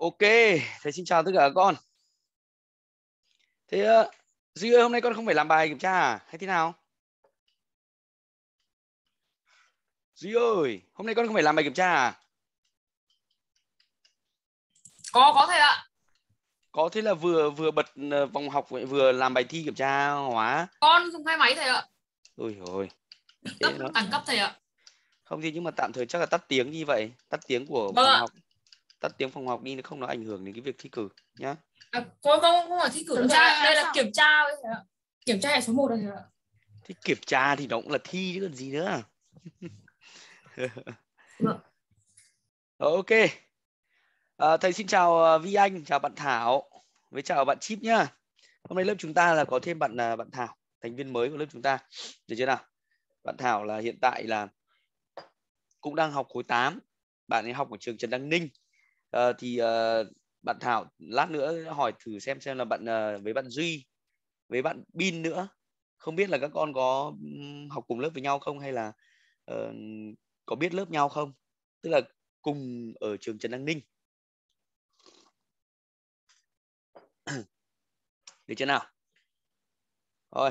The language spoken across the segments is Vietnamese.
Ok, thầy xin chào tất cả các con. Thế ờ, Duy ơi, hôm nay con không phải làm bài kiểm tra à? Hay thế nào? Duy ơi, hôm nay con không phải làm bài kiểm tra à? Có, có thầy ạ. Có thế là vừa vừa bật ờ, vòng học vừa làm bài thi kiểm tra hóa. Con dùng hai máy thầy ạ. Ôi rồi. Cấp, đẳng cấp thầy ạ. Không gì nhưng mà tạm thời chắc là tắt tiếng như vậy, tắt tiếng của vâng vòng học tắt tiếng phòng học đi nó không nó ảnh hưởng đến cái việc thi cử nhá à, không không không phải thi cử tra đây là kiểm tra kiểm tra hệ số 1 rồi ạ thì kiểm tra thì nó cũng là thi chứ còn gì nữa vâng. ok à, thầy xin chào à, vi anh chào bạn thảo với chào bạn chip nhá hôm nay lớp chúng ta là có thêm bạn à, bạn thảo thành viên mới của lớp chúng ta được chưa nào bạn thảo là hiện tại là cũng đang học khối 8 bạn ấy học ở trường trần đăng ninh Ờ, thì uh, bạn Thảo lát nữa hỏi thử xem xem là bạn uh, với bạn Duy với bạn Bin nữa không biết là các con có học cùng lớp với nhau không hay là uh, có biết lớp nhau không tức là cùng ở trường Trần Đăng Ninh được chưa nào rồi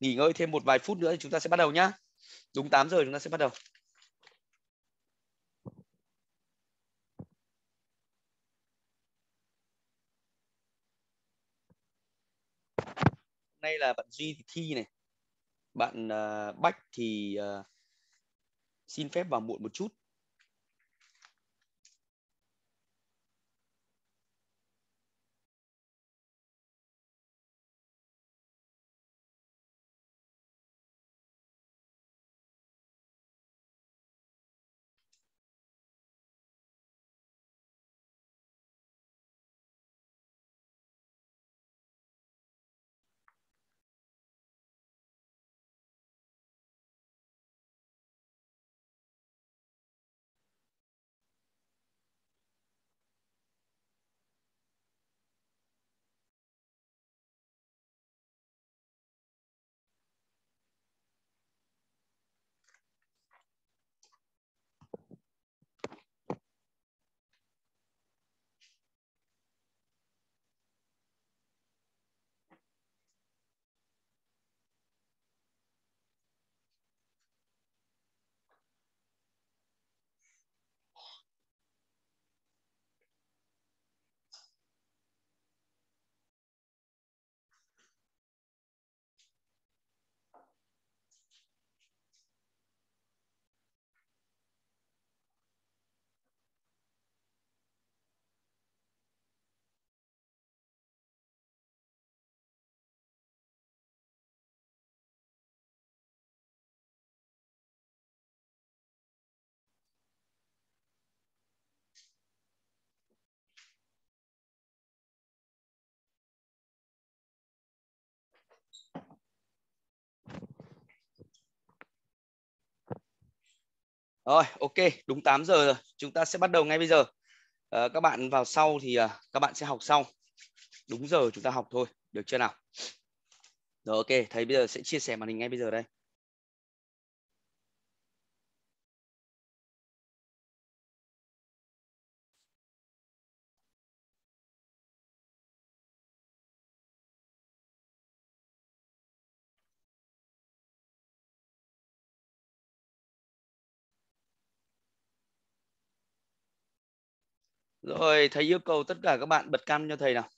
nghỉ ngơi thêm một vài phút nữa thì chúng ta sẽ bắt đầu nhá đúng 8 giờ chúng ta sẽ bắt đầu nay là bạn duy thì thi này bạn uh, bách thì uh, xin phép vào muộn một chút Rồi, ok, đúng 8 giờ rồi. Chúng ta sẽ bắt đầu ngay bây giờ. À, các bạn vào sau thì à, các bạn sẽ học sau. Đúng giờ chúng ta học thôi, được chưa nào? Rồi ok, thầy bây giờ sẽ chia sẻ màn hình ngay bây giờ đây. Rồi thầy yêu cầu tất cả các bạn bật cam cho thầy nào.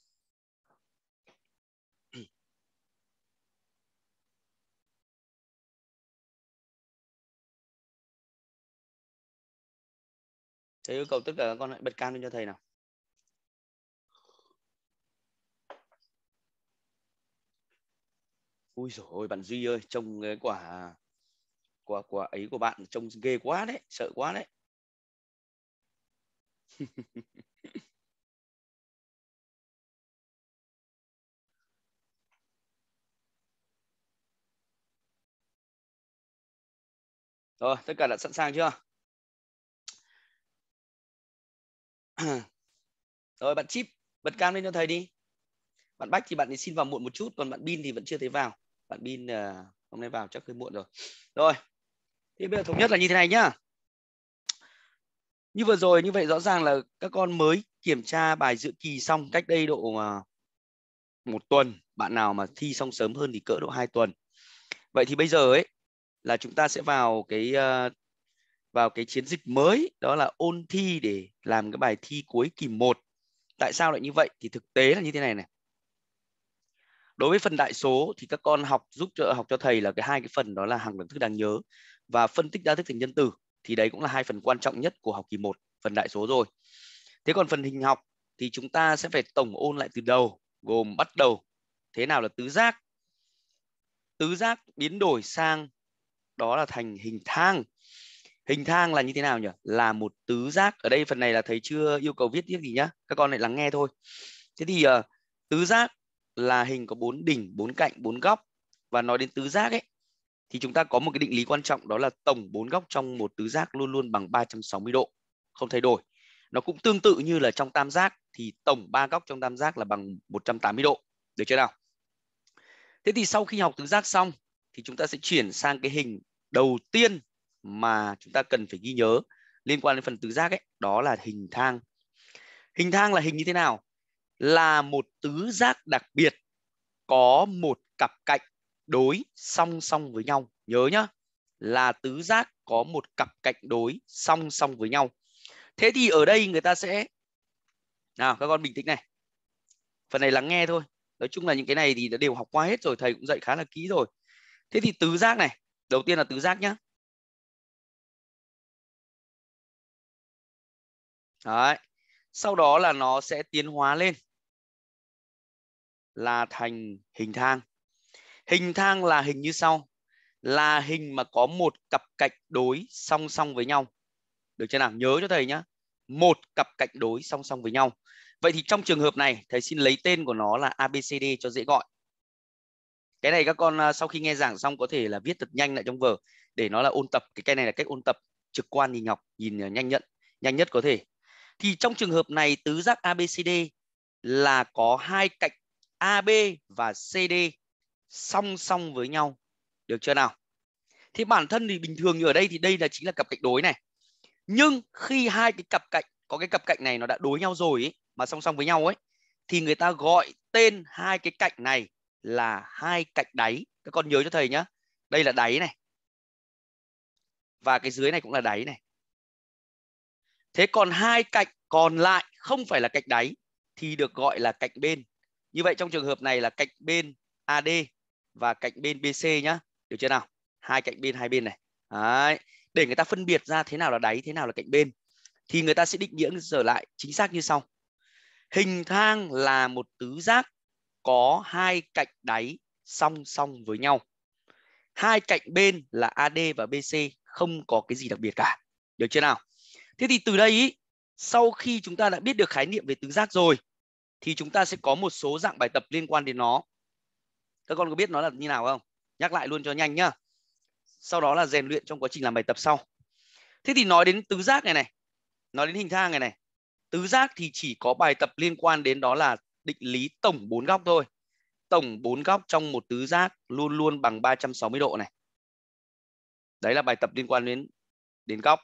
Thầy yêu cầu tất cả các con hãy bật cam lên cho thầy nào. Ui dồi ôi, bạn Duy ơi, trông cái quả quả quả ấy của bạn trông ghê quá đấy, sợ quá đấy. Rồi, tất cả đã sẵn sàng chưa? Rồi, bạn chip, bật cam lên cho thầy đi. Bạn Bách thì bạn ấy xin vào muộn một chút, còn bạn pin thì vẫn chưa thấy vào. Bạn pin uh, ờ, hôm nay vào chắc hơi muộn rồi. Rồi, thì bây giờ thống nhất là như thế này nhá như vừa rồi như vậy rõ ràng là các con mới kiểm tra bài dự kỳ xong cách đây độ à, một tuần bạn nào mà thi xong sớm hơn thì cỡ độ 2 tuần vậy thì bây giờ ấy là chúng ta sẽ vào cái à, vào cái chiến dịch mới đó là ôn thi để làm cái bài thi cuối kỳ 1 tại sao lại như vậy thì thực tế là như thế này này đối với phần đại số thì các con học giúp cho học cho thầy là cái hai cái phần đó là hàng lượng thức đáng nhớ và phân tích đa thức thành nhân tử thì đấy cũng là hai phần quan trọng nhất của học kỳ 1 phần đại số rồi thế còn phần hình học thì chúng ta sẽ phải tổng ôn lại từ đầu gồm bắt đầu thế nào là tứ giác tứ giác biến đổi sang đó là thành hình thang hình thang là như thế nào nhỉ là một tứ giác ở đây phần này là thầy chưa yêu cầu viết tiếp gì nhá các con lại lắng nghe thôi thế thì uh, tứ giác là hình có bốn đỉnh bốn cạnh bốn góc và nói đến tứ giác ấy thì chúng ta có một cái định lý quan trọng đó là tổng bốn góc trong một tứ giác luôn luôn bằng 360 độ, không thay đổi. Nó cũng tương tự như là trong tam giác thì tổng ba góc trong tam giác là bằng 180 độ. Được chưa nào? Thế thì sau khi học tứ giác xong thì chúng ta sẽ chuyển sang cái hình đầu tiên mà chúng ta cần phải ghi nhớ liên quan đến phần tứ giác ấy, đó là hình thang. Hình thang là hình như thế nào? Là một tứ giác đặc biệt có một cặp cạnh đối song song với nhau. Nhớ nhá, là tứ giác có một cặp cạnh đối song song với nhau. Thế thì ở đây người ta sẽ nào các con bình tĩnh này. Phần này lắng nghe thôi. Nói chung là những cái này thì đã đều học qua hết rồi, thầy cũng dạy khá là kỹ rồi. Thế thì tứ giác này, đầu tiên là tứ giác nhá. Đấy. Sau đó là nó sẽ tiến hóa lên là thành hình thang. Hình thang là hình như sau. Là hình mà có một cặp cạnh đối song song với nhau. Được chưa nào? Nhớ cho thầy nhá. Một cặp cạnh đối song song với nhau. Vậy thì trong trường hợp này, thầy xin lấy tên của nó là ABCD cho dễ gọi. Cái này các con à, sau khi nghe giảng xong có thể là viết thật nhanh lại trong vở để nó là ôn tập. Cái cái này là cách ôn tập trực quan nhìn ngọc, nhìn à, nhanh nhận, nhanh nhất có thể. Thì trong trường hợp này tứ giác ABCD là có hai cạnh AB và CD song song với nhau được chưa nào thì bản thân thì bình thường như ở đây thì đây là chính là cặp cạnh đối này nhưng khi hai cái cặp cạnh có cái cặp cạnh này nó đã đối nhau rồi ấy, mà song song với nhau ấy thì người ta gọi tên hai cái cạnh này là hai cạnh đáy các con nhớ cho thầy nhá đây là đáy này và cái dưới này cũng là đáy này thế còn hai cạnh còn lại không phải là cạnh đáy thì được gọi là cạnh bên như vậy trong trường hợp này là cạnh bên AD và cạnh bên BC nhá. Được chưa nào? Hai cạnh bên hai bên này. Đấy. Để người ta phân biệt ra thế nào là đáy, thế nào là cạnh bên thì người ta sẽ định nghĩa trở lại chính xác như sau. Hình thang là một tứ giác có hai cạnh đáy song song với nhau. Hai cạnh bên là AD và BC không có cái gì đặc biệt cả. Được chưa nào? Thế thì từ đây ý, sau khi chúng ta đã biết được khái niệm về tứ giác rồi thì chúng ta sẽ có một số dạng bài tập liên quan đến nó các con có biết nó là như nào không nhắc lại luôn cho nhanh nhá sau đó là rèn luyện trong quá trình làm bài tập sau thế thì nói đến tứ giác này này nói đến hình thang này này tứ giác thì chỉ có bài tập liên quan đến đó là định lý tổng bốn góc thôi tổng bốn góc trong một tứ giác luôn luôn bằng 360 độ này đấy là bài tập liên quan đến đến góc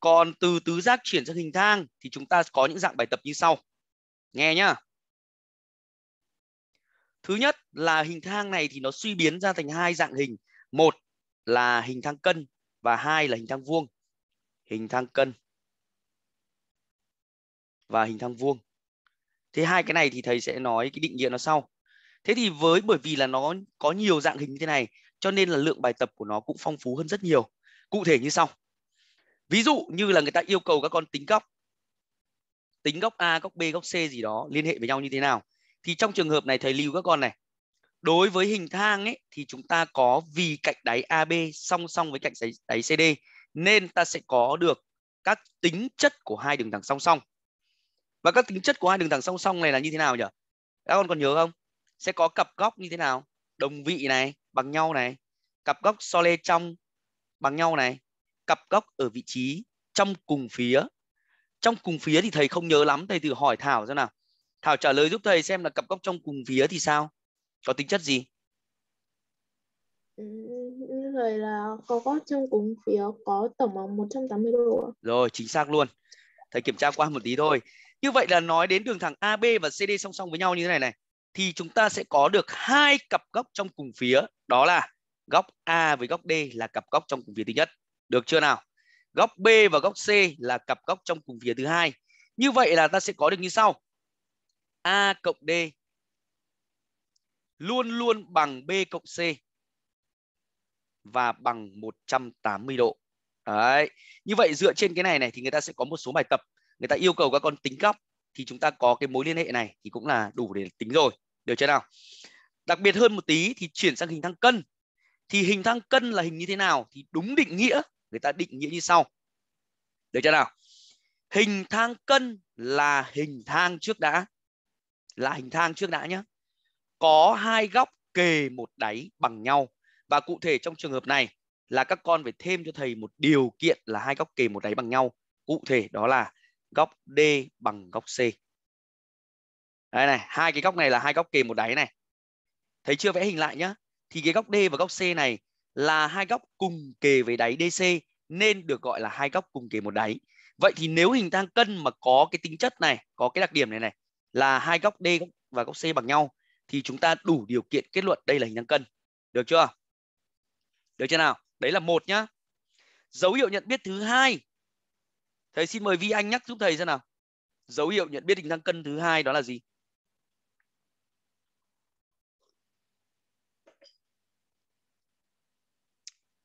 còn từ tứ giác chuyển sang hình thang thì chúng ta có những dạng bài tập như sau nghe nhá thứ nhất là hình thang này thì nó suy biến ra thành hai dạng hình một là hình thang cân và hai là hình thang vuông hình thang cân và hình thang vuông thế hai cái này thì thầy sẽ nói cái định nghĩa nó sau thế thì với bởi vì là nó có nhiều dạng hình như thế này cho nên là lượng bài tập của nó cũng phong phú hơn rất nhiều cụ thể như sau ví dụ như là người ta yêu cầu các con tính góc tính góc a góc b góc c gì đó liên hệ với nhau như thế nào thì trong trường hợp này thầy lưu các con này đối với hình thang ấy thì chúng ta có vì cạnh đáy AB song song với cạnh đáy CD nên ta sẽ có được các tính chất của hai đường thẳng song song và các tính chất của hai đường thẳng song song này là như thế nào nhỉ các con còn nhớ không sẽ có cặp góc như thế nào đồng vị này bằng nhau này cặp góc so lê trong bằng nhau này cặp góc ở vị trí trong cùng phía trong cùng phía thì thầy không nhớ lắm thầy thử hỏi thảo ra nào Thảo trả lời giúp thầy xem là cặp góc trong cùng phía thì sao? Có tính chất gì? Rồi ừ, là có góc trong cùng phía có tổng bằng 180 độ. Rồi, chính xác luôn. Thầy kiểm tra qua một tí thôi. Như vậy là nói đến đường thẳng AB và CD song song với nhau như thế này này thì chúng ta sẽ có được hai cặp góc trong cùng phía, đó là góc A với góc D là cặp góc trong cùng phía thứ nhất. Được chưa nào? Góc B và góc C là cặp góc trong cùng phía thứ hai. Như vậy là ta sẽ có được như sau. A cộng D luôn luôn bằng B cộng C và bằng 180 độ. Đấy. Như vậy dựa trên cái này này thì người ta sẽ có một số bài tập người ta yêu cầu các con tính góc thì chúng ta có cái mối liên hệ này thì cũng là đủ để tính rồi. Được chưa nào? Đặc biệt hơn một tí thì chuyển sang hình thang cân. Thì hình thang cân là hình như thế nào? Thì đúng định nghĩa người ta định nghĩa như sau. Được chưa nào? Hình thang cân là hình thang trước đã là hình thang trước đã nhé có hai góc kề một đáy bằng nhau và cụ thể trong trường hợp này là các con phải thêm cho thầy một điều kiện là hai góc kề một đáy bằng nhau cụ thể đó là góc D bằng góc C đây này hai cái góc này là hai góc kề một đáy này Thấy chưa vẽ hình lại nhá thì cái góc D và góc C này là hai góc cùng kề với đáy DC nên được gọi là hai góc cùng kề một đáy vậy thì nếu hình thang cân mà có cái tính chất này có cái đặc điểm này này là hai góc D và góc C bằng nhau thì chúng ta đủ điều kiện kết luận đây là hình thăng cân. Được chưa? Được chưa nào? Đấy là một nhá. Dấu hiệu nhận biết thứ hai. Thầy xin mời Vi Anh nhắc giúp thầy xem nào. Dấu hiệu nhận biết hình thăng cân thứ hai đó là gì?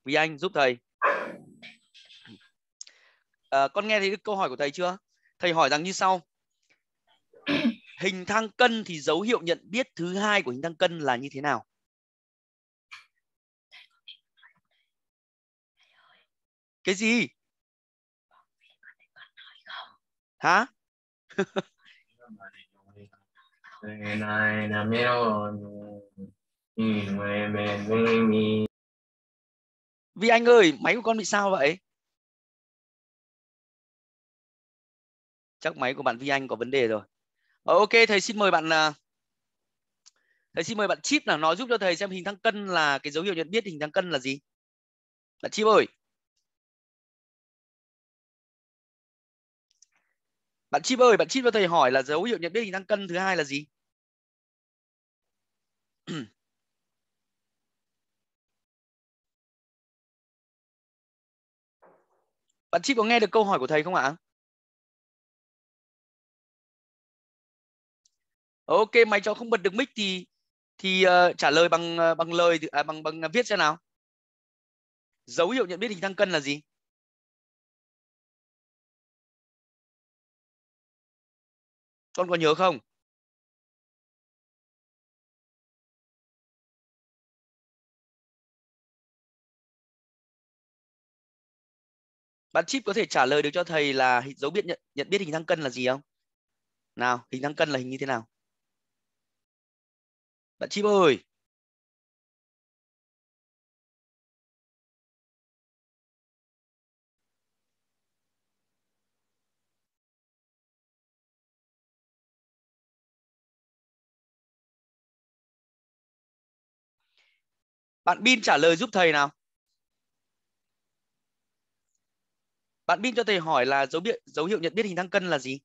Vi Anh giúp thầy. À, con nghe thấy câu hỏi của thầy chưa? Thầy hỏi rằng như sau hình thang cân thì dấu hiệu nhận biết thứ hai của hình thang cân là như thế nào? Cái gì? Hả? Vì anh ơi, máy của con bị sao vậy? Chắc máy của bạn Vi Anh có vấn đề rồi. Ờ, ok thầy xin mời bạn à, thầy xin mời bạn chip là nói giúp cho thầy xem hình thăng cân là cái dấu hiệu nhận biết hình thăng cân là gì bạn chip ơi bạn chip ơi bạn chip cho thầy hỏi là dấu hiệu nhận biết hình thăng cân thứ hai là gì bạn chip có nghe được câu hỏi của thầy không ạ à? ok mày cho không bật được mic thì thì uh, trả lời bằng ờ, bằng lời à, bằng bằng viết xem nào dấu hiệu nhận biết hình thăng cân là gì con có nhớ không bạn chip có thể trả lời được cho thầy là dấu biết nhận nhận biết hình thăng cân là gì không nào hình thăng cân là hình như thế nào bạn chim ơi Bạn Bin trả lời giúp thầy nào. Bạn Bin cho thầy hỏi là dấu hiệu dấu hiệu nhận biết hình thăng cân là gì?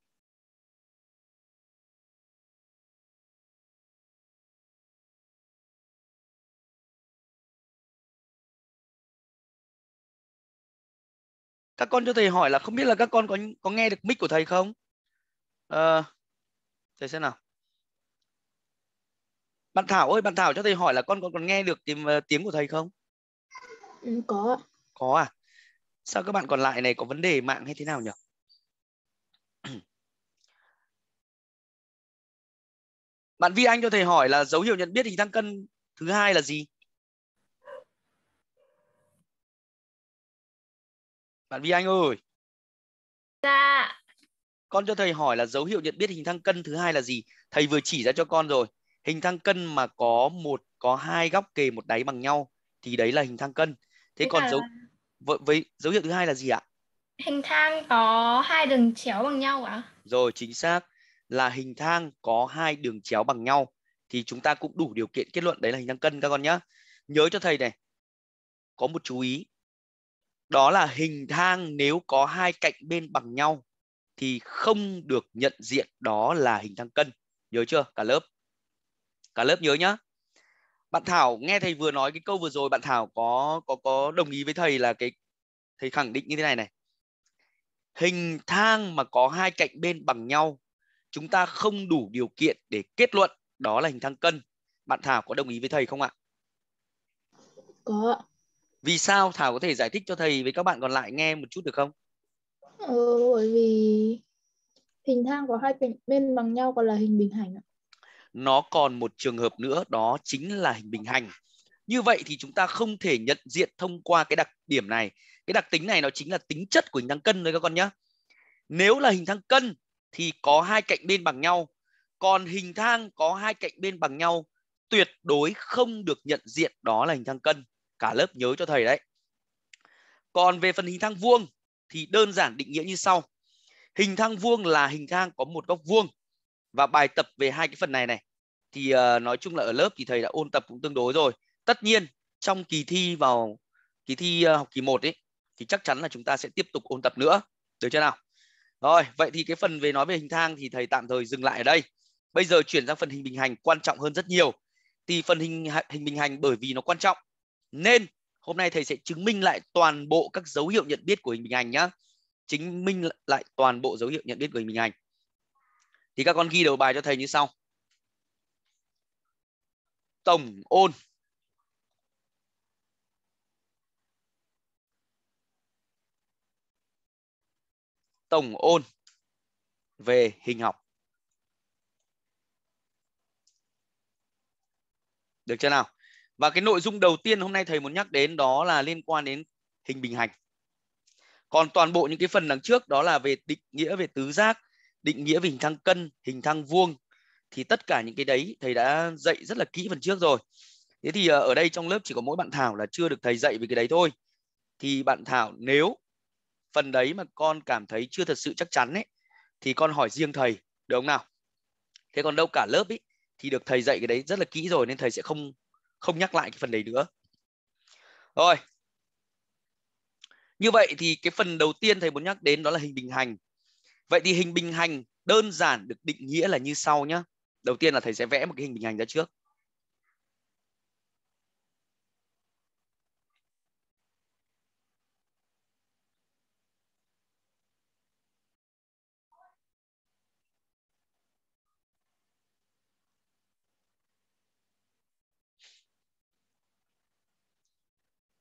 các con cho thầy hỏi là không biết là các con có có nghe được mic của thầy không à, thầy xem nào bạn thảo ơi bạn thảo cho thầy hỏi là con còn còn nghe được tìm ờ, tiếng của thầy không ừ, có có à sao các bạn còn lại này có vấn đề mạng hay thế nào nhỉ bạn vi anh cho thầy hỏi là dấu hiệu nhận biết hình tăng cân thứ hai là gì Bạn Vi Anh ơi. Dạ. Con cho thầy hỏi là dấu hiệu nhận biết hình thăng cân thứ hai là gì? Thầy vừa chỉ ra cho con rồi. Hình thăng cân mà có một có hai góc kề một đáy bằng nhau thì đấy là hình thăng cân. Thế, Thế còn dấu với vậy dấu hiệu thứ hai là gì ạ? Hình thang có hai đường chéo bằng nhau ạ? Rồi chính xác là hình thang có hai đường chéo bằng nhau thì chúng ta cũng đủ điều kiện kết luận đấy là hình thang cân các con nhá. Nhớ cho thầy này. Có một chú ý đó là hình thang nếu có hai cạnh bên bằng nhau thì không được nhận diện đó là hình thang cân nhớ chưa cả lớp cả lớp nhớ nhá bạn Thảo nghe thầy vừa nói cái câu vừa rồi bạn Thảo có có có đồng ý với thầy là cái thầy khẳng định như thế này này hình thang mà có hai cạnh bên bằng nhau chúng ta không đủ điều kiện để kết luận đó là hình thang cân bạn Thảo có đồng ý với thầy không ạ có vì sao thảo có thể giải thích cho thầy với các bạn còn lại nghe một chút được không ừ, bởi vì hình thang có hai bên bằng nhau còn là hình bình hành nó còn một trường hợp nữa đó chính là hình bình hành như vậy thì chúng ta không thể nhận diện thông qua cái đặc điểm này cái đặc tính này nó chính là tính chất của hình thang cân đấy các con nhé nếu là hình thang cân thì có hai cạnh bên bằng nhau còn hình thang có hai cạnh bên bằng nhau tuyệt đối không được nhận diện đó là hình thang cân cả lớp nhớ cho thầy đấy còn về phần hình thang vuông thì đơn giản định nghĩa như sau hình thang vuông là hình thang có một góc vuông và bài tập về hai cái phần này này thì uh, nói chung là ở lớp thì thầy đã ôn tập cũng tương đối rồi tất nhiên trong kỳ thi vào kỳ thi uh, học kỳ 1 ấy thì chắc chắn là chúng ta sẽ tiếp tục ôn tập nữa được chưa nào rồi vậy thì cái phần về nói về hình thang thì thầy tạm thời dừng lại ở đây bây giờ chuyển sang phần hình bình hành quan trọng hơn rất nhiều thì phần hình hình bình hành bởi vì nó quan trọng nên hôm nay thầy sẽ chứng minh lại toàn bộ các dấu hiệu nhận biết của hình bình ảnh nhá. Chứng minh lại toàn bộ dấu hiệu nhận biết của hình bình ảnh. Thì các con ghi đầu bài cho thầy như sau. Tổng ôn tổng ôn về hình học. Được chưa nào? và cái nội dung đầu tiên hôm nay thầy muốn nhắc đến đó là liên quan đến hình bình hành còn toàn bộ những cái phần đằng trước đó là về định nghĩa về tứ giác định nghĩa về hình thang cân hình thang vuông thì tất cả những cái đấy thầy đã dạy rất là kỹ phần trước rồi thế thì ờ, ở đây trong lớp chỉ có mỗi bạn thảo là chưa được thầy dạy về cái đấy thôi thì bạn thảo nếu phần đấy mà con cảm thấy chưa thật sự chắc chắn ấy thì con hỏi riêng thầy được không nào thế còn đâu cả lớp ấy thì được thầy dạy cái đấy rất là kỹ rồi nên thầy sẽ không không nhắc lại cái phần đấy nữa rồi như vậy thì cái phần đầu tiên thầy muốn nhắc đến đó là hình bình hành vậy thì hình bình hành đơn giản được định nghĩa là như sau nhé đầu tiên là thầy sẽ vẽ một cái hình bình hành ra trước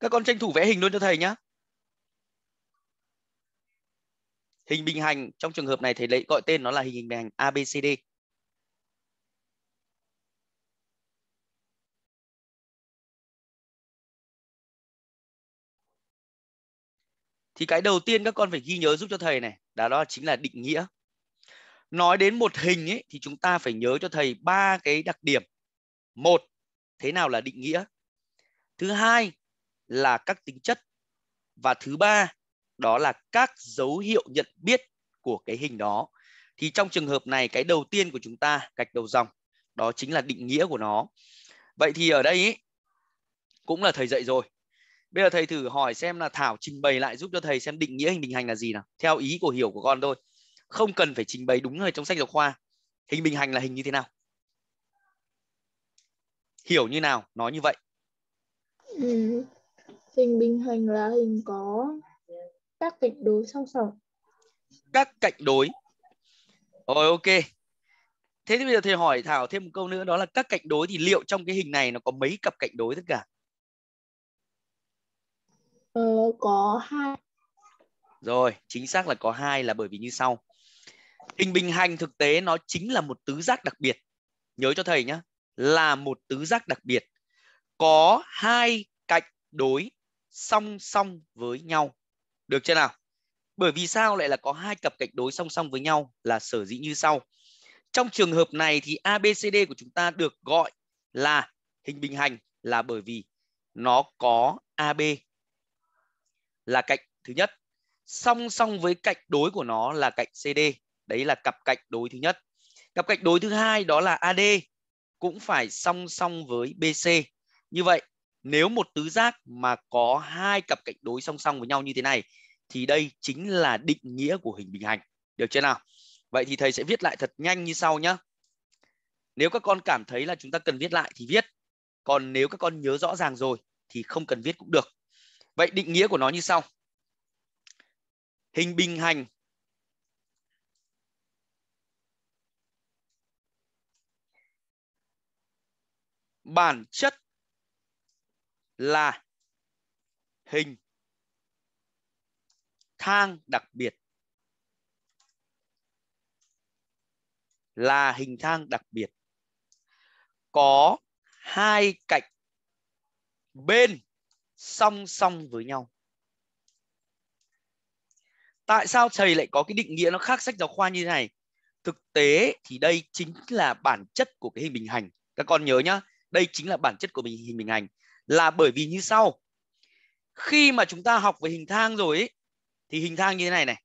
các con tranh thủ vẽ hình luôn cho thầy nhá hình bình hành trong trường hợp này thầy lấy gọi tên nó là hình bình hành ABCD thì cái đầu tiên các con phải ghi nhớ giúp cho thầy này đó đó chính là định nghĩa nói đến một hình ấy thì chúng ta phải nhớ cho thầy ba cái đặc điểm một thế nào là định nghĩa thứ hai là các tính chất và thứ ba đó là các dấu hiệu nhận biết của cái hình đó. Thì trong trường hợp này cái đầu tiên của chúng ta gạch đầu dòng đó chính là định nghĩa của nó. Vậy thì ở đây ý, cũng là thầy dạy rồi. Bây giờ thầy thử hỏi xem là Thảo trình bày lại giúp cho thầy xem định nghĩa hình bình hành là gì nào. Theo ý của hiểu của con thôi. Không cần phải trình bày đúng rồi trong sách giáo khoa. Hình bình hành là hình như thế nào? Hiểu như nào? Nói như vậy. Ừ. Hình bình hành là hình có các cạnh đối song song. Các cạnh đối. Rồi ok. Thế thì bây giờ thầy hỏi Thảo thêm một câu nữa đó là các cạnh đối thì liệu trong cái hình này nó có mấy cặp cạnh đối tất cả? Ờ, có hai. Rồi, chính xác là có hai là bởi vì như sau. Hình bình hành thực tế nó chính là một tứ giác đặc biệt. Nhớ cho thầy nhé, là một tứ giác đặc biệt. Có hai cạnh đối song song với nhau. Được chưa nào? Bởi vì sao lại là có hai cặp cạnh đối song song với nhau là sở dĩ như sau. Trong trường hợp này thì ABCD của chúng ta được gọi là hình bình hành là bởi vì nó có AB là cạnh thứ nhất. Song song với cạnh đối của nó là cạnh CD. Đấy là cặp cạnh đối thứ nhất. Cặp cạnh đối thứ hai đó là AD cũng phải song song với BC. Như vậy nếu một tứ giác mà có hai cặp cạnh đối song song với nhau như thế này thì đây chính là định nghĩa của hình bình hành được chưa nào vậy thì thầy sẽ viết lại thật nhanh như sau nhé nếu các con cảm thấy là chúng ta cần viết lại thì viết còn nếu các con nhớ rõ ràng rồi thì không cần viết cũng được vậy định nghĩa của nó như sau hình bình hành bản chất là hình thang đặc biệt là hình thang đặc biệt có hai cạnh bên song song với nhau. Tại sao thầy lại có cái định nghĩa nó khác sách giáo khoa như thế này? Thực tế thì đây chính là bản chất của cái hình bình hành. Các con nhớ nhá, đây chính là bản chất của hình bình hành là bởi vì như sau khi mà chúng ta học về hình thang rồi ấy, thì hình thang như thế này này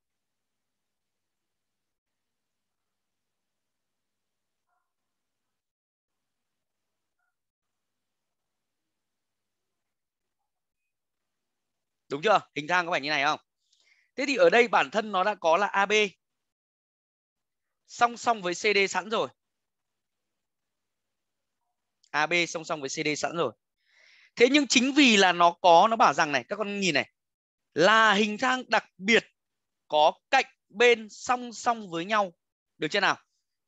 đúng chưa hình thang có phải như này không thế thì ở đây bản thân nó đã có là ab song song với cd sẵn rồi ab song song với cd sẵn rồi thế nhưng chính vì là nó có nó bảo rằng này các con nhìn này là hình thang đặc biệt có cạnh bên song song với nhau được chưa nào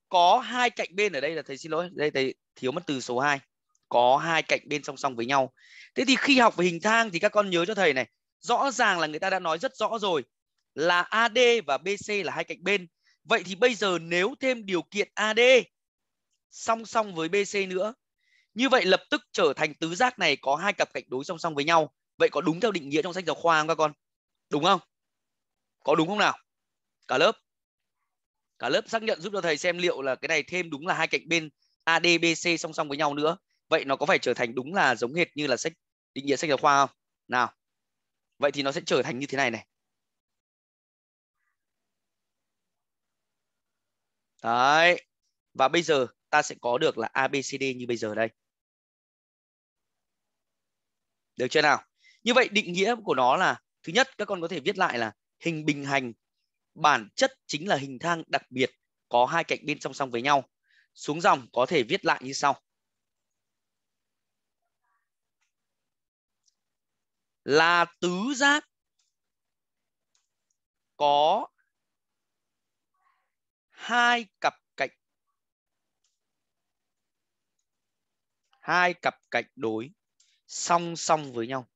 có hai cạnh bên ở đây là thầy xin lỗi đây thầy thiếu mất từ số 2 có hai cạnh bên song song với nhau thế thì khi học về hình thang thì các con nhớ cho thầy này rõ ràng là người ta đã nói rất rõ rồi là AD và BC là hai cạnh bên vậy thì bây giờ nếu thêm điều kiện AD song song với BC nữa như vậy lập tức trở thành tứ giác này có hai cặp cạnh đối song song với nhau. Vậy có đúng theo định nghĩa trong sách giáo khoa không các con? Đúng không? Có đúng không nào? Cả lớp. Cả lớp xác nhận giúp cho thầy xem liệu là cái này thêm đúng là hai cạnh bên AD, BC song song với nhau nữa. Vậy nó có phải trở thành đúng là giống hệt như là sách định nghĩa sách giáo khoa không? Nào. Vậy thì nó sẽ trở thành như thế này này. Đấy. Và bây giờ ta sẽ có được là ABCD như bây giờ đây được chưa nào như vậy định nghĩa của nó là thứ nhất các con có thể viết lại là hình bình hành bản chất chính là hình thang đặc biệt có hai cạnh bên song song với nhau xuống dòng có thể viết lại như sau là tứ giác có hai cặp cạnh hai cặp cạnh đối song song với nhau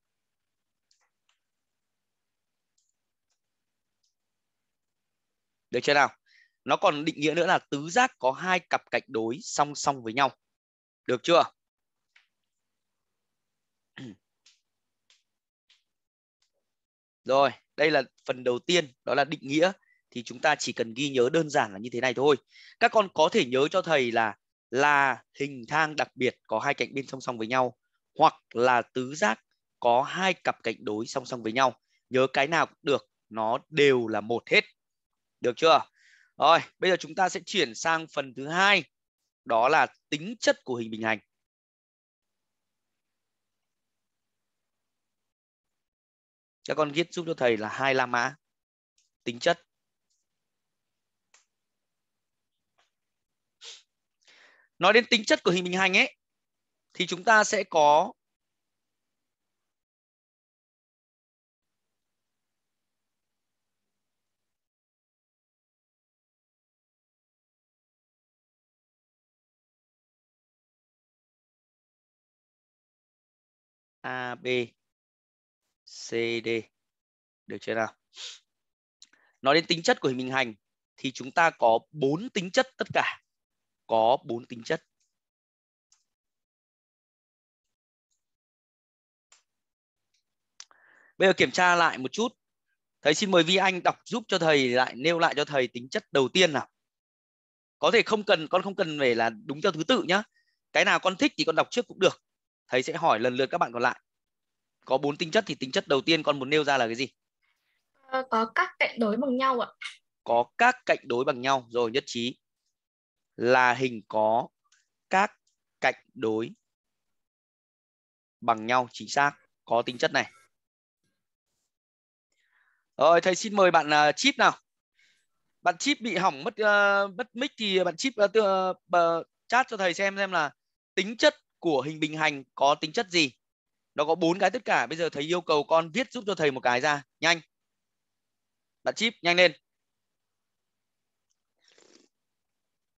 được chưa nào nó còn định nghĩa nữa là tứ giác có hai cặp cạnh đối song song với nhau được chưa rồi đây là phần đầu tiên đó là định nghĩa thì chúng ta chỉ cần ghi nhớ đơn giản là như thế này thôi các con có thể nhớ cho thầy là là hình thang đặc biệt có hai cạnh bên song song với nhau hoặc là tứ giác có hai cặp cạnh đối song song với nhau nhớ cái nào cũng được nó đều là một hết được chưa rồi bây giờ chúng ta sẽ chuyển sang phần thứ hai đó là tính chất của hình bình hành các con viết giúp cho thầy là hai la mã tính chất nói đến tính chất của hình bình hành ấy thì chúng ta sẽ có A, B, C, D. Được chưa nào? Nói đến tính chất của hình hình hành thì chúng ta có bốn tính chất tất cả. Có bốn tính chất. bây giờ kiểm tra lại một chút thầy xin mời vi anh đọc giúp cho thầy lại nêu lại cho thầy tính chất đầu tiên nào có thể không cần con không cần về là đúng theo thứ tự nhá cái nào con thích thì con đọc trước cũng được thầy sẽ hỏi lần lượt các bạn còn lại có bốn tính chất thì tính chất đầu tiên con muốn nêu ra là cái gì ờ, có các cạnh đối bằng nhau ạ có các cạnh đối bằng nhau rồi nhất trí là hình có các cạnh đối bằng nhau chính xác có tính chất này rồi thầy xin mời bạn uh, chip nào. Bạn chip bị hỏng mất uh, mất mic thì bạn chip uh, uh, chat cho thầy xem xem là tính chất của hình bình hành có tính chất gì. Nó có bốn cái tất cả. Bây giờ thầy yêu cầu con viết giúp cho thầy một cái ra, nhanh. Bạn chip nhanh lên.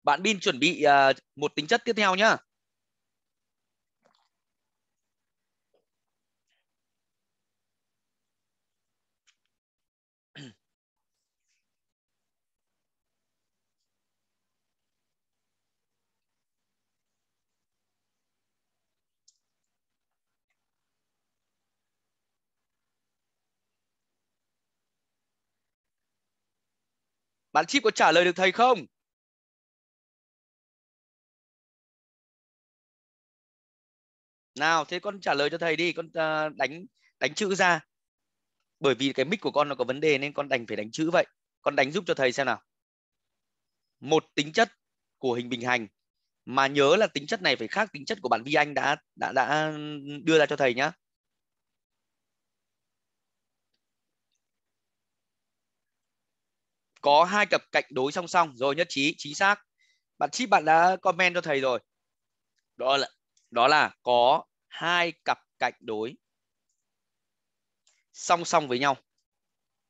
Bạn Bin chuẩn bị uh, một tính chất tiếp theo nhá. Bạn chip có trả lời được thầy không? Nào, thế con trả lời cho thầy đi, con à, đánh đánh chữ ra. Bởi vì cái mic của con nó có vấn đề nên con đành phải đánh chữ vậy. Con đánh giúp cho thầy xem nào. Một tính chất của hình bình hành mà nhớ là tính chất này phải khác tính chất của bản vi anh đã đã đã đưa ra cho thầy nhá. có hai cặp cạnh đối song song rồi nhất trí chính xác bạn chip bạn đã comment cho thầy rồi đó là đó là có hai cặp cạnh đối song song với nhau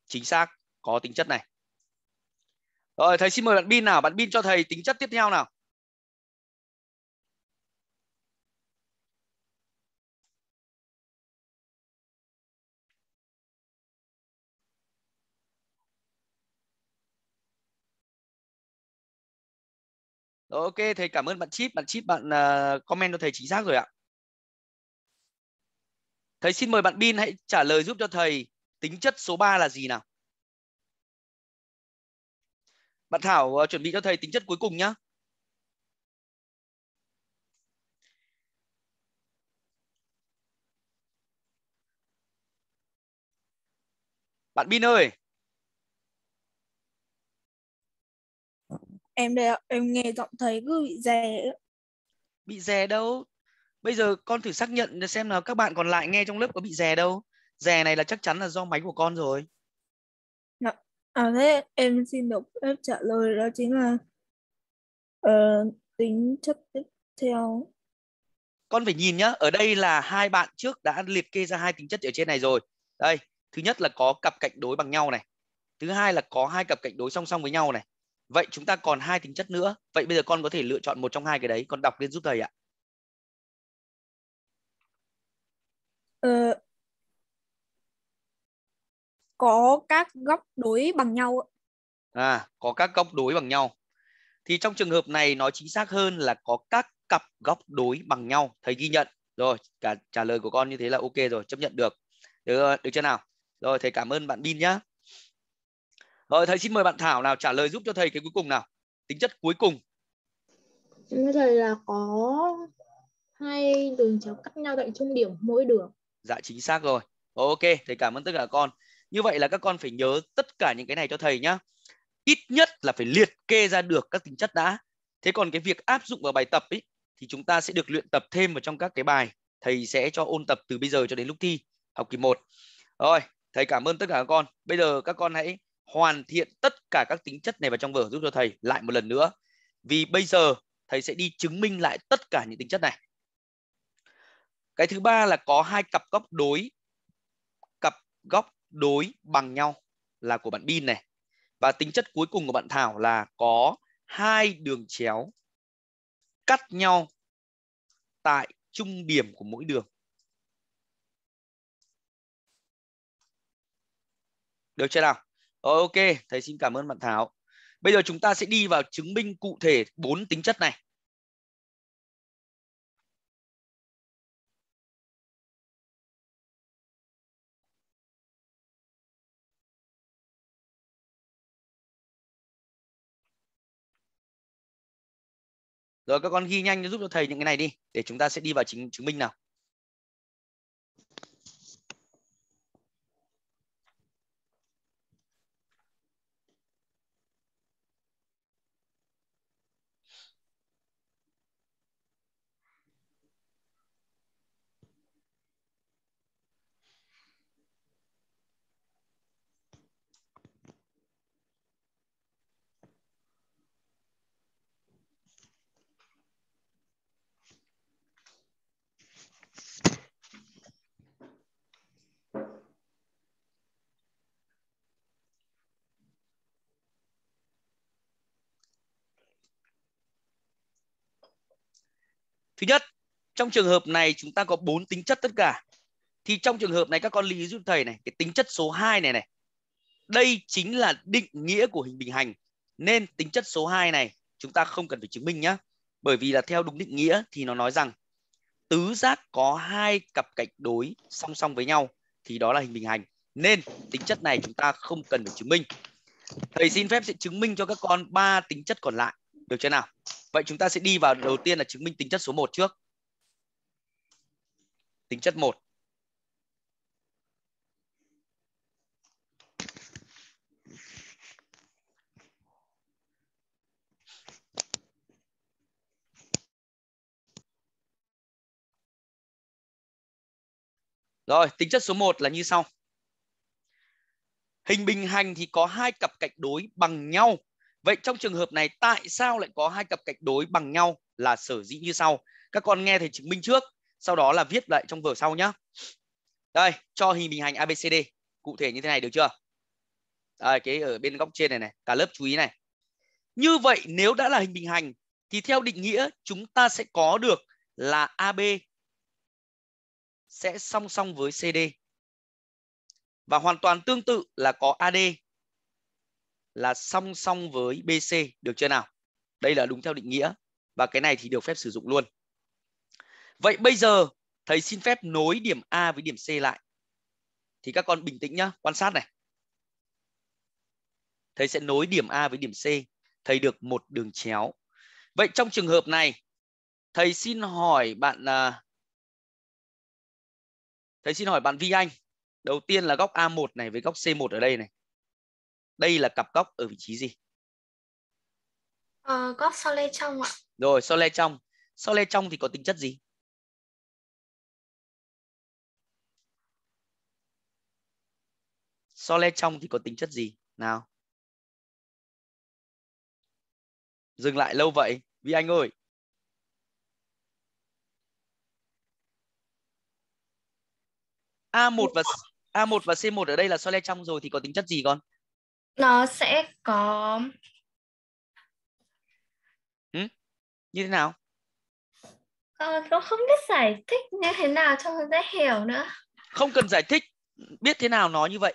chính xác có tính chất này rồi thầy xin mời bạn bin nào bạn bin cho thầy tính chất tiếp theo nào ok thầy cảm ơn bạn chip bạn chip bạn uh, comment cho thầy chính xác rồi ạ thầy xin mời bạn bin hãy trả lời giúp cho thầy tính chất số 3 là gì nào bạn thảo uh, chuẩn bị cho thầy tính chất cuối cùng nhé bạn bin ơi em đây em nghe giọng thấy cứ bị dè bị dè đâu bây giờ con thử xác nhận xem là các bạn còn lại nghe trong lớp có bị dè đâu dè này là chắc chắn là do máy của con rồi dạ. à thế em xin được phép trả lời đó chính là uh, tính chất tiếp theo con phải nhìn nhá ở đây là hai bạn trước đã liệt kê ra hai tính chất ở trên này rồi đây thứ nhất là có cặp cạnh đối bằng nhau này thứ hai là có hai cặp cạnh đối song song với nhau này vậy chúng ta còn hai tính chất nữa vậy bây giờ con có thể lựa chọn một trong hai cái đấy con đọc lên giúp thầy ạ ờ, có các góc đối bằng nhau à có các góc đối bằng nhau thì trong trường hợp này nó chính xác hơn là có các cặp góc đối bằng nhau thầy ghi nhận rồi cả trả lời của con như thế là ok rồi chấp nhận được được, được chưa nào rồi thầy cảm ơn bạn Bin nhá rồi ờ, thầy xin mời bạn Thảo nào trả lời giúp cho thầy cái cuối cùng nào. Tính chất cuối cùng. Chúng thầy là có hai đường chéo cắt nhau tại trung điểm mỗi đường. Dạ chính xác rồi. Ok, thầy cảm ơn tất cả con. Như vậy là các con phải nhớ tất cả những cái này cho thầy nhá. Ít nhất là phải liệt kê ra được các tính chất đã. Thế còn cái việc áp dụng vào bài tập ý thì chúng ta sẽ được luyện tập thêm vào trong các cái bài thầy sẽ cho ôn tập từ bây giờ cho đến lúc thi học kỳ 1. Rồi, thầy cảm ơn tất cả các con. Bây giờ các con hãy hoàn thiện tất cả các tính chất này vào trong vở giúp cho thầy lại một lần nữa. Vì bây giờ thầy sẽ đi chứng minh lại tất cả những tính chất này. Cái thứ ba là có hai cặp góc đối cặp góc đối bằng nhau là của bạn Bin này. Và tính chất cuối cùng của bạn Thảo là có hai đường chéo cắt nhau tại trung điểm của mỗi đường. Được chưa nào? Rồi ok, thầy xin cảm ơn bạn Thảo. Bây giờ chúng ta sẽ đi vào chứng minh cụ thể bốn tính chất này. Rồi các con ghi nhanh giúp cho thầy những cái này đi để chúng ta sẽ đi vào chứng chứng minh nào. Thứ nhất, trong trường hợp này chúng ta có bốn tính chất tất cả. Thì trong trường hợp này các con lý giúp thầy này, cái tính chất số 2 này này. Đây chính là định nghĩa của hình bình hành. Nên tính chất số 2 này chúng ta không cần phải chứng minh nhé. Bởi vì là theo đúng định nghĩa thì nó nói rằng tứ giác có hai cặp cạnh đối song song với nhau thì đó là hình bình hành. Nên tính chất này chúng ta không cần phải chứng minh. Thầy xin phép sẽ chứng minh cho các con ba tính chất còn lại. Được chưa nào? Vậy chúng ta sẽ đi vào đầu tiên là chứng minh tính chất số 1 trước. Tính chất 1. Rồi, tính chất số 1 là như sau. Hình bình hành thì có hai cặp cạnh đối bằng nhau Vậy trong trường hợp này tại sao lại có hai cặp cạnh đối bằng nhau là sở dĩ như sau. Các con nghe thầy chứng minh trước, sau đó là viết lại trong vở sau nhá. Đây, cho hình bình hành ABCD cụ thể như thế này được chưa? Đây, cái ở bên góc trên này này, cả lớp chú ý này. Như vậy nếu đã là hình bình hành thì theo định nghĩa chúng ta sẽ có được là AB sẽ song song với CD. Và hoàn toàn tương tự là có AD là song song với BC được chưa nào? Đây là đúng theo định nghĩa và cái này thì được phép sử dụng luôn. Vậy bây giờ thầy xin phép nối điểm A với điểm C lại. Thì các con bình tĩnh nhá, quan sát này. Thầy sẽ nối điểm A với điểm C, thầy được một đường chéo. Vậy trong trường hợp này, thầy xin hỏi bạn à, thầy xin hỏi bạn Vi Anh, đầu tiên là góc A1 này với góc C1 ở đây này đây là cặp góc ở vị trí gì ờ, góc so le trong ạ rồi so le trong so le trong thì có tính chất gì so le trong thì có tính chất gì nào dừng lại lâu vậy vi anh ơi A1 và A1 và C1 ở đây là so le trong rồi thì có tính chất gì con? nó sẽ có ừ? như thế nào ờ, nó không biết giải thích như thế nào cho dễ hiểu nữa không cần giải thích biết thế nào nó như vậy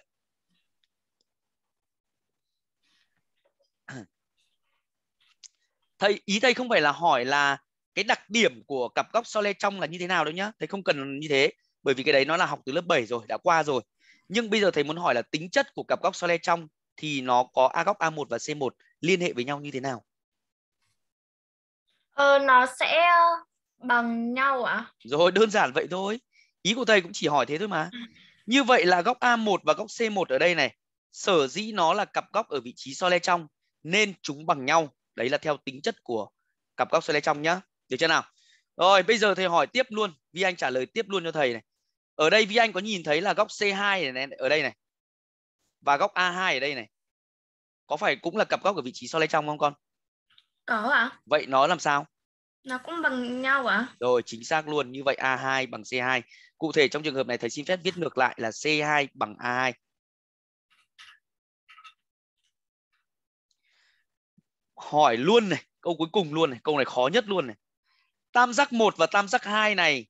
thầy ý thầy không phải là hỏi là cái đặc điểm của cặp góc so le trong là như thế nào đâu nhá thầy không cần như thế bởi vì cái đấy nó là học từ lớp 7 rồi đã qua rồi nhưng bây giờ thầy muốn hỏi là tính chất của cặp góc so le trong thì nó có A góc A1 và C1 liên hệ với nhau như thế nào? Ờ, nó sẽ ờ, bằng nhau ạ. À? Rồi, đơn giản vậy thôi. Ý của thầy cũng chỉ hỏi thế thôi mà. Như vậy là góc A1 và góc C1 ở đây này, sở dĩ nó là cặp góc ở vị trí so le trong nên chúng bằng nhau. Đấy là theo tính chất của cặp góc so le trong nhá. Được chưa nào? Rồi, bây giờ thầy hỏi tiếp luôn. Vi Anh trả lời tiếp luôn cho thầy này. Ở đây Vi Anh có nhìn thấy là góc C2 này, này ở đây này và góc A2 ở đây này có phải cũng là cặp góc ở vị trí so lấy trong không con? Có ạ. À. Vậy nó làm sao? Nó cũng bằng nhau ạ. À? Rồi, chính xác luôn. Như vậy A2 bằng C2. Cụ thể trong trường hợp này thầy xin phép viết ngược lại là C2 bằng A2. Hỏi luôn này, câu cuối cùng luôn này, câu này khó nhất luôn này. Tam giác 1 và tam giác 2 này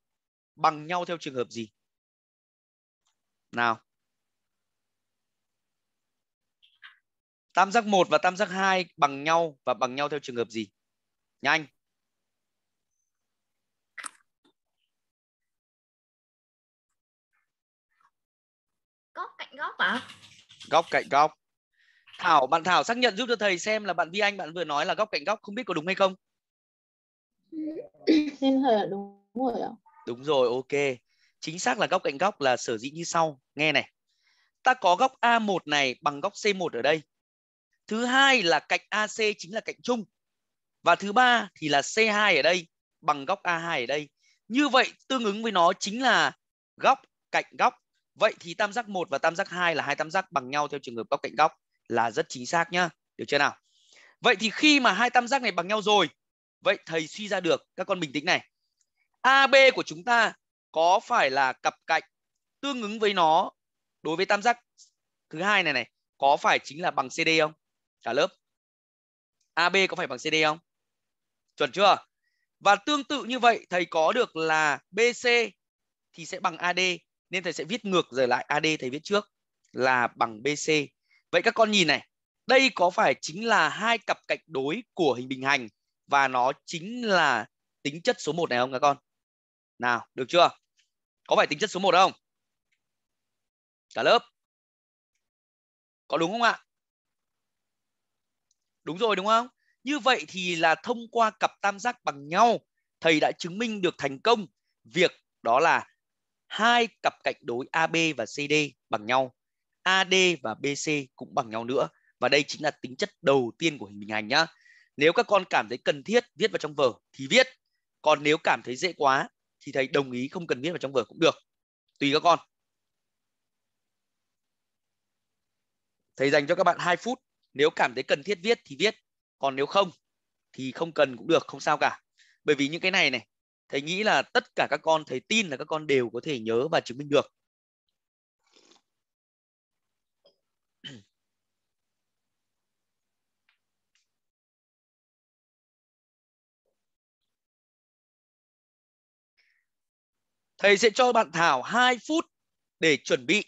bằng nhau theo trường hợp gì? Nào. tam giác 1 và tam giác 2 bằng nhau và bằng nhau theo trường hợp gì? Nhanh. Góc cạnh góc à? Góc cạnh góc. Thảo, bạn Thảo xác nhận giúp cho thầy xem là bạn Vi Anh bạn vừa nói là góc cạnh góc không biết có đúng hay không? Em thấy là đúng rồi ạ. Đúng rồi, ok. Chính xác là góc cạnh góc là sở dĩ như sau. Nghe này. Ta có góc A1 này bằng góc C1 ở đây Thứ hai là cạnh AC chính là cạnh chung. Và thứ ba thì là C2 ở đây bằng góc A2 ở đây. Như vậy tương ứng với nó chính là góc cạnh góc. Vậy thì tam giác 1 và tam giác 2 là hai tam giác bằng nhau theo trường hợp góc cạnh góc là rất chính xác nhá. Được chưa nào? Vậy thì khi mà hai tam giác này bằng nhau rồi, vậy thầy suy ra được các con bình tĩnh này. AB của chúng ta có phải là cặp cạnh tương ứng với nó đối với tam giác thứ hai này này có phải chính là bằng CD không? cả lớp AB có phải bằng CD không chuẩn chưa và tương tự như vậy thầy có được là BC thì sẽ bằng AD nên thầy sẽ viết ngược rồi lại AD thầy viết trước là bằng BC vậy các con nhìn này đây có phải chính là hai cặp cạnh đối của hình bình hành và nó chính là tính chất số 1 này không các con? Nào, được chưa? Có phải tính chất số 1 không? Cả lớp. Có đúng không ạ? Đúng rồi đúng không? Như vậy thì là thông qua cặp tam giác bằng nhau, thầy đã chứng minh được thành công việc đó là hai cặp cạnh đối AB và CD bằng nhau, AD và BC cũng bằng nhau nữa. Và đây chính là tính chất đầu tiên của hình bình hành nhá. Nếu các con cảm thấy cần thiết viết vào trong vở thì viết. Còn nếu cảm thấy dễ quá thì thầy đồng ý không cần viết vào trong vở cũng được. Tùy các con. Thầy dành cho các bạn 2 phút nếu cảm thấy cần thiết viết thì viết còn nếu không thì không cần cũng được không sao cả bởi vì những cái này này thầy nghĩ là tất cả các con thầy tin là các con đều có thể nhớ và chứng minh được thầy sẽ cho bạn Thảo 2 phút để chuẩn bị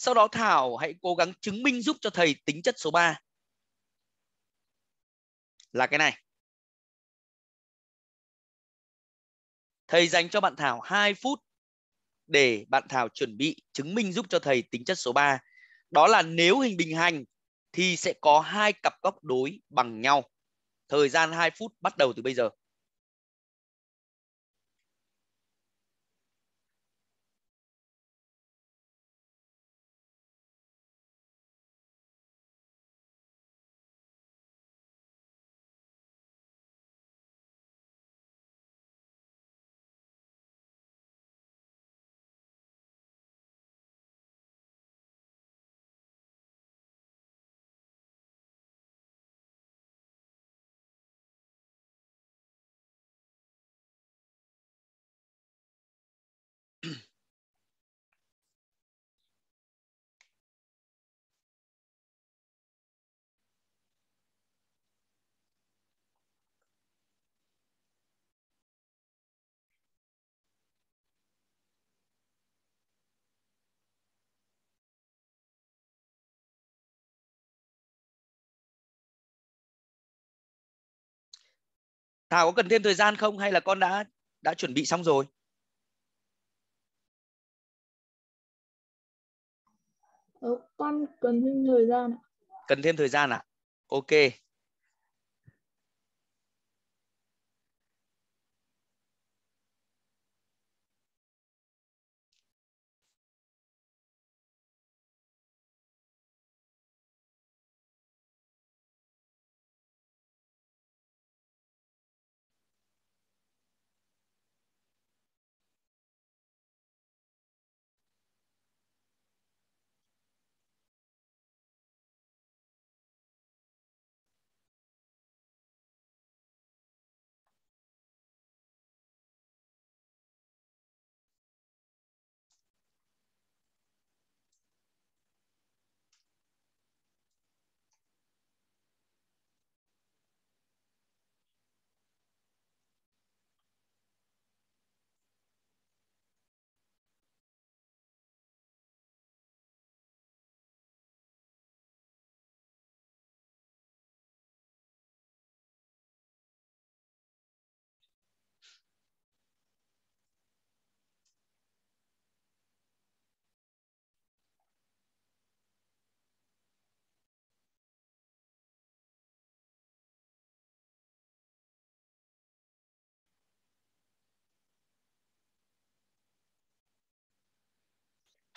sau đó Thảo hãy cố gắng chứng minh giúp cho thầy tính chất số 3 là cái này. Thầy dành cho bạn Thảo 2 phút để bạn Thảo chuẩn bị chứng minh giúp cho thầy tính chất số 3. Đó là nếu hình bình hành thì sẽ có hai cặp góc đối bằng nhau. Thời gian 2 phút bắt đầu từ bây giờ. thảo có cần thêm thời gian không hay là con đã đã chuẩn bị xong rồi ừ, con cần thêm thời gian ạ cần thêm thời gian ạ à? ok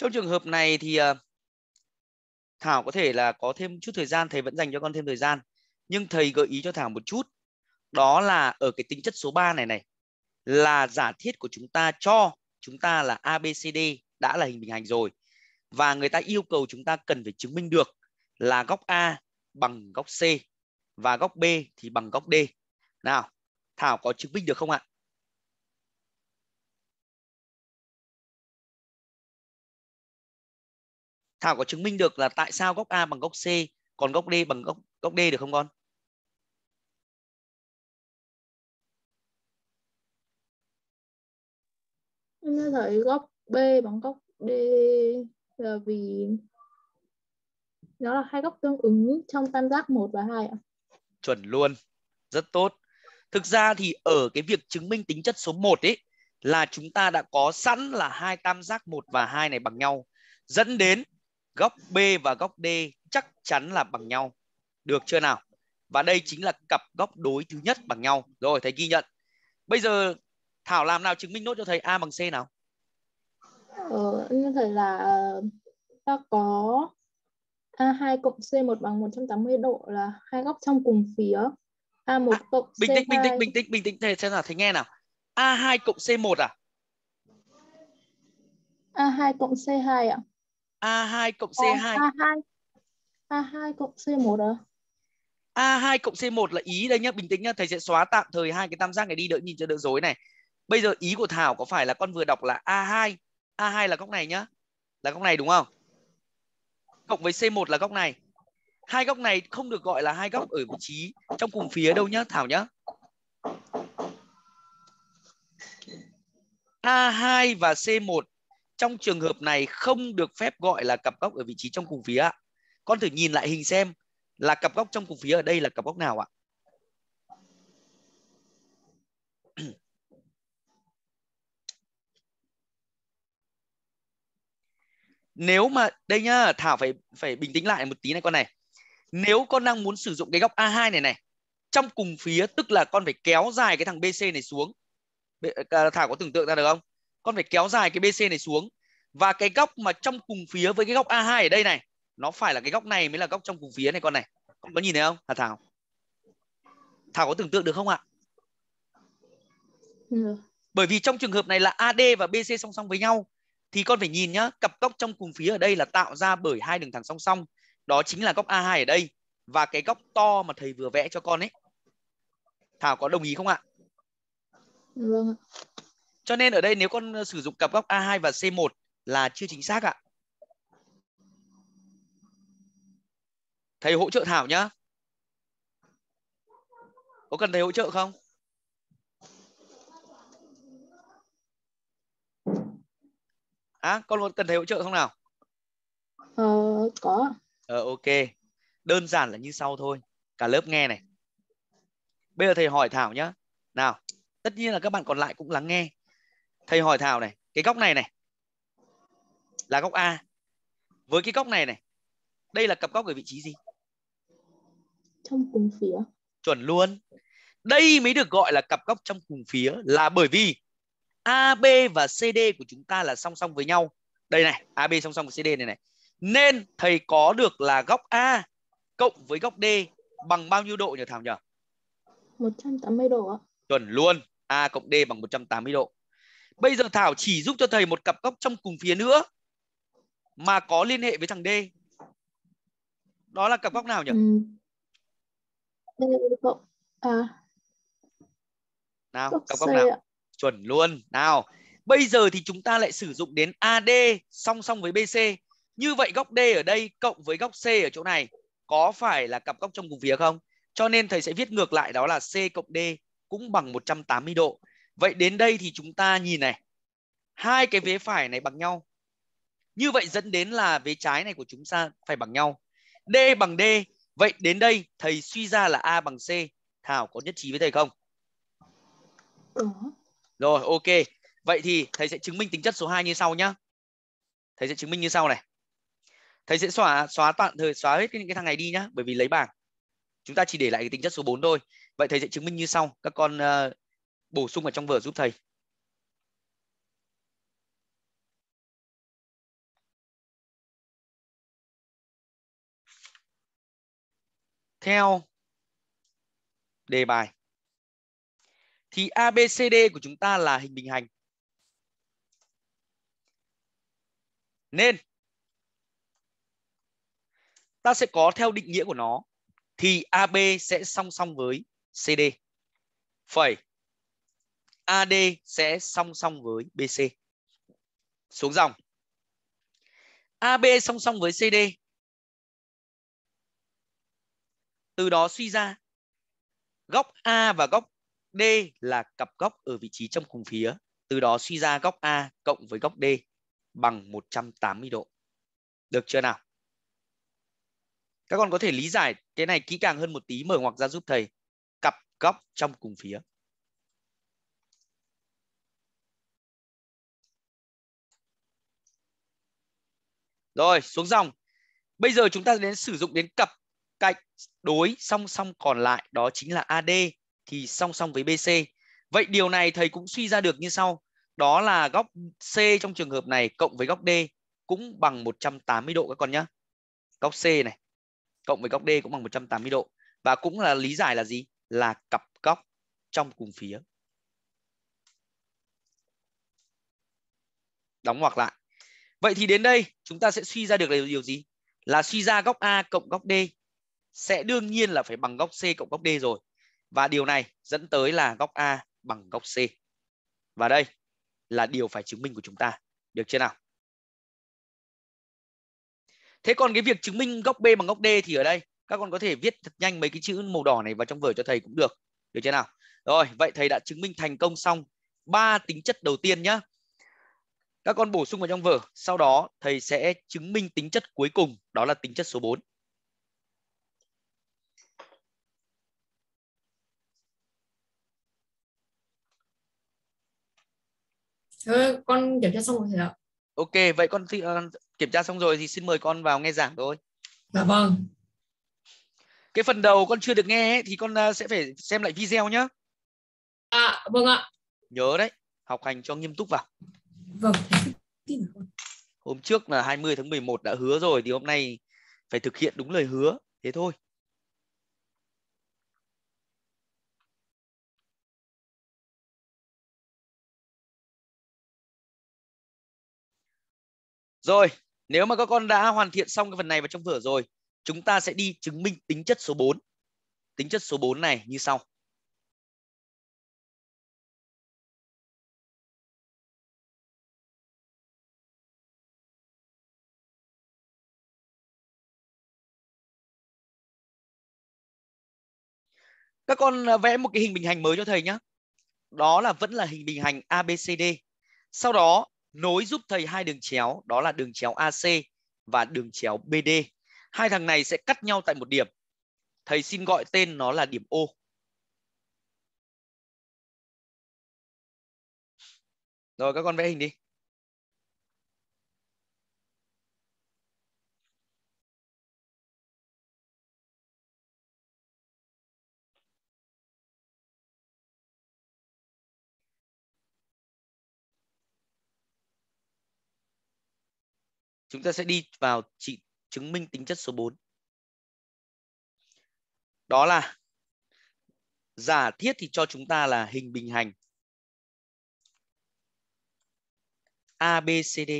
trong trường hợp này thì ờ, thảo có thể là có thêm chút thời gian thầy vẫn dành cho con thêm thời gian nhưng thầy gợi ý cho thảo một chút đó là ở cái tính chất số 3 này này là giả thiết của chúng ta cho chúng ta là abcd đã là hình bình hành rồi và người ta yêu cầu chúng ta cần phải chứng minh được là góc a bằng góc c và góc b thì bằng góc d nào thảo có chứng minh được không ạ Thảo có chứng minh được là tại sao góc A bằng góc C còn góc D bằng góc góc D được không con? Em thấy góc B bằng góc D là vì nó là hai góc tương ứng trong tam giác 1 và 2 ạ. Chuẩn luôn. Rất tốt. Thực ra thì ở cái việc chứng minh tính chất số 1 ấy là chúng ta đã có sẵn là hai tam giác 1 và 2 này bằng nhau dẫn đến góc B và góc D chắc chắn là bằng nhau. Được chưa nào? Và đây chính là cặp góc đối thứ nhất bằng nhau. Rồi, thầy ghi nhận. Bây giờ Thảo làm nào chứng minh nốt cho thầy A bằng C nào? Ờ, thầy là ờ, ta có A2 cộng C1 bằng 180 độ là hai góc trong cùng phía. A1 à, cộng bình C2. Tĩnh, bình tĩnh, bình tĩnh, bình tĩnh, thầy xem nào, thầy nghe nào. A2 cộng C1 à? A2 cộng C2 ạ. À? A2 cộng C2. A2. A2 cộng C1 à? A2 cộng C1 là ý đây nhá, bình tĩnh nhá, thầy sẽ xóa tạm thời hai cái tam giác này đi đỡ nhìn cho đỡ rối này. Bây giờ ý của Thảo có phải là con vừa đọc là A2, A2 là góc này nhá. Là góc này đúng không? Cộng với C1 là góc này. Hai góc này không được gọi là hai góc ở vị trí trong cùng phía đâu nhá, Thảo nhá. A2 và C1 trong trường hợp này không được phép gọi là cặp góc ở vị trí trong cùng phía ạ. Con thử nhìn lại hình xem là cặp góc trong cùng phía ở đây là cặp góc nào ạ? Nếu mà đây nhá, Thảo phải phải bình tĩnh lại một tí này con này. Nếu con đang muốn sử dụng cái góc A2 này này trong cùng phía tức là con phải kéo dài cái thằng BC này xuống. À, Thảo có tưởng tượng ra được không? con phải kéo dài cái BC này xuống và cái góc mà trong cùng phía với cái góc A2 ở đây này nó phải là cái góc này mới là góc trong cùng phía này con này con có nhìn thấy không Hà Thảo Thảo có tưởng tượng được không ạ ừ. bởi vì trong trường hợp này là AD và BC song song với nhau thì con phải nhìn nhá cặp góc trong cùng phía ở đây là tạo ra bởi hai đường thẳng song song đó chính là góc A2 ở đây và cái góc to mà thầy vừa vẽ cho con ấy Thảo có đồng ý không ạ? Vâng ạ. Cho nên ở đây nếu con ờ, sử dụng cặp góc A2 và C1 là chưa chính xác ạ. Thầy hỗ trợ Thảo nhá. Có cần thầy hỗ trợ không? À, con muốn cần thầy hỗ trợ không nào? Ờ, có. Ờ, ok. Đơn giản là như sau thôi. Cả lớp nghe này. Bây giờ thầy hỏi Thảo nhá. Nào, tất nhiên là các bạn còn lại cũng lắng nghe thầy hỏi thảo này cái góc này này là góc a với cái góc này này đây là cặp góc ở vị trí gì trong cùng phía chuẩn luôn đây mới được gọi là cặp góc trong cùng phía là bởi vì AB và CD của chúng ta là song song với nhau. Đây này, AB song song với CD này này. Nên thầy có được là góc A cộng với góc D bằng bao nhiêu độ nhỉ Thảo nhỉ? 180 độ ạ. Chuẩn luôn. A cộng D bằng 180 độ. Bây giờ Thảo chỉ giúp cho thầy một cặp góc trong cùng phía nữa mà có liên hệ với thằng D. Đó là cặp góc nào nhỉ? Ừ. À. Nào, góc cặp góc nào? Ạ. Chuẩn luôn. Nào, bây giờ thì chúng ta lại sử dụng đến AD song song với BC. Như vậy góc D ở đây cộng với góc C ở chỗ này có phải là cặp góc trong cùng phía không? Cho nên thầy sẽ viết ngược lại đó là C cộng D cũng bằng 180 độ. Vậy đến đây thì chúng ta nhìn này, hai cái vế phải này bằng nhau. Như vậy dẫn đến là vế trái này của chúng ta phải bằng nhau. D bằng D. Vậy đến đây thầy suy ra là A bằng C. Thảo có nhất trí với thầy không? Ừ. Rồi, ok. Vậy thì thầy sẽ chứng minh tính chất số 2 như sau nhá. Thầy sẽ chứng minh như sau này. Thầy sẽ xóa xóa tạm thời xóa hết những cái thằng này đi nhá, bởi vì lấy bảng. Chúng ta chỉ để lại cái tính chất số 4 thôi. Vậy thầy sẽ chứng minh như sau. Các con uh, bổ sung vào trong vở giúp thầy. Theo đề bài thì ABCD của chúng ta là hình bình hành. Nên ta sẽ có theo định nghĩa của nó thì AB sẽ song song với CD. Phẩy AD sẽ song song với BC. Xuống dòng. AB song song với CD. Từ đó suy ra góc A và góc D là cặp góc ở vị trí trong cùng phía. Từ đó suy ra góc A cộng với góc D bằng 180 độ. Được chưa nào? Các con có thể lý giải cái này kỹ càng hơn một tí mở ngoặc ra giúp thầy. Cặp góc trong cùng phía. Rồi, xuống dòng. Bây giờ chúng ta đến sử dụng đến cặp cạnh đối song song còn lại đó chính là AD thì song song với BC. Vậy điều này thầy cũng suy ra được như sau, đó là góc C trong trường hợp này cộng với góc D cũng bằng 180 độ các con nhé. Góc C này cộng với góc D cũng bằng 180 độ và cũng là lý giải là gì? Là cặp góc trong cùng phía. Đóng ngoặc lại. Vậy thì đến đây chúng ta sẽ suy ra được là điều gì? Là suy ra góc A cộng góc D sẽ đương nhiên là phải bằng góc C cộng góc D rồi. Và điều này dẫn tới là góc A bằng góc C. Và đây là điều phải chứng minh của chúng ta. Được chưa nào? Thế còn cái việc chứng minh góc B bằng góc D thì ở đây các con có thể viết thật nhanh mấy cái chữ màu đỏ này vào trong vở cho thầy cũng được. Được chưa nào? Rồi, vậy thầy đã chứng minh thành công xong ba tính chất đầu tiên nhá. Các con bổ sung vào trong vở, sau đó thầy sẽ chứng minh tính chất cuối cùng, đó là tính chất số 4. Ừ, con kiểm tra xong rồi thầy ạ. Ok, vậy con thi, uh, kiểm tra xong rồi thì xin mời con vào nghe giảng thôi. Dạ vâng. Cái phần đầu con chưa được nghe ấy, thì con uh, sẽ phải xem lại video nhé. À, dạ, vâng ạ. Nhớ đấy, học hành cho nghiêm túc vào. Vâng, thầy tin không? Hôm trước là 20 tháng 11 đã hứa rồi thì hôm nay phải thực hiện đúng lời hứa, thế thôi. Rồi, nếu mà các con đã hoàn thiện xong cái phần này vào trong vở rồi, chúng ta sẽ đi chứng minh tính chất số 4. Tính chất số 4 này như sau. các con ờ, vẽ một cái hình bình hành mới cho thầy nhé đó là vẫn là hình bình hành ABCD sau đó nối giúp thầy hai đường chéo đó là đường chéo AC và đường chéo BD hai thằng này sẽ cắt nhau tại một điểm thầy xin gọi tên nó là điểm O rồi các con vẽ hình đi Chúng ta sẽ đi vào trị chứng minh tính chất số 4. Đó là giả thiết thì cho chúng ta là hình bình hành ABCD.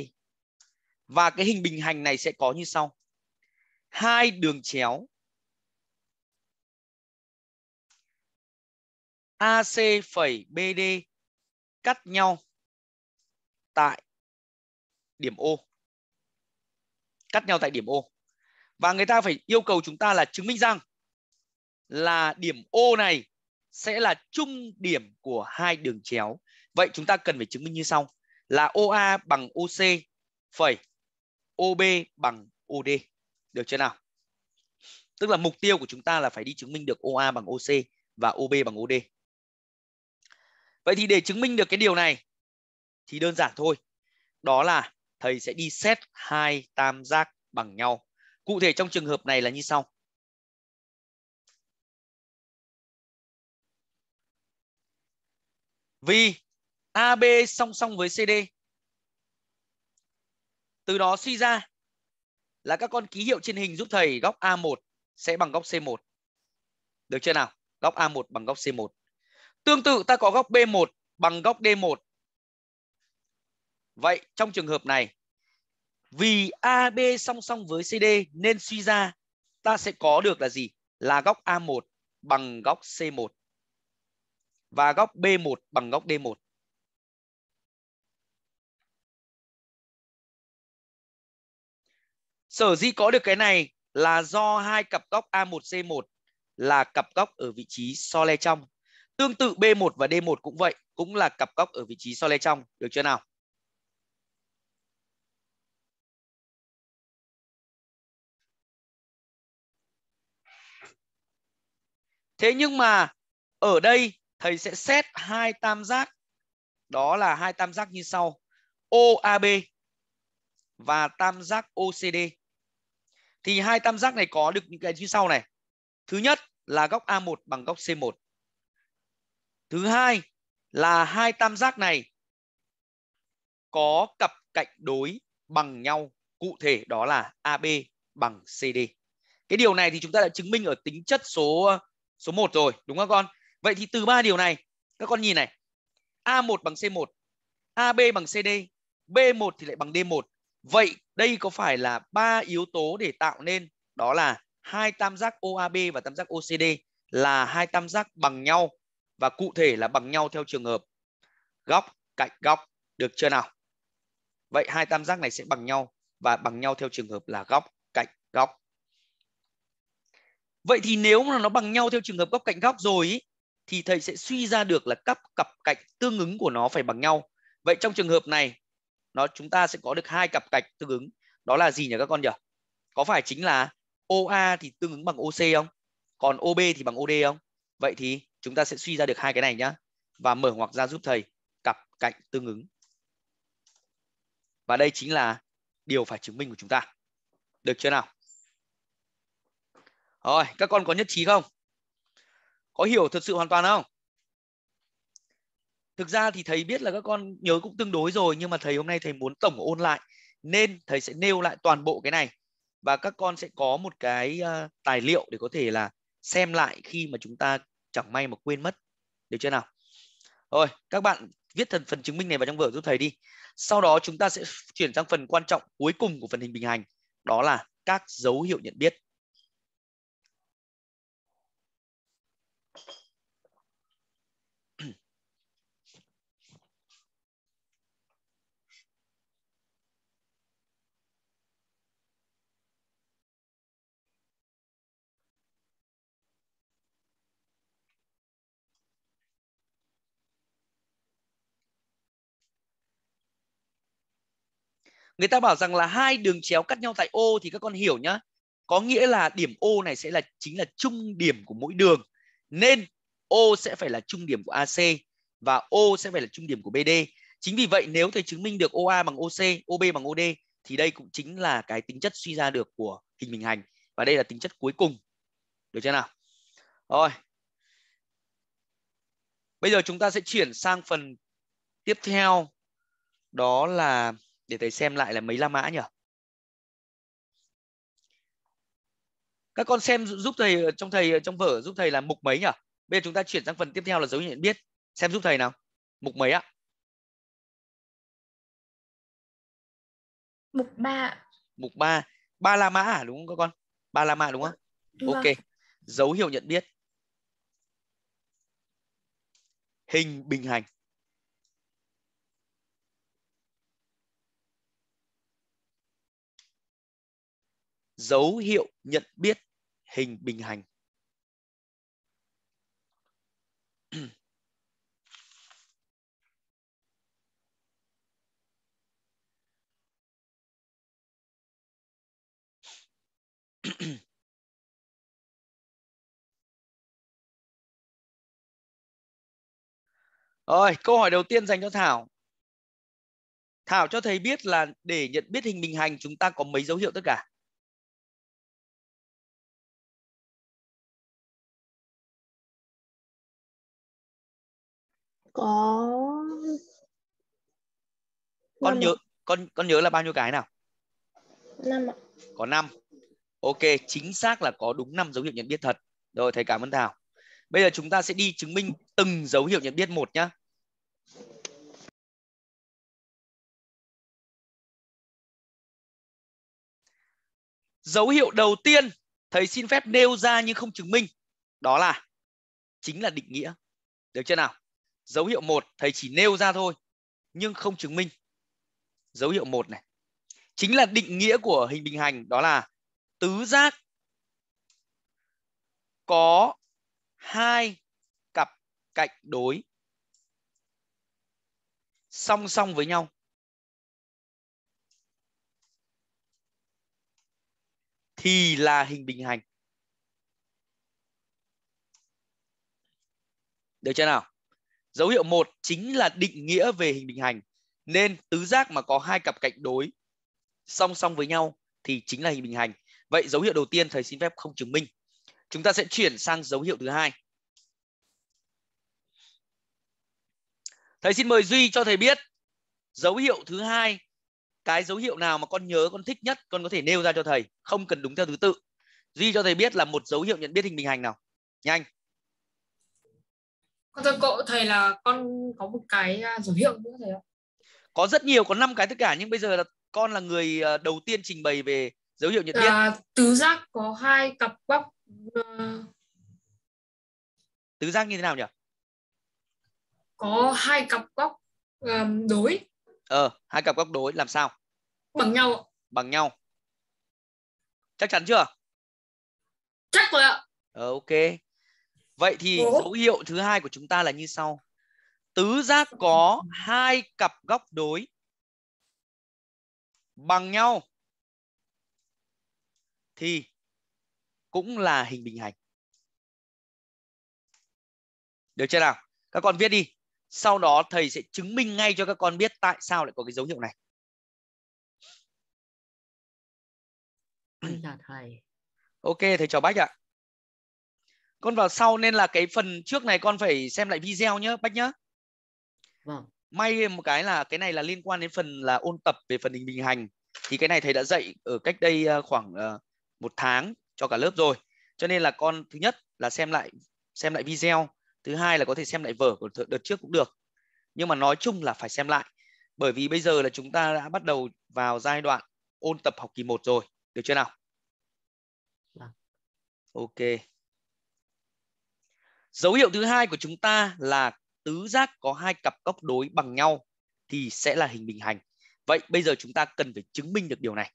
Và cái hình bình hành này sẽ có như sau. Hai đường chéo AC phẩy BD cắt nhau tại điểm O cắt nhau tại điểm O. Và người ta phải yêu cầu chúng ta là chứng minh rằng là điểm O này sẽ là trung điểm của hai đường chéo. Vậy chúng ta cần phải chứng minh như sau là OA bằng OC phẩy OB bằng OD. Được chưa nào? Tức là mục tiêu của chúng ta là phải đi chứng minh được OA bằng OC và OB bằng OD. Vậy thì để chứng minh được cái điều này thì đơn giản thôi. Đó là thầy sẽ đi xét hai tam giác bằng nhau. Cụ thể trong trường hợp này là như sau. Vì AB song song với CD. Từ đó suy ra là các con ký hiệu trên hình giúp thầy góc A1 sẽ bằng góc C1. Được chưa nào? Góc A1 bằng góc C1. Tương tự ta có góc B1 bằng góc D1 Vậy trong trường hợp này vì AB song song với CD nên suy ra ta sẽ có được là gì? Là góc A1 bằng góc C1 và góc B1 bằng góc D1. Sở dĩ có được cái này là do hai cặp góc A1C1 là cặp góc ở vị trí so le trong. Tương tự B1 và D1 cũng vậy, cũng là cặp góc ở vị trí so le trong, được chưa nào? Thế nhưng mà ở đây thầy sẽ xét hai tam giác. Đó là hai tam giác như sau. OAB và tam giác OCD. Thì hai tam giác này có được những cái như sau này. Thứ nhất là góc A1 bằng góc C1. Thứ hai là hai tam giác này có cặp cạnh đối bằng nhau cụ thể đó là AB bằng CD. Cái điều này thì chúng ta đã chứng minh ở tính chất số số 1 rồi, đúng không con? Vậy thì từ ba điều này, các con nhìn này. A1 bằng C1, AB bằng CD, B1 thì lại bằng D1. Vậy đây có phải là ba yếu tố để tạo nên đó là hai tam giác OAB và tam giác OCD là hai tam giác bằng nhau và cụ thể là bằng nhau theo trường hợp góc cạnh góc được chưa nào? Vậy hai tam giác này sẽ bằng nhau và bằng nhau theo trường hợp là góc cạnh góc vậy thì nếu mà nó bằng nhau theo trường hợp góc cạnh góc rồi ý, thì thầy sẽ suy ra được là các cặp cạnh tương ứng của nó phải bằng nhau vậy trong trường hợp này nó chúng ta sẽ có được hai cặp cạnh tương ứng đó là gì nhỉ các con nhỉ có phải chính là OA thì tương ứng bằng OC không còn OB thì bằng OD không vậy thì chúng ta sẽ suy ra được hai cái này nhá và mở ngoặc ra giúp thầy cặp cạnh tương ứng và đây chính là điều phải chứng minh của chúng ta được chưa nào rồi, các con có nhất trí không? Có hiểu thật sự hoàn toàn không? Thực ra thì thầy biết là các con nhớ cũng tương đối rồi nhưng mà thầy hôm nay thầy muốn tổng ôn lại nên thầy sẽ nêu lại toàn bộ cái này và các con sẽ có một cái ờ, tài liệu để có thể là xem lại khi mà chúng ta chẳng may mà quên mất. Được chưa nào? Rồi, các bạn viết thần phần chứng minh này vào trong vở giúp thầy đi. Sau đó chúng ta sẽ chuyển sang phần quan trọng cuối cùng của phần hình bình hành, đó là các dấu hiệu nhận biết. người ta bảo rằng là hai đường chéo cắt nhau tại ô thì các con hiểu nhá có nghĩa là điểm ô này sẽ là chính là trung điểm của mỗi đường nên ô sẽ phải là trung điểm của AC và O sẽ phải là trung điểm của BD. Chính vì vậy nếu thầy chứng minh được OA bằng OC, OB bằng OD thì đây cũng chính là cái tính chất suy ra được của hình bình hành và đây là tính chất cuối cùng. Được chưa nào? Rồi. Bây giờ chúng ta sẽ chuyển sang phần tiếp theo đó là để thầy xem lại là mấy la mã nhỉ các con xem giúp thầy trong thầy trong vở giúp thầy là mục mấy nhỉ bây giờ chúng ta chuyển sang phần tiếp theo là dấu hiệu nhận biết xem giúp thầy nào mục mấy ạ mục ba. mục ba. ba la mã à, đúng không các con ba la mã đúng không đúng ok dấu hiệu nhận biết hình bình hành dấu hiệu nhận biết hình bình hành. Rồi, câu hỏi đầu tiên dành cho Thảo. Thảo cho thầy biết là để nhận biết hình bình hành chúng ta có mấy dấu hiệu tất cả? có con nhớ con con nhớ là bao nhiêu cái nào năm có năm ok chính xác là có đúng năm dấu hiệu nhận biết thật rồi thầy cảm ơn thảo bây giờ chúng ta sẽ đi chứng minh từng dấu hiệu nhận biết một nhá dấu hiệu đầu tiên thầy xin phép nêu ra nhưng không chứng minh đó là chính là định nghĩa được chưa nào dấu hiệu một thầy chỉ nêu ra thôi nhưng không chứng minh dấu hiệu một này chính là định nghĩa của hình bình hành đó là tứ giác có hai cặp cạnh đối song song với nhau thì là hình bình hành được chưa nào Dấu hiệu 1 chính là định nghĩa về hình bình hành. Nên tứ giác mà có hai cặp cạnh đối song song với nhau thì chính là hình bình hành. Vậy dấu hiệu đầu tiên thầy xin phép không chứng minh. Chúng ta sẽ chuyển sang dấu hiệu thứ hai. Thầy xin mời Duy cho thầy biết dấu hiệu thứ hai cái dấu hiệu nào mà con nhớ con thích nhất con có thể nêu ra cho thầy không cần đúng theo thứ tự duy cho thầy biết là một dấu hiệu nhận biết hình bình hành nào nhanh con thưa cậu thầy là con có một cái à, dấu hiệu nữa thầy ạ có rất nhiều có 5 cái tất cả nhưng bây giờ là con là người à, đầu tiên trình bày về dấu hiệu nhận biết à, tứ giác có hai cặp góc à, tứ giác như thế nào nhỉ có hai cặp góc đối ờ hai cặp góc đối làm sao bằng nhau bằng nhau chắc chắn chưa chắc rồi ạ ờ, ok Vậy thì Ủa? dấu hiệu thứ hai của chúng ta là như sau. Tứ giác ừ. có hai cặp góc đối bằng nhau thì cũng là hình bình hành. Được chưa nào? Các con viết đi. Sau đó thầy sẽ chứng minh ngay cho các con biết tại sao lại có cái dấu hiệu này. Dạ thầy. Ok, thầy chào Bách ạ con vào sau nên là cái phần trước này con phải xem lại video nhé bách nhá vâng may một cái là cái này là liên quan đến phần là ôn tập về phần hình bình hành thì cái này thầy đã dạy ở cách đây ờ, khoảng ờ, một tháng cho cả lớp rồi cho nên là con thứ nhất là xem lại xem lại video thứ hai là có thể xem lại vở của đợt trước cũng được nhưng mà nói chung là phải xem lại bởi vì bây giờ là chúng ta đã bắt đầu vào giai đoạn ôn tập học kỳ 1 rồi được chưa nào vâng. ok Dấu hiệu thứ hai của chúng ta là tứ giác có hai cặp góc đối bằng nhau thì sẽ là hình bình hành. Vậy bây giờ chúng ta cần phải chứng minh được điều này.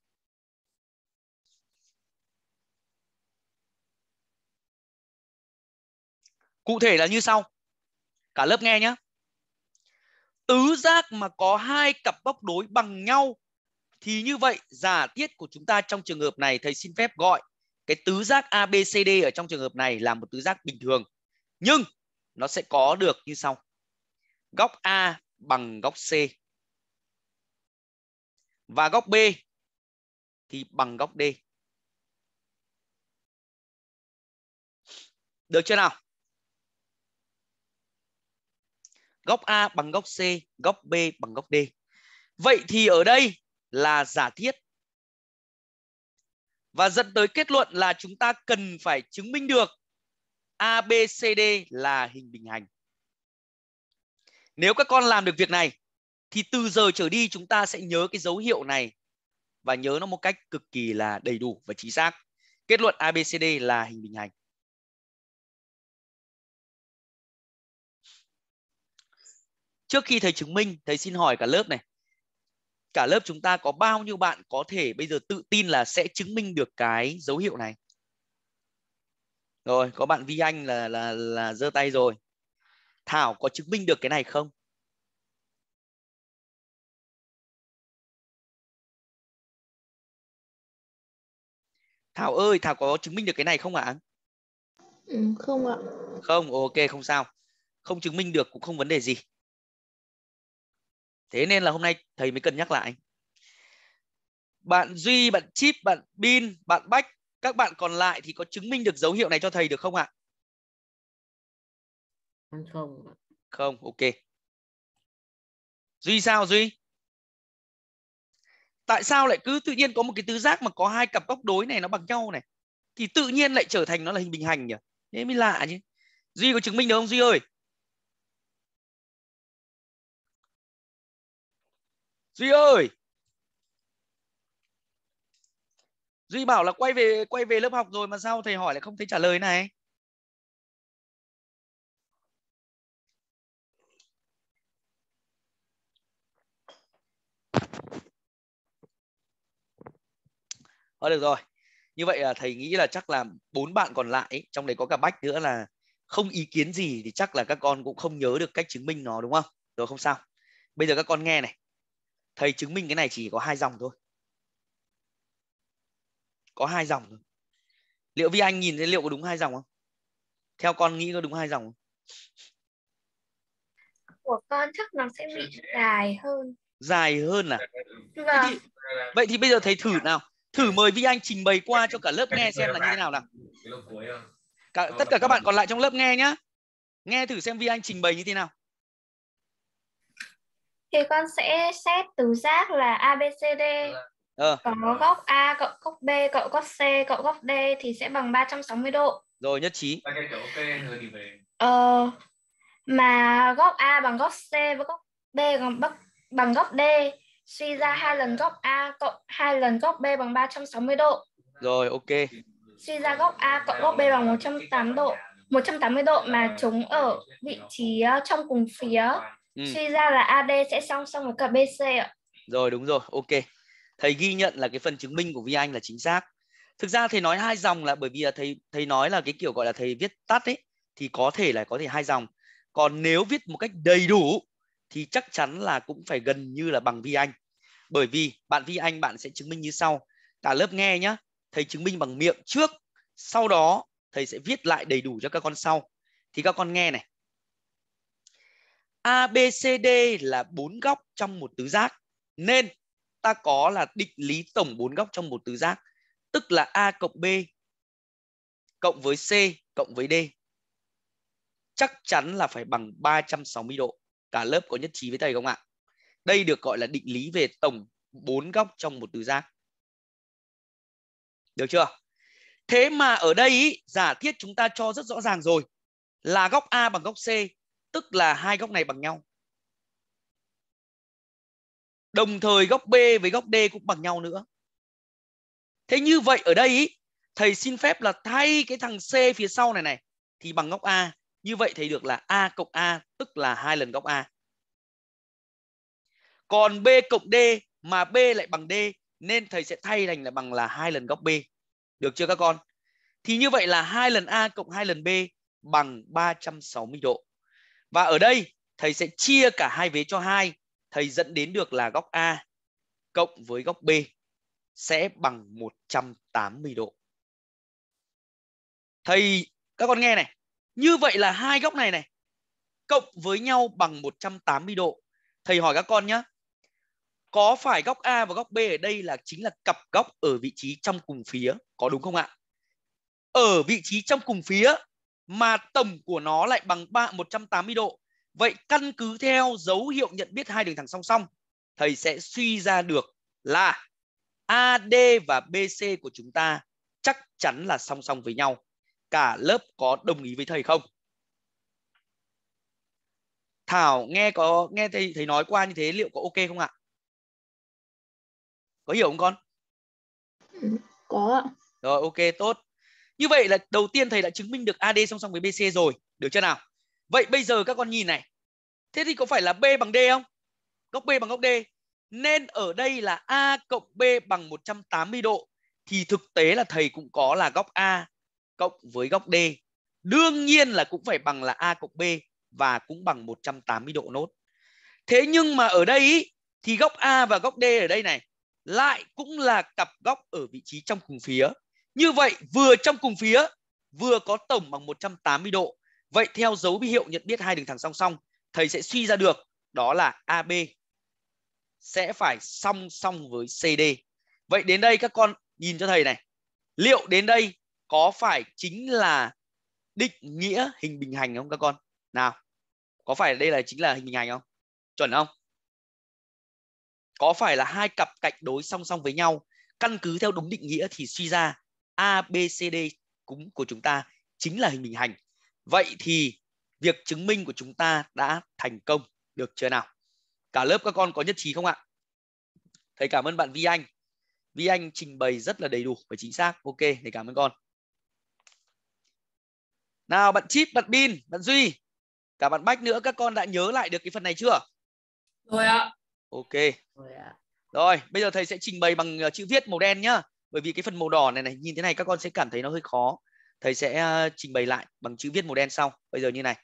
Cụ thể là như sau. Cả lớp nghe nhé. Tứ giác mà có hai cặp góc đối bằng nhau thì như vậy giả thiết của chúng ta trong trường hợp này thầy xin phép gọi cái tứ giác ABCD ở trong trường hợp này là một tứ giác bình thường nhưng nó sẽ có được như sau góc A bằng góc C và góc B thì bằng góc D được chưa nào góc A bằng góc C góc B bằng góc D vậy thì ở đây là giả thiết và dẫn tới kết luận là chúng ta cần phải chứng minh được ABCD là hình bình hành. Nếu các con làm được việc này thì từ giờ trở đi chúng ta sẽ nhớ cái dấu hiệu này và nhớ nó một cách cực kỳ là đầy đủ và chính xác. Kết luận ABCD là hình bình hành. Trước khi thầy chứng minh, thầy xin hỏi cả lớp này. Cả lớp chúng ta có bao nhiêu bạn có thể bây giờ tự tin là sẽ chứng minh được cái dấu hiệu này? rồi có bạn vi anh là là là giơ tay rồi thảo có chứng minh được cái này không thảo ơi thảo có chứng minh được cái này không ạ à? ừ, không ạ không ok không sao không chứng minh được cũng không vấn đề gì thế nên là hôm nay thầy mới cần nhắc lại bạn duy bạn chip bạn bin bạn bách các bạn còn lại thì có chứng minh được dấu hiệu này cho thầy được không ạ? Không. Không, ok. Duy sao Duy? Tại sao lại cứ tự nhiên có một cái tứ giác mà có hai cặp góc đối này nó bằng nhau này? Thì tự nhiên lại trở thành nó là hình bình hành nhỉ? Thế mới lạ chứ. Duy có chứng minh được không Duy ơi? Duy ơi! duy bảo là quay về quay về lớp học rồi mà sao thầy hỏi lại không thấy trả lời này Ờ, được rồi như vậy là thầy nghĩ là chắc là bốn bạn còn lại trong đấy có cả bách nữa là không ý kiến gì thì chắc là các con cũng không nhớ được cách chứng minh nó đúng không rồi không sao bây giờ các con nghe này thầy chứng minh cái này chỉ có hai dòng thôi có hai dòng thôi liệu vi anh nhìn thấy liệu có đúng hai dòng không theo con nghĩ có đúng hai dòng không của con chắc nó sẽ bị dài hơn dài hơn à vâng. vậy, thì, vậy thì bây giờ thầy thử nào thử mời vi anh trình bày qua cho cả lớp nghe xem là như thế nào nào cả, tất cả các bạn còn lại trong lớp nghe nhá nghe thử xem vi anh trình bày như thế nào thì con sẽ xét từ giác là abcd ờ. có góc A cộng góc B cộng góc C cộng góc D thì sẽ bằng 360 độ rồi nhất trí ờ, mà góc A bằng góc C với góc B bằng bằng góc D suy ra hai lần góc A cộng hai lần góc B bằng 360 độ rồi ok suy ra góc A cộng góc B bằng 180 độ 180 độ mà chúng ở vị trí ờ, trong cùng phía ừ. suy ra là AD sẽ song song với cả BC ạ rồi đúng rồi ok thầy ghi nhận là cái phần chứng minh của vi anh là chính xác thực ra thầy nói hai dòng là bởi vì là thầy thầy nói là cái kiểu gọi là thầy viết tắt ấy thì có thể là có thể hai dòng còn nếu viết một cách đầy đủ thì chắc chắn là cũng phải gần như là bằng vi anh bởi vì bạn vi anh bạn sẽ chứng minh như sau cả lớp nghe nhá thầy chứng minh bằng miệng trước sau đó thầy sẽ viết lại đầy đủ cho các con sau thì các con nghe này ABCD là bốn góc trong một tứ giác nên ta có là định lý tổng bốn góc trong một tứ giác tức là a cộng b cộng với c cộng với d chắc chắn là phải bằng 360 độ. Cả lớp có nhất trí với thầy không ạ? Đây được gọi là định lý về tổng bốn góc trong một tứ giác. Được chưa? Thế mà ở đây ý, giả thiết chúng ta cho rất rõ ràng rồi là góc A bằng góc C, tức là hai góc này bằng nhau. Đồng thời góc B với góc D cũng bằng nhau nữa. Thế như vậy ở đây thầy xin phép là thay cái thằng C phía sau này này thì bằng góc A. Như vậy thầy được là A cộng A tức là hai lần góc A. Còn B cộng D mà B lại bằng D nên thầy sẽ thay thành là bằng là hai lần góc B. Được chưa các con? Thì như vậy là hai lần A cộng hai lần B bằng 360 độ. Và ở đây thầy sẽ chia cả hai vế cho hai thầy dẫn đến được là góc A cộng với góc B sẽ bằng 180 độ. Thầy các con nghe này, như vậy là hai góc này này cộng với nhau bằng 180 độ. Thầy hỏi các con nhé, có phải góc A và góc B ở đây là chính là cặp góc ở vị trí trong cùng phía, có đúng không ạ? Ở vị trí trong cùng phía mà tổng của nó lại bằng 3 180 độ Vậy căn cứ theo dấu hiệu nhận biết hai đường thẳng song song, thầy sẽ suy ra được là AD và BC của chúng ta chắc chắn là song song với nhau. Cả lớp có đồng ý với thầy không? Thảo nghe có nghe thầy thầy nói qua như thế liệu có ok không ạ? Có hiểu không con? Có ạ. Rồi ok tốt. Như vậy là đầu tiên thầy đã chứng minh được AD song song với BC rồi, được chưa nào? Vậy bây giờ các con nhìn này. Thế thì có phải là B bằng D không? Góc B bằng góc D. Nên ở đây là A cộng B bằng 180 độ. Thì thực tế là thầy cũng có là góc A cộng với góc D. Đương nhiên là cũng phải bằng là A cộng B và cũng bằng 180 độ nốt. Thế nhưng mà ở đây thì góc A và góc D ở đây này lại cũng là cặp góc ở vị trí trong cùng phía. Như vậy vừa trong cùng phía vừa có tổng bằng 180 độ Vậy theo dấu bi hiệu nhận biết hai đường thẳng song song, thầy sẽ suy ra được đó là AB sẽ phải song song với CD. Vậy đến đây các con nhìn cho thầy này. Liệu đến đây có phải chính là định nghĩa hình bình hành không các con? Nào. Có phải đây là chính là hình bình hành không? Chuẩn không? Có phải là hai cặp cạnh đối song song với nhau, căn cứ theo đúng định nghĩa thì suy ra ABCD cúng của chúng ta chính là hình bình hành Vậy thì việc chứng minh của chúng ta đã thành công được chưa nào? Cả lớp các con có nhất trí không ạ? Thầy cảm ơn bạn Vi Anh. Vi Anh trình bày rất là đầy đủ và chính xác. Ok, thầy cảm ơn con. Nào bạn Chip, bạn Bin, bạn Duy, cả bạn Bách nữa các con đã nhớ lại được cái phần này chưa? Rồi ạ. Ok. Rồi ạ. Rồi, bây giờ thầy sẽ trình bày bằng ờ, chữ viết màu đen nhá. Bởi vì cái phần màu đỏ này này nhìn thế này các con sẽ cảm thấy nó hơi khó thầy sẽ ờ, trình bày lại bằng chữ viết màu đen sau bây giờ như này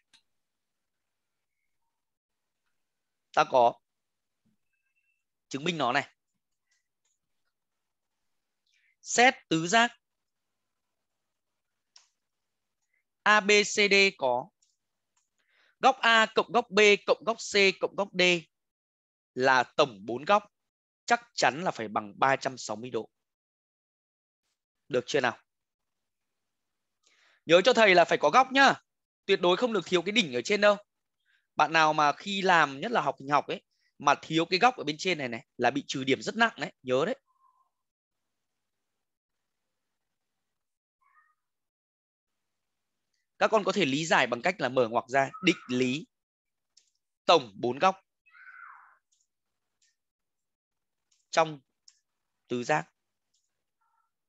ta có chứng minh nó này xét tứ giác ABCD có góc A cộng góc B cộng góc C cộng góc D là tổng 4 góc chắc chắn là phải bằng 360 độ. Được chưa nào? nhớ cho thầy là phải có góc nhá tuyệt đối không được thiếu cái đỉnh ở trên đâu bạn nào mà khi làm nhất là học hình học ấy mà thiếu cái góc ở bên trên này này là bị trừ điểm rất nặng đấy nhớ đấy các con có thể lý giải bằng cách là mở ngoặc ra định lý tổng bốn góc trong tứ giác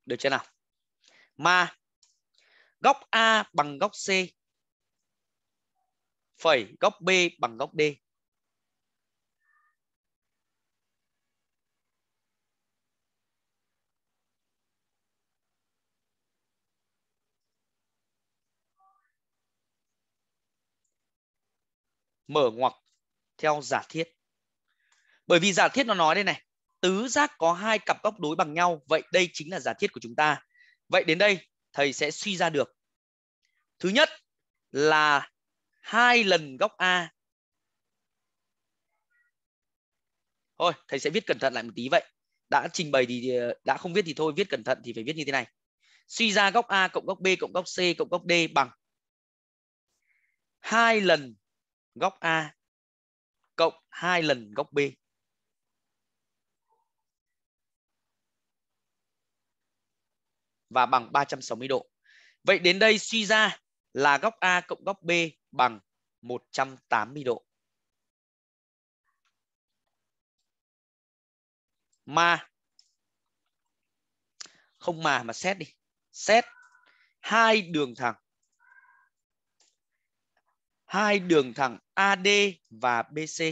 được chưa nào mà góc A bằng góc C phẩy góc B bằng góc D. Mở ngoặc theo giả thiết. Bởi vì giả thiết nó nói đây này, tứ giác có hai cặp góc đối bằng nhau, vậy đây chính là giả thiết của chúng ta. Vậy đến đây thầy sẽ suy ra được. Thứ nhất là hai lần góc A. Thôi, thầy sẽ viết cẩn thận lại một tí vậy. Đã trình bày thì ờ, đã không viết thì thôi, viết cẩn thận thì phải viết như thế này. Suy ra góc A cộng góc B cộng góc C cộng góc D bằng hai lần góc A cộng hai lần góc B. và bằng 360 độ. Vậy đến đây suy ra là góc A cộng góc B bằng 180 độ. Mà không mà mà xét đi. Xét hai đường thẳng. Hai đường thẳng AD và BC.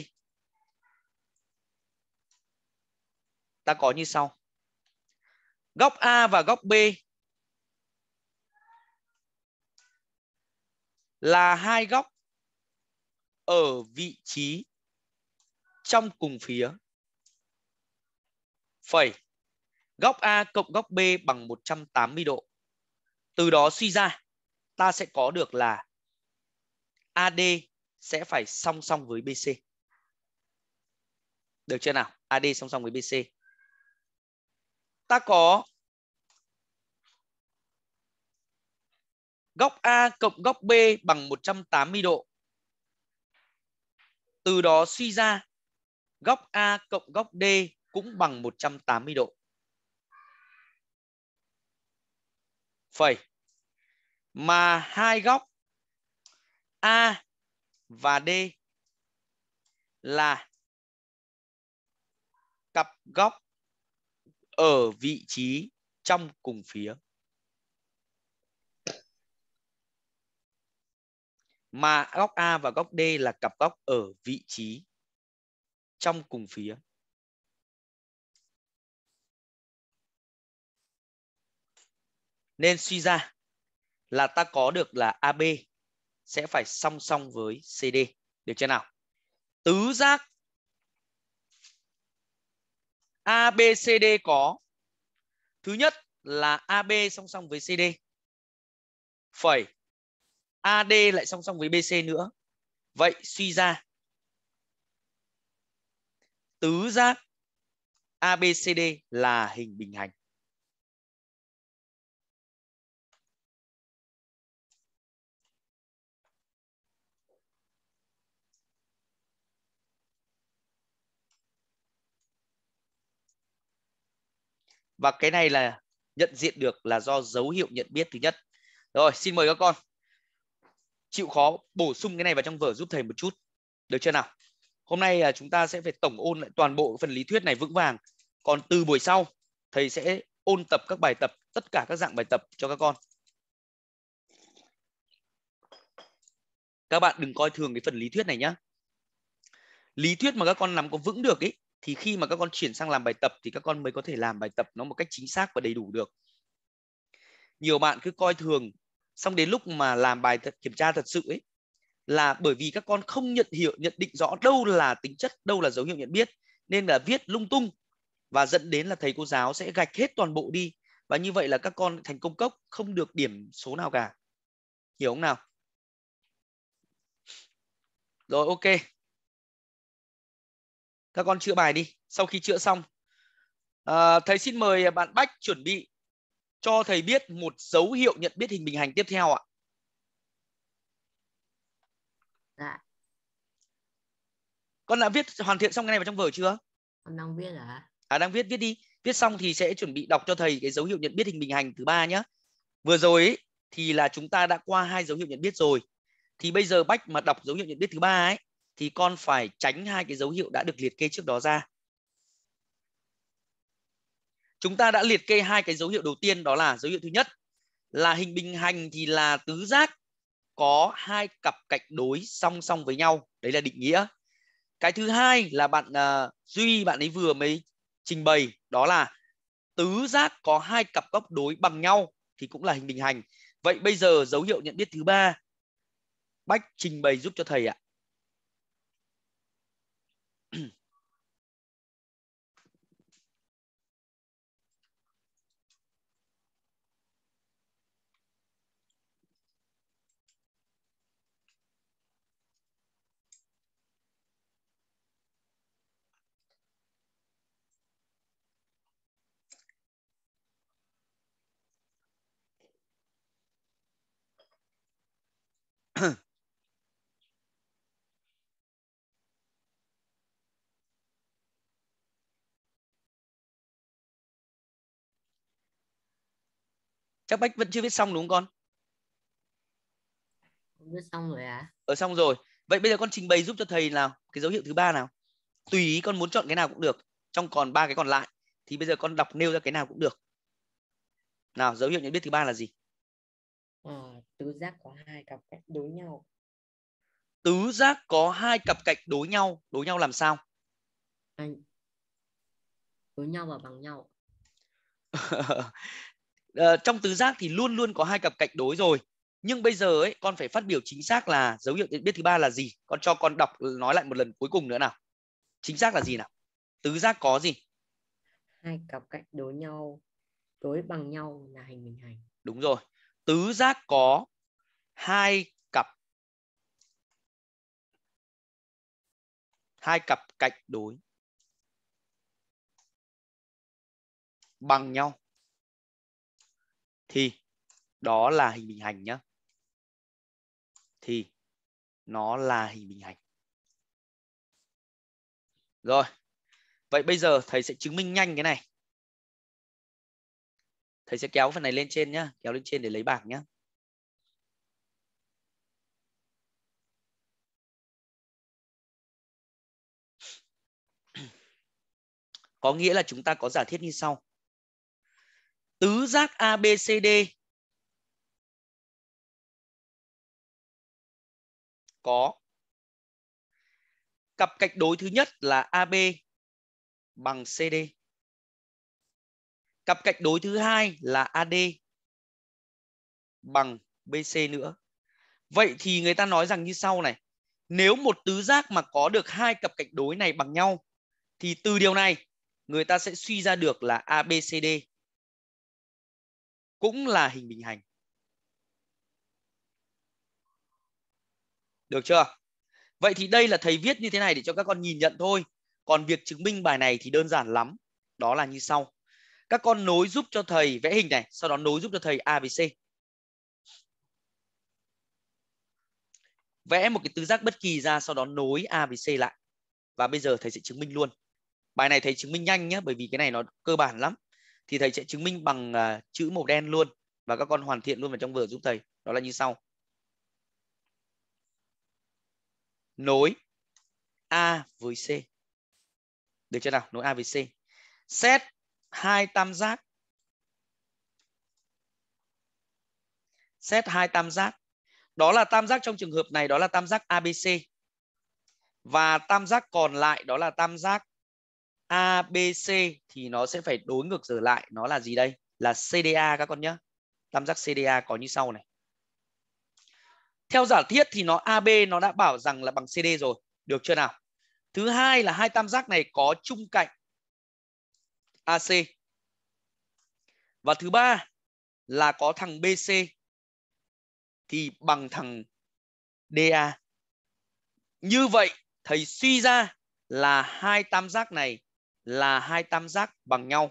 Ta có như sau. Góc A và góc B là hai góc ở vị trí trong cùng phía. Phẩy. Góc A cộng góc B bằng 180 độ. Từ đó suy ra ta sẽ có được là AD sẽ phải song song với BC. Được chưa nào? AD song song với BC. Ta có góc A cộng góc B bằng 180 độ. Từ đó suy ra góc A cộng góc D cũng bằng 180 độ. Phẩy. Mà hai góc A và D là cặp góc ở vị trí trong cùng phía. mà góc A và góc D là cặp góc ở vị trí trong cùng phía. Nên suy ra là ta có được là AB sẽ phải song song với CD. Được chưa nào? Tứ giác ABCD có thứ nhất là AB song song với CD. Phẩy AD lại song song với BC nữa. Vậy suy ra tứ giác ABCD là hình bình hành. Và cái này là nhận diện được là do dấu hiệu nhận biết thứ nhất. Rồi, xin mời các con chịu khó bổ sung cái này vào trong vở giúp thầy một chút được chưa nào hôm nay là chúng ta sẽ phải tổng ôn lại toàn bộ phần lý thuyết này vững vàng còn từ buổi sau thầy sẽ ôn tập các bài tập tất cả các dạng bài tập cho các con các bạn đừng coi thường cái phần lý thuyết này nhá lý thuyết mà các con nắm có vững được ấy thì khi mà các con chuyển sang làm bài tập thì các con mới có thể làm bài tập nó một cách chính xác và đầy đủ được nhiều bạn cứ coi thường xong đến lúc mà làm bài thật, kiểm tra thật sự ấy là bởi vì các con không nhận hiểu nhận định rõ đâu là tính chất đâu là dấu hiệu nhận biết nên là viết lung tung và dẫn đến là thầy cô giáo sẽ gạch hết toàn bộ đi và như vậy là các con thành công cốc không được điểm số nào cả hiểu không nào rồi ok các con chữa bài đi sau khi chữa xong à, thầy xin mời bạn bách chuẩn bị cho thầy biết một dấu hiệu nhận biết hình bình hành tiếp theo ạ. Dạ. Con đã viết hoàn thiện xong cái này vào trong vở chưa? Con đang viết ạ. À? à đang viết viết đi. Viết xong thì sẽ chuẩn bị đọc cho thầy cái dấu hiệu nhận biết hình bình hành thứ ba nhé. Vừa rồi ấy, thì là chúng ta đã qua hai dấu hiệu nhận biết rồi. Thì bây giờ Bách mà đọc dấu hiệu nhận biết thứ ba ấy thì con phải tránh hai cái dấu hiệu đã được liệt kê trước đó ra chúng ta đã liệt kê hai cái dấu hiệu đầu tiên đó là dấu hiệu thứ nhất là hình bình hành thì là tứ giác có hai cặp cạnh đối song song với nhau đấy là định nghĩa cái thứ hai là bạn uh, duy bạn ấy vừa mới trình bày đó là tứ giác có hai cặp góc đối bằng nhau thì cũng là hình bình hành vậy bây giờ dấu hiệu nhận biết thứ ba bách trình bày giúp cho thầy ạ các bác vẫn chưa viết xong đúng không con? Con viết xong rồi à? Ở ờ, xong rồi. Vậy bây giờ con trình bày giúp cho thầy nào cái dấu hiệu thứ ba nào. Tùy ý con muốn chọn cái nào cũng được trong còn ba cái còn lại thì bây giờ con đọc nêu ra cái nào cũng được. Nào, dấu hiệu nhận biết thứ ba là gì? À, tứ giác có hai cặp cạnh đối nhau. Tứ giác có hai cặp cạnh đối nhau, đối nhau làm sao? đối nhau và bằng nhau Ờ, trong tứ giác thì luôn luôn có hai cặp cạnh đối rồi nhưng bây giờ ấy con phải phát biểu chính xác là dấu hiệu nhận biết thứ ba là gì con cho con đọc ừ, nói lại một lần cuối cùng nữa nào chính xác là gì nào tứ giác có gì hai cặp cạnh đối nhau đối bằng nhau là hình bình hành đúng rồi tứ giác có hai cặp hai cặp cạnh đối bằng nhau thì đó là hình bình hành nhé thì nó là hình bình hành rồi vậy bây giờ thầy sẽ chứng minh nhanh cái này thầy sẽ kéo phần này lên trên nhá kéo lên trên để lấy bảng nhá có nghĩa là chúng ta có giả thiết như sau tứ giác ABCD có cặp cạnh đối thứ nhất là AB bằng CD. Cặp cạnh đối thứ hai là AD bằng BC nữa. Vậy thì người ta nói rằng như sau này, nếu một tứ giác mà có được hai cặp cạnh đối này bằng nhau thì từ điều này người ta sẽ suy ra được là ABCD cũng là hình bình hành. Được chưa? Vậy thì đây là thầy viết như thế này để cho các con nhìn nhận thôi. Còn việc chứng minh bài này thì đơn giản lắm. Đó là như sau. Các con nối giúp cho thầy vẽ hình này, sau đó nối giúp cho thầy A với C. Vẽ một cái tứ giác bất kỳ ra, sau đó nối A với C lại. Và bây giờ thầy sẽ chứng minh luôn. Bài này thầy chứng minh nhanh nhé, bởi vì cái này nó cơ bản lắm thì thầy sẽ chứng minh bằng uh, chữ màu đen luôn và các con hoàn thiện luôn vào trong vở giúp thầy đó là như sau nối a với c được chưa nào nối a với c xét hai tam giác xét hai tam giác đó là tam giác trong trường hợp này đó là tam giác abc và tam giác còn lại đó là tam giác ABC thì nó sẽ phải đối ngược trở lại nó là gì đây là CDA các con nhé tam giác CDA có như sau này theo giả thiết thì nó AB nó đã bảo rằng là bằng CD rồi được chưa nào thứ hai là hai tam giác này có chung cạnh AC và thứ ba là có thằng BC thì bằng thằng DA như vậy thầy suy ra là hai tam giác này là hai tam giác bằng nhau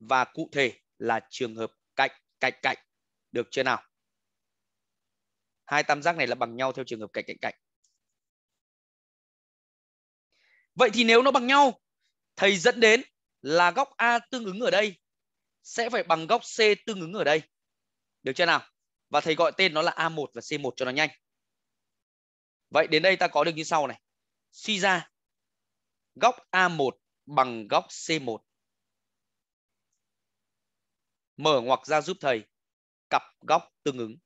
và cụ thể là trường hợp cạnh cạnh cạnh được chưa nào? Hai tam giác này là bằng nhau theo trường hợp cạnh cạnh cạnh. Vậy thì nếu nó bằng nhau, thầy dẫn đến là góc A tương ứng ở đây sẽ phải bằng góc C tương ứng ở đây. Được chưa nào? Và thầy gọi tên nó là A1 và C1 cho nó nhanh. Vậy đến đây ta có được như sau này. Suy ra góc A1 bằng góc C1. Mở ngoặc ra giúp thầy cặp góc tương ứng.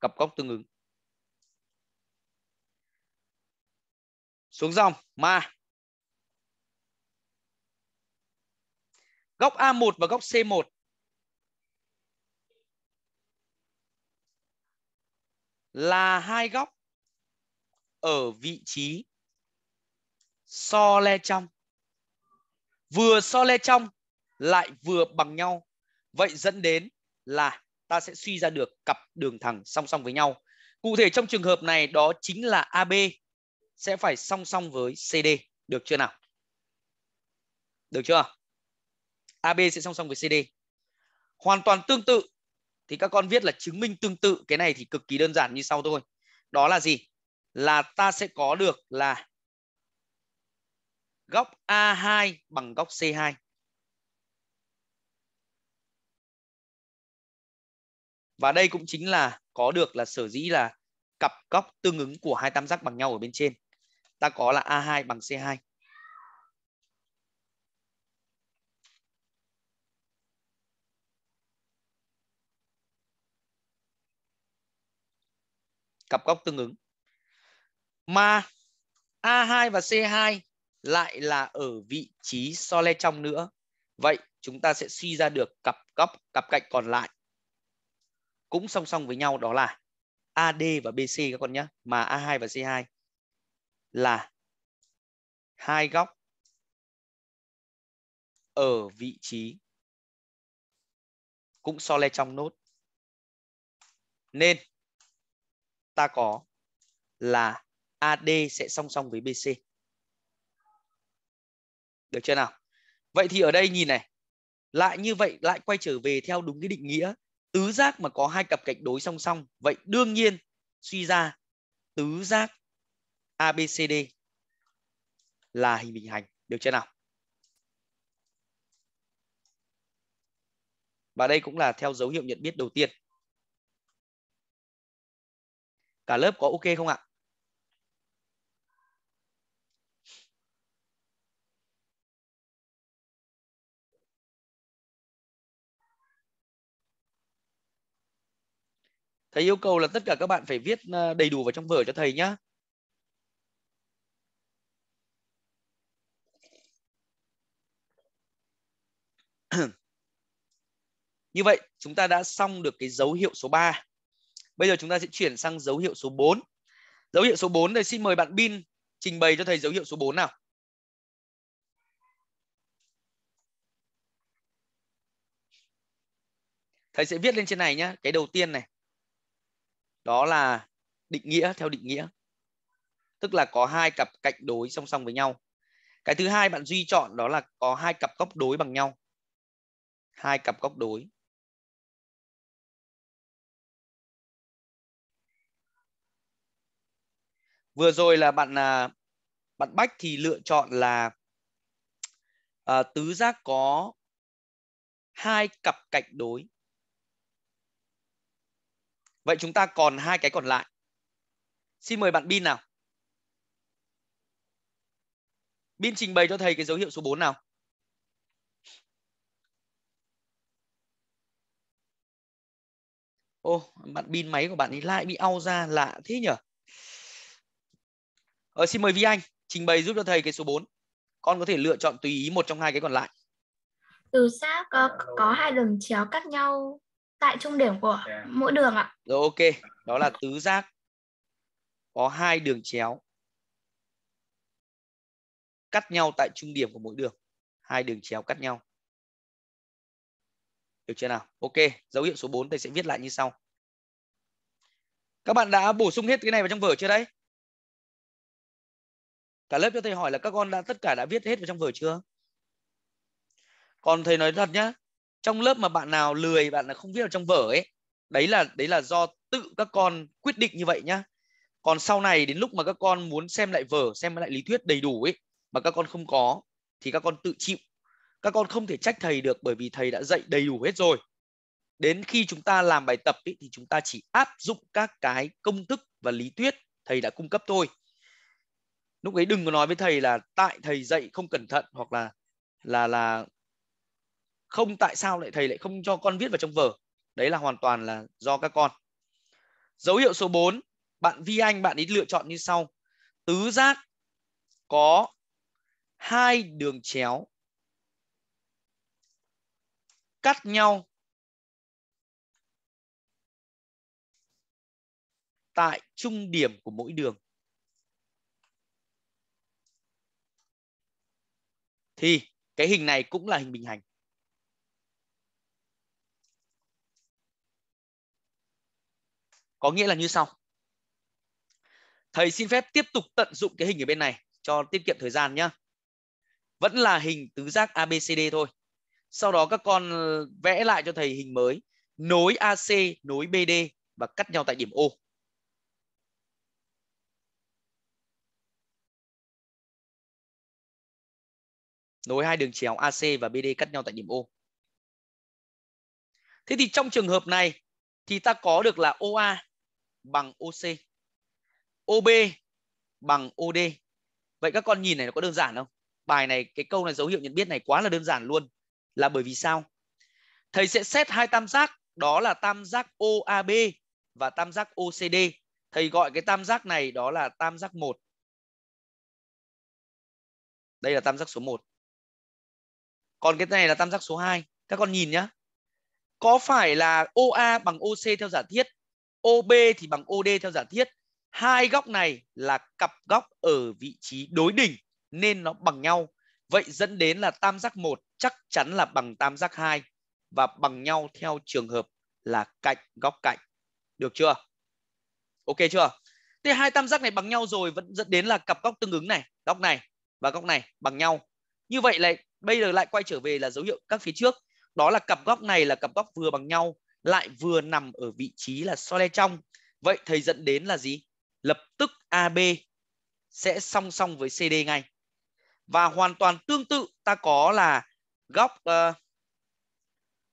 Cặp góc tương ứng. Xuống dòng ma. Góc A1 và góc C1 là hai góc ở vị trí so le trong. Vừa so le trong lại vừa bằng nhau. Vậy dẫn đến là ta sẽ suy ra được cặp đường thẳng song song với nhau. Cụ thể trong trường hợp này đó chính là AB sẽ phải song song với CD. Được chưa nào? Được chưa? AB sẽ song song với CD. Hoàn toàn tương tự thì các con viết là chứng minh tương tự cái này thì cực kỳ đơn giản như sau thôi đó là gì là ta sẽ có được là góc A2 bằng góc C2 và đây cũng chính là có được là sở dĩ là cặp góc tương ứng của hai tam giác bằng nhau ở bên trên ta có là A2 bằng C2 cặp góc tương ứng. Mà A2 và C2 lại là ở vị trí so le trong nữa. Vậy chúng ta sẽ suy ra được cặp góc cặp cạnh còn lại cũng song song với nhau đó là AD và BC các con nhé. Mà A2 và C2 là hai góc ở vị trí cũng so le trong nốt. Nên ta có là AD sẽ song song với BC. Được chưa nào? Vậy thì ở đây nhìn này, lại như vậy lại quay trở về theo đúng cái định nghĩa tứ giác mà có hai cặp cạnh đối song song vậy đương nhiên suy ra tứ giác ABCD là hình bình hành được chưa nào và đây cũng là theo dấu hiệu nhận biết đầu tiên cả lớp có ok không ạ thầy yêu cầu là tất cả các bạn phải viết ờ, đầy đủ vào trong vở cho thầy nhé như vậy chúng ta đã xong được cái dấu hiệu số 3 Bây giờ chúng ta sẽ chuyển sang dấu hiệu số 4. Dấu hiệu số 4 thì xin mời bạn Bin trình bày cho thầy dấu hiệu số 4 nào. Thầy sẽ viết lên trên này nhé. Cái đầu tiên này. Đó là định nghĩa theo định nghĩa. Tức là có hai cặp cạnh đối song song với nhau. Cái thứ hai bạn Duy chọn đó là có hai cặp góc đối bằng nhau. Hai cặp góc đối vừa rồi là bạn à, bạn bách thì lựa chọn là à, tứ giác có hai cặp cạnh đối vậy chúng ta còn hai cái còn lại xin mời bạn bin nào bin trình bày cho thầy cái dấu hiệu số 4 nào ô bạn bin máy của bạn ấy lại bị ao ra lạ thế nhỉ Ờ, xin mời Vi Anh trình bày giúp cho thầy cái số 4. Con có thể lựa chọn tùy ý một trong hai cái còn lại. Từ xác có, có hai đường chéo cắt nhau tại trung điểm của dạ. mỗi đường ạ. Rồi ok, đó là tứ giác có hai đường chéo cắt nhau tại trung điểm của mỗi đường. Hai đường chéo cắt nhau. Được chưa nào? Ok, dấu hiệu số 4 thầy sẽ viết lại như sau. Các bạn đã bổ sung hết cái này vào trong vở chưa đấy? cả lớp cho thầy hỏi là các con đã tất cả đã viết hết vào trong vở chưa còn thầy nói thật nhá trong lớp mà bạn nào lười bạn là không viết vào trong vở ấy đấy là đấy là do tự các con quyết định như vậy nhá còn sau này đến lúc mà các con muốn xem lại vở xem lại lý thuyết đầy đủ ấy mà các con không có thì các con tự chịu các con không thể trách thầy được bởi vì thầy đã dạy đầy đủ hết rồi đến khi chúng ta làm bài tập ý, thì chúng ta chỉ áp dụng các cái công thức và lý thuyết thầy đã cung cấp thôi lúc ấy đừng có nói với thầy là tại thầy dạy không cẩn thận hoặc là là là không tại sao lại thầy lại không cho con viết vào trong vở đấy là hoàn toàn là do các con dấu hiệu số 4 bạn vi anh bạn ấy lựa chọn như sau tứ giác có hai đường chéo cắt nhau tại trung điểm của mỗi đường thì cái hình này cũng là hình bình hành có nghĩa là như sau thầy xin phép tiếp tục tận dụng cái hình ở bên này cho tiết kiệm thời gian nhé vẫn là hình tứ giác ABCD thôi sau đó các con vẽ lại cho thầy hình mới nối AC nối BD và cắt nhau tại điểm O nối hai đường chéo AC và BD cắt nhau tại điểm O. Thế thì trong trường hợp này thì ta có được là OA bằng OC, OB bằng OD. Vậy các con nhìn này nó có đơn giản không? Bài này cái câu này dấu hiệu nhận biết này quá là đơn giản luôn. Là bởi vì sao? Thầy sẽ xét hai tam giác đó là tam giác OAB và tam giác OCD. Thầy gọi cái tam giác này đó là tam giác 1. Đây là tam giác số 1 còn cái này là tam giác số 2 các con nhìn nhá có phải là OA bằng OC theo giả thiết OB thì bằng OD theo giả thiết hai góc này là cặp góc ở vị trí đối đỉnh nên nó bằng nhau vậy dẫn đến là tam giác 1 chắc chắn là bằng tam giác 2 và bằng nhau theo trường hợp là cạnh góc cạnh được chưa ok chưa thế hai tam giác này bằng nhau rồi vẫn dẫn đến là cặp góc tương ứng này góc này và góc này bằng nhau như vậy lại bây giờ lại quay trở về là dấu hiệu các phía trước đó là cặp góc này là cặp góc vừa bằng nhau lại vừa nằm ở vị trí là so le trong vậy thầy dẫn đến là gì lập tức AB sẽ song song với CD ngay và hoàn toàn tương tự ta có là góc uh,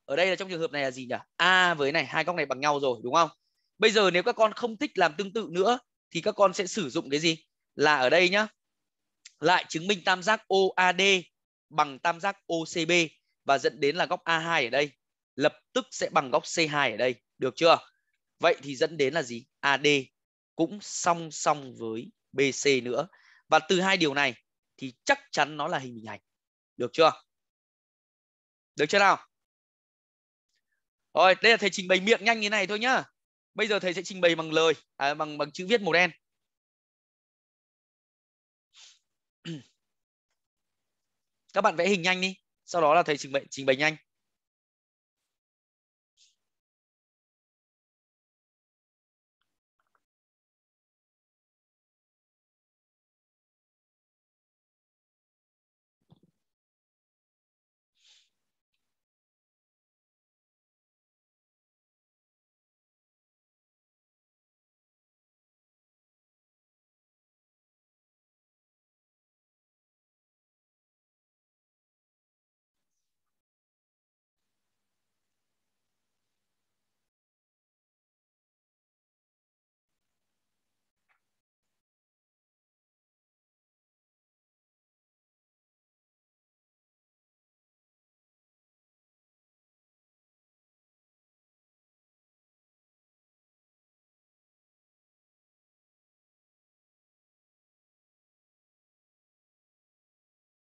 ở đây là trong trường hợp này là gì nhỉ A với này hai góc này bằng nhau rồi đúng không bây giờ nếu các con không thích làm tương tự nữa thì các con sẽ sử dụng cái gì là ở đây nhá lại chứng minh tam giác OAD bằng tam giác OCB và dẫn đến là góc A2 ở đây lập tức sẽ bằng góc C2 ở đây, được chưa? Vậy thì dẫn đến là gì? AD cũng song song với BC nữa. Và từ hai điều này thì chắc chắn nó là hình bình hành. Được chưa? Được chưa nào? Rồi, đây là thầy trình bày miệng nhanh như này thôi nhá. Bây giờ thầy sẽ trình bày bằng lời, à, bằng bằng chữ viết màu đen các bạn vẽ hình nhanh đi sau đó là thầy trình bày trình bày nhanh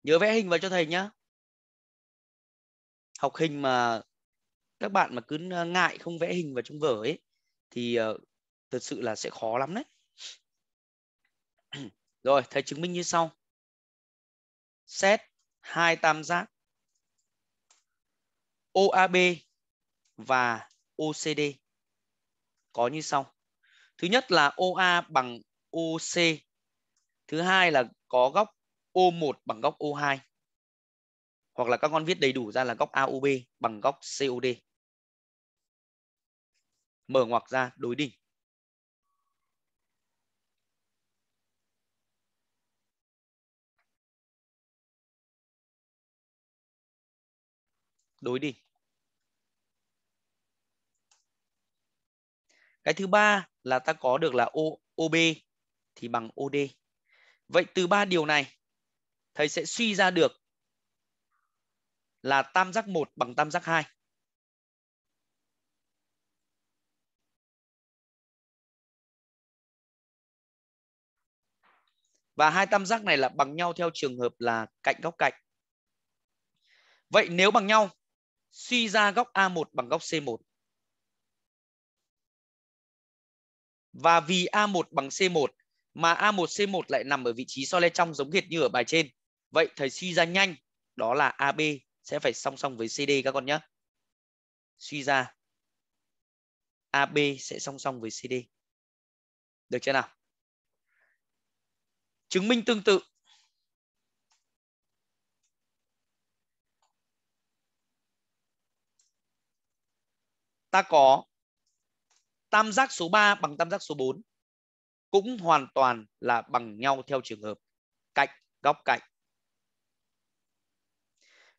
nhớ vẽ hình vào cho thầy nhá học hình mà các bạn mà cứ ngại không vẽ hình vào trong vở ấy thì ờ, thật sự là sẽ khó lắm đấy rồi thầy chứng minh như sau xét hai tam giác OAB và OCD có như sau thứ nhất là OA bằng OC thứ hai là có góc O1 bằng góc O2 hoặc là các con viết đầy đủ ra là góc AOB bằng góc COD. Mở ngoặc ra đối đỉnh. Đối đỉnh. Cái thứ ba là ta có được là o, OB thì bằng OD. Vậy từ ba điều này thầy sẽ suy ra được là tam giác 1 bằng tam giác 2. Và hai tam giác này là bằng nhau theo trường hợp là cạnh góc cạnh. Vậy nếu bằng nhau, suy ra góc A1 bằng góc C1. Và vì A1 bằng C1 mà A1 C1 lại nằm ở vị trí so le trong giống hệt như ở bài trên Vậy thầy suy ra nhanh đó là AB sẽ phải song song với CD các con nhé. Suy ra AB sẽ song song với CD. Được chưa nào? Chứng minh tương tự. Ta có tam giác số 3 bằng tam giác số 4 cũng hoàn toàn là bằng nhau theo trường hợp cạnh góc cạnh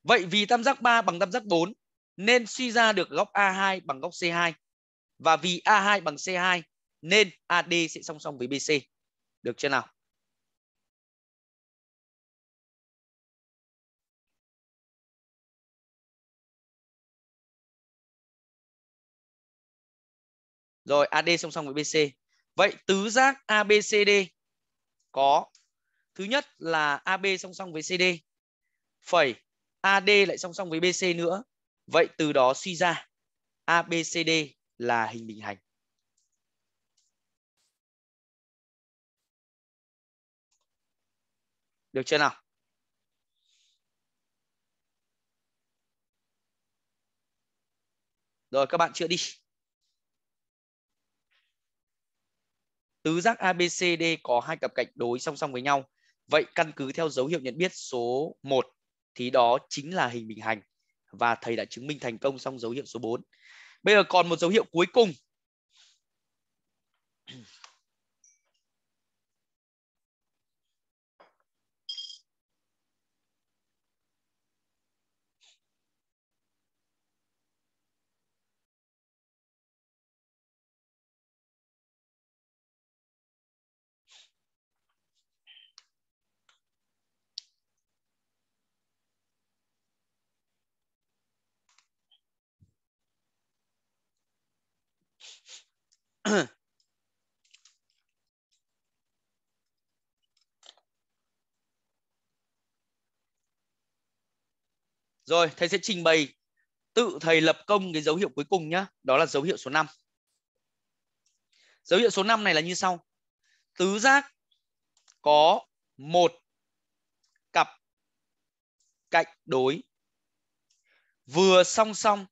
Vậy vì tam giác 3 bằng tam giác 4 nên suy ra được góc A2 bằng góc C2. Và vì A2 bằng C2 nên AD sẽ song song với BC. Được chưa nào? Rồi AD song song với BC. Vậy tứ giác ABCD có thứ nhất là AB song song với CD phẩy AD lại song song với BC nữa. Vậy từ đó suy ra ABCD là hình bình hành. Được chưa nào? Rồi các bạn chữa đi. Tứ giác ABCD có hai cặp cạnh đối song song với nhau. Vậy căn cứ theo dấu hiệu nhận biết số 1 thì đó chính là hình bình hành và thầy đã chứng minh thành công xong dấu hiệu số 4. Bây giờ còn một dấu hiệu cuối cùng Rồi, thầy sẽ trình bày tự thầy lập công cái dấu hiệu cuối cùng nhá, đó là dấu hiệu số 5. Dấu hiệu số 5 này là như sau. Tứ giác có một cặp cạnh đối vừa song song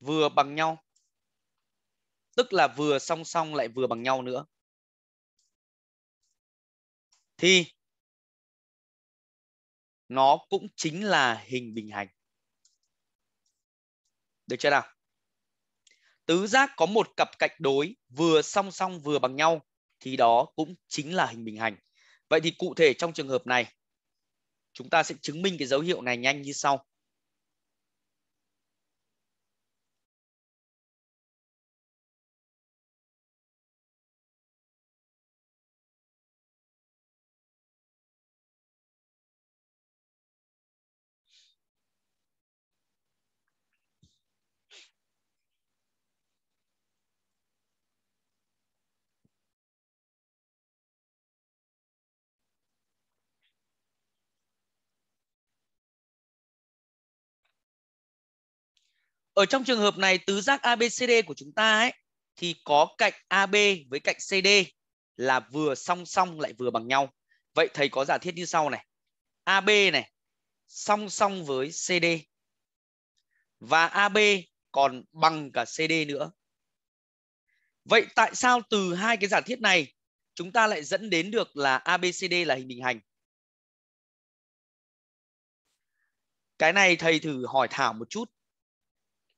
vừa bằng nhau. Tức là vừa song song lại vừa bằng nhau nữa. Thì nó cũng chính là hình bình hành. Được chưa nào? Tứ giác có một cặp cạnh đối vừa song song vừa bằng nhau thì đó cũng chính là hình bình hành. Vậy thì cụ thể trong trường hợp này chúng ta sẽ chứng minh cái dấu hiệu này nhanh như sau. Ở trong trường hợp này tứ giác ABCD của chúng ta ấy thì có cạnh AB với cạnh CD là vừa song song lại vừa bằng nhau. Vậy thầy có giả thiết như sau này. AB này song song với CD và AB còn bằng cả CD nữa. Vậy tại sao từ hai cái giả thiết này chúng ta lại dẫn đến được là ABCD là hình bình hành? Cái này thầy thử hỏi Thảo một chút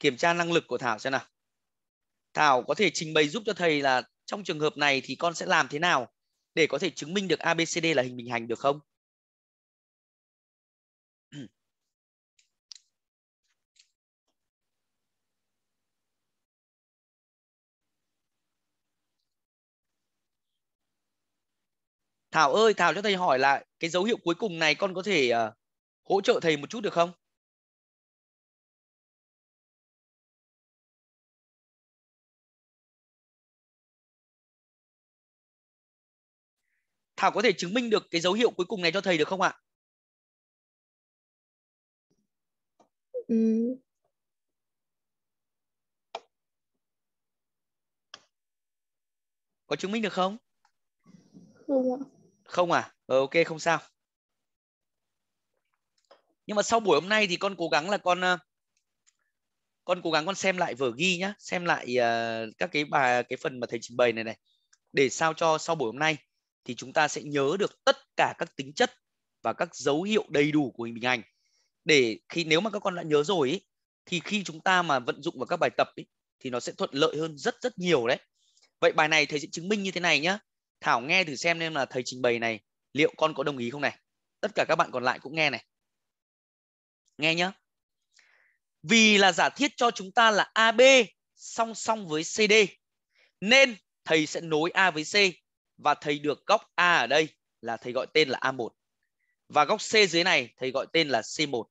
kiểm tra năng lực của Thảo xem nào. Thảo có thể trình bày giúp cho thầy là trong trường hợp này thì con sẽ làm thế nào để có thể chứng minh được ABCD là hình bình hành được không? Thảo ơi, Thảo cho thầy hỏi là cái dấu hiệu cuối cùng này con có thể uh, hỗ trợ thầy một chút được không? Thảo có thể chứng minh được cái dấu hiệu cuối cùng này cho thầy được không ạ? Ừ. Có chứng minh được không? Không ạ. Không à? Ừ, ok, không sao. Nhưng mà sau buổi hôm nay thì con cố gắng là con ờ, con cố gắng con xem lại vở ghi nhá, xem lại uh, các cái bài cái phần mà thầy trình bày này này để sao cho sau buổi hôm nay thì chúng ta sẽ nhớ được tất cả các tính chất và các dấu hiệu đầy đủ của hình ảnh để khi nếu mà các con đã nhớ rồi ý, thì khi chúng ta mà vận dụng vào các bài tập ý, thì nó sẽ thuận lợi hơn rất rất nhiều đấy vậy bài này thầy sẽ chứng minh như thế này nhá thảo nghe thử xem nên là thầy trình bày này liệu con có đồng ý không này tất cả các bạn còn lại cũng nghe này nghe nhá vì là giả thiết cho chúng ta là ab song song với cd nên thầy sẽ nối a với c và thầy được góc A ở đây là thầy gọi tên là A1. Và góc C dưới này thầy gọi tên là C1.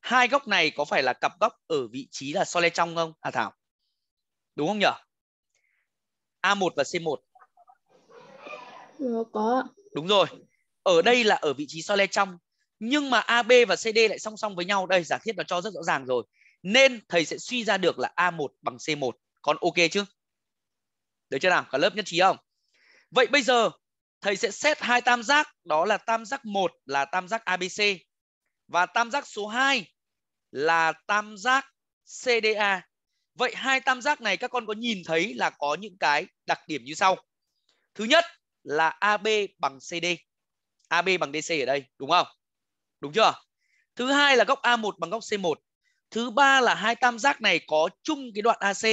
Hai góc này có phải là cặp góc ở vị trí là so le trong không? À Thảo. Đúng không nhỉ? A1 và C1. Ừ, có. Đúng rồi. Ở đây là ở vị trí so le trong. Nhưng mà AB và CD lại song song với nhau. Đây, giả thiết nó cho rất rõ ràng rồi. Nên thầy sẽ suy ra được là A1 bằng C1. Còn ok chứ? Được chưa nào? Cả lớp nhất trí không? Vậy bây giờ thầy sẽ xét hai tam giác, đó là tam giác 1 là tam giác ABC và tam giác số 2 là tam giác CDA. Vậy hai tam giác này các con có nhìn thấy là có những cái đặc điểm như sau. Thứ nhất là AB bằng CD. AB bằng DC ở đây, đúng không? Đúng chưa? Thứ hai là góc A1 bằng góc C1. Thứ ba là hai tam giác này có chung cái đoạn AC.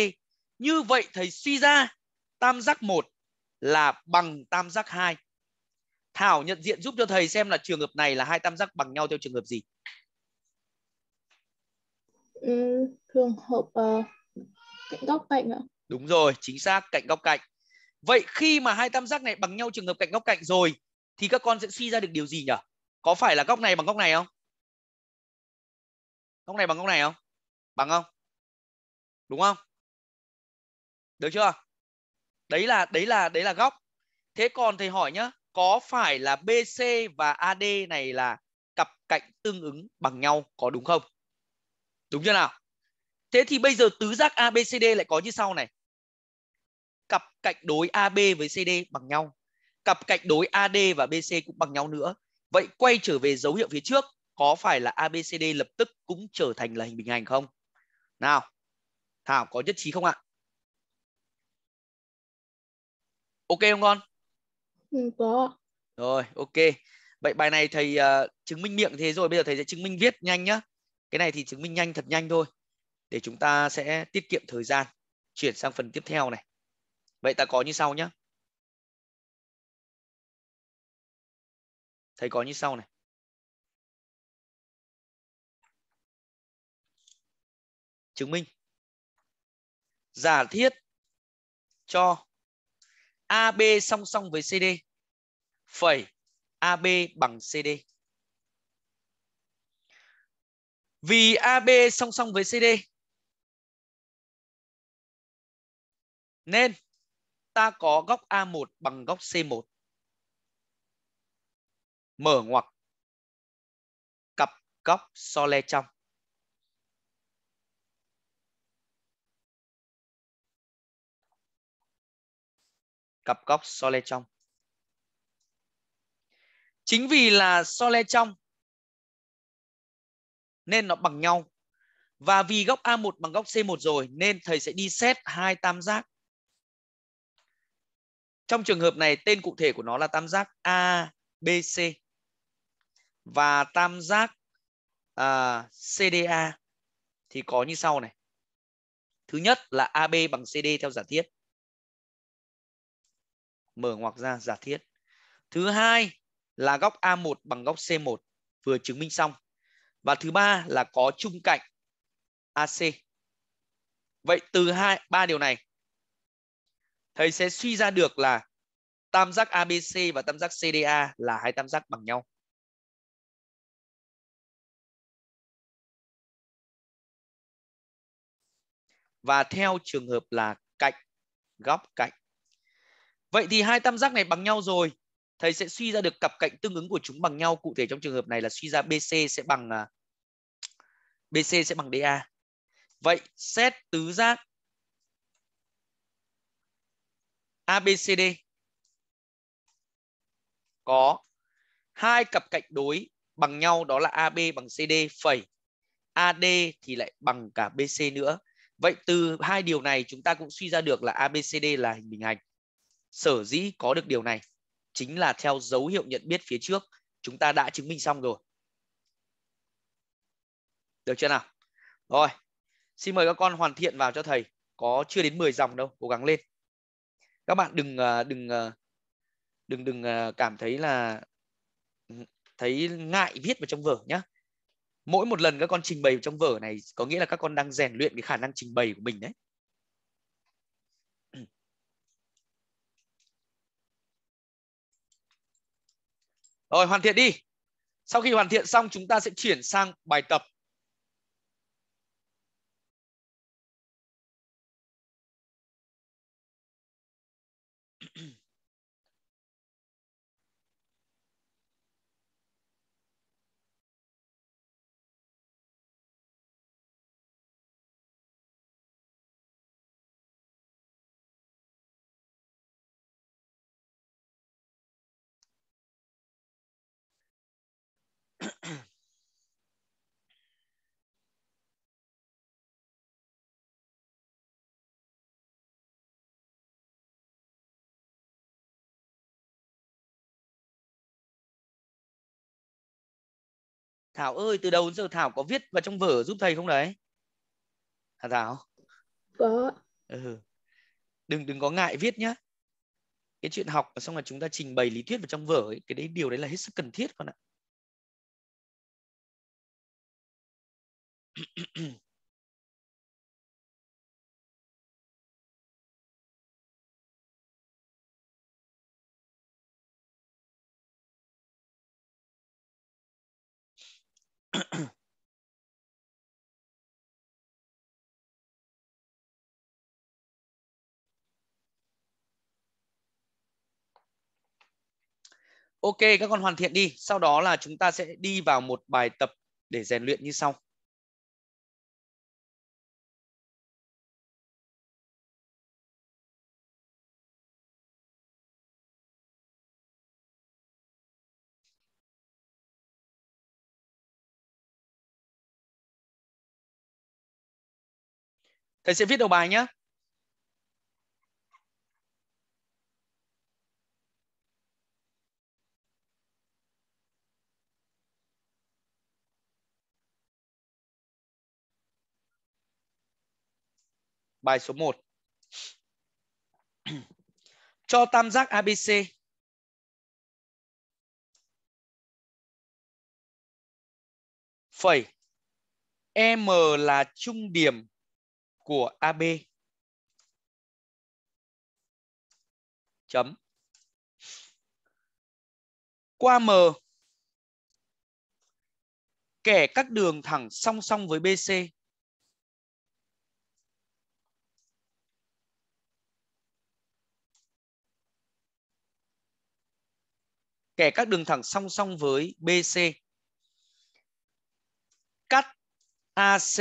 Như vậy thầy suy ra tam giác 1 là bằng tam giác 2. Thảo nhận diện giúp cho thầy xem là trường hợp này là hai tam giác bằng nhau theo trường hợp gì? Ừ, trường hợp uh, cạnh góc cạnh ạ. Đúng rồi, chính xác, cạnh góc cạnh. Vậy khi mà hai tam giác này bằng nhau trường hợp cạnh góc cạnh rồi thì các con sẽ suy ra được điều gì nhỉ? Có phải là góc này bằng góc này không? Góc này bằng góc này không? Bằng không? Đúng không? Được chưa? đấy là đấy là đấy là góc thế còn thầy hỏi nhá có phải là BC và AD này là cặp cạnh tương ứng bằng nhau có đúng không đúng chưa nào thế thì bây giờ tứ giác ABCD lại có như sau này cặp cạnh đối AB với CD bằng nhau cặp cạnh đối AD và BC cũng bằng nhau nữa vậy quay trở về dấu hiệu phía trước có phải là ABCD lập tức cũng trở thành là hình bình hành không nào Thảo có nhất trí không ạ? ok không con ừ, có rồi ok vậy bài này thầy uh, chứng minh miệng thế rồi bây giờ thầy sẽ chứng minh viết nhanh nhá cái này thì chứng minh nhanh thật nhanh thôi để chúng ta sẽ tiết kiệm thời gian chuyển sang phần tiếp theo này vậy ta có như sau nhá. thầy có như sau này chứng minh giả thiết cho AB song song với CD phẩy AB bằng CD. Vì AB song song với CD nên ta có góc A1 bằng góc C1. Mở ngoặc cặp góc so le trong. cặp góc so le trong. Chính vì là so le trong nên nó bằng nhau. Và vì góc A1 bằng góc C1 rồi nên thầy sẽ đi xét hai tam giác. Trong trường hợp này tên cụ thể của nó là tam giác ABC và tam giác à, CDA thì có như sau này. Thứ nhất là AB bằng CD theo giả thiết mở ngoặc ra giả thiết. Thứ hai là góc A1 bằng góc C1 vừa chứng minh xong. Và thứ ba là có chung cạnh AC. Vậy từ hai ba điều này thầy sẽ suy ra được là tam giác ABC và tam giác CDA là hai tam giác bằng nhau. Và theo trường hợp là cạnh góc cạnh Vậy thì hai tam giác này bằng nhau rồi. Thầy sẽ suy ra được cặp cạnh tương ứng của chúng bằng nhau. Cụ thể trong trường hợp này là suy ra BC sẽ bằng à, BC sẽ bằng DA. Vậy xét tứ giác ABCD có hai cặp cạnh đối bằng nhau đó là AB bằng CD phẩy AD thì lại bằng cả BC nữa. Vậy từ hai điều này chúng ta cũng suy ra được là ABCD là hình bình hành sở dĩ có được điều này chính là theo dấu hiệu nhận biết phía trước chúng ta đã chứng minh xong rồi được chưa nào rồi xin mời các con hoàn thiện vào cho thầy có chưa đến 10 dòng đâu cố gắng lên các bạn đừng à, à, đừng đừng đừng à, cảm thấy là thấy ngại viết vào trong vở nhé mỗi một lần các con trình bày trong vở này có nghĩa là các con đang rèn luyện cái khả năng trình bày của mình đấy Rồi hoàn thiện đi. Sau khi hoàn thiện xong chúng ta sẽ chuyển sang bài tập Thảo ơi từ đầu đến giờ Thảo có viết vào trong vở giúp thầy không đấy Hả Thảo có ừ. đừng đừng có ngại viết nhá cái chuyện học xong là chúng ta trình bày lý thuyết vào trong vở ấy, cái đấy điều đấy là hết sức cần thiết con ạ Ok, các con hoàn thiện đi. Sau đó là chúng ta sẽ đi vào một bài tập để rèn luyện như sau. thầy sẽ viết đầu bài nhé Bài số 1. Cho tam giác ABC phẩy e M là trung điểm của AB chấm qua M kẻ các đường thẳng song song với BC kẻ các đường thẳng song song với BC cắt AC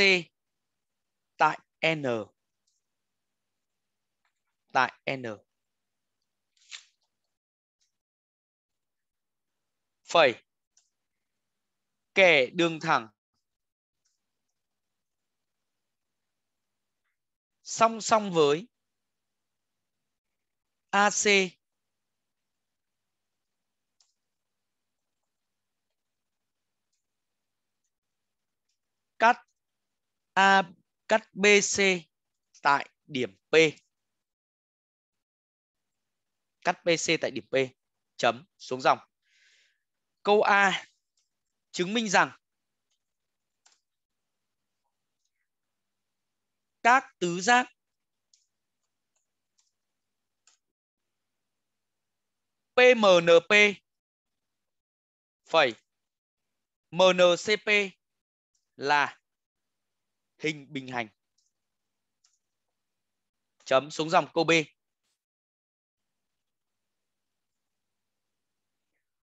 n tại n phẩy kẻ đường thẳng song song với AC cắt AB cắt BC tại điểm P. Cắt BC tại điểm P. Chấm xuống dòng. Câu A chứng minh rằng các tứ giác PMNP phẩy MNCP là hình bình hành chấm xuống dòng câu B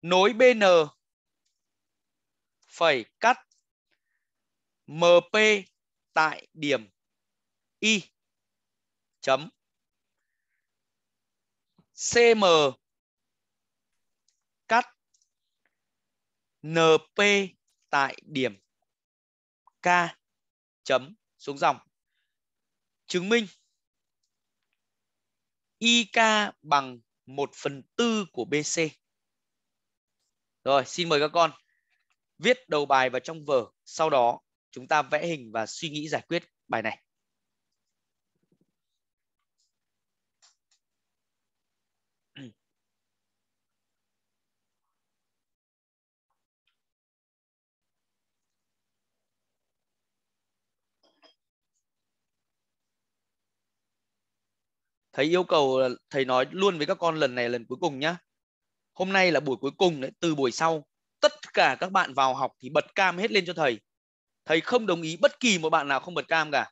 nối BN phải cắt MP tại điểm Y chấm CM cắt NP tại điểm K chấm xuống dòng chứng minh IK bằng 1 phần tư của BC. Rồi, xin mời các con viết đầu bài vào trong vở. Sau đó chúng ta vẽ hình và suy nghĩ giải quyết bài này. thầy yêu cầu thầy nói luôn với các con lần này lần cuối cùng nhá hôm nay là buổi cuối cùng đấy từ buổi sau tất cả các bạn vào học thì bật cam hết lên cho thầy thầy không đồng ý bất kỳ một bạn nào không bật cam cả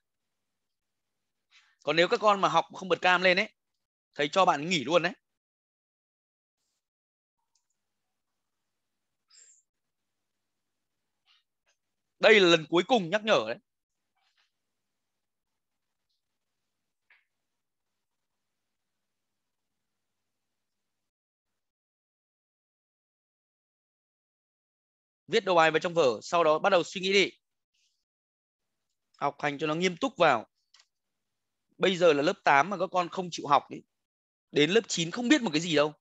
còn nếu các con mà học không bật cam lên ấy thầy cho bạn nghỉ luôn đấy đây là lần cuối cùng nhắc nhở đấy viết đầu bài vào trong vở sau đó bắt đầu suy nghĩ đi học hành cho nó nghiêm túc vào bây giờ là lớp 8 mà các con không chịu học đấy đến lớp 9 không biết một cái gì đâu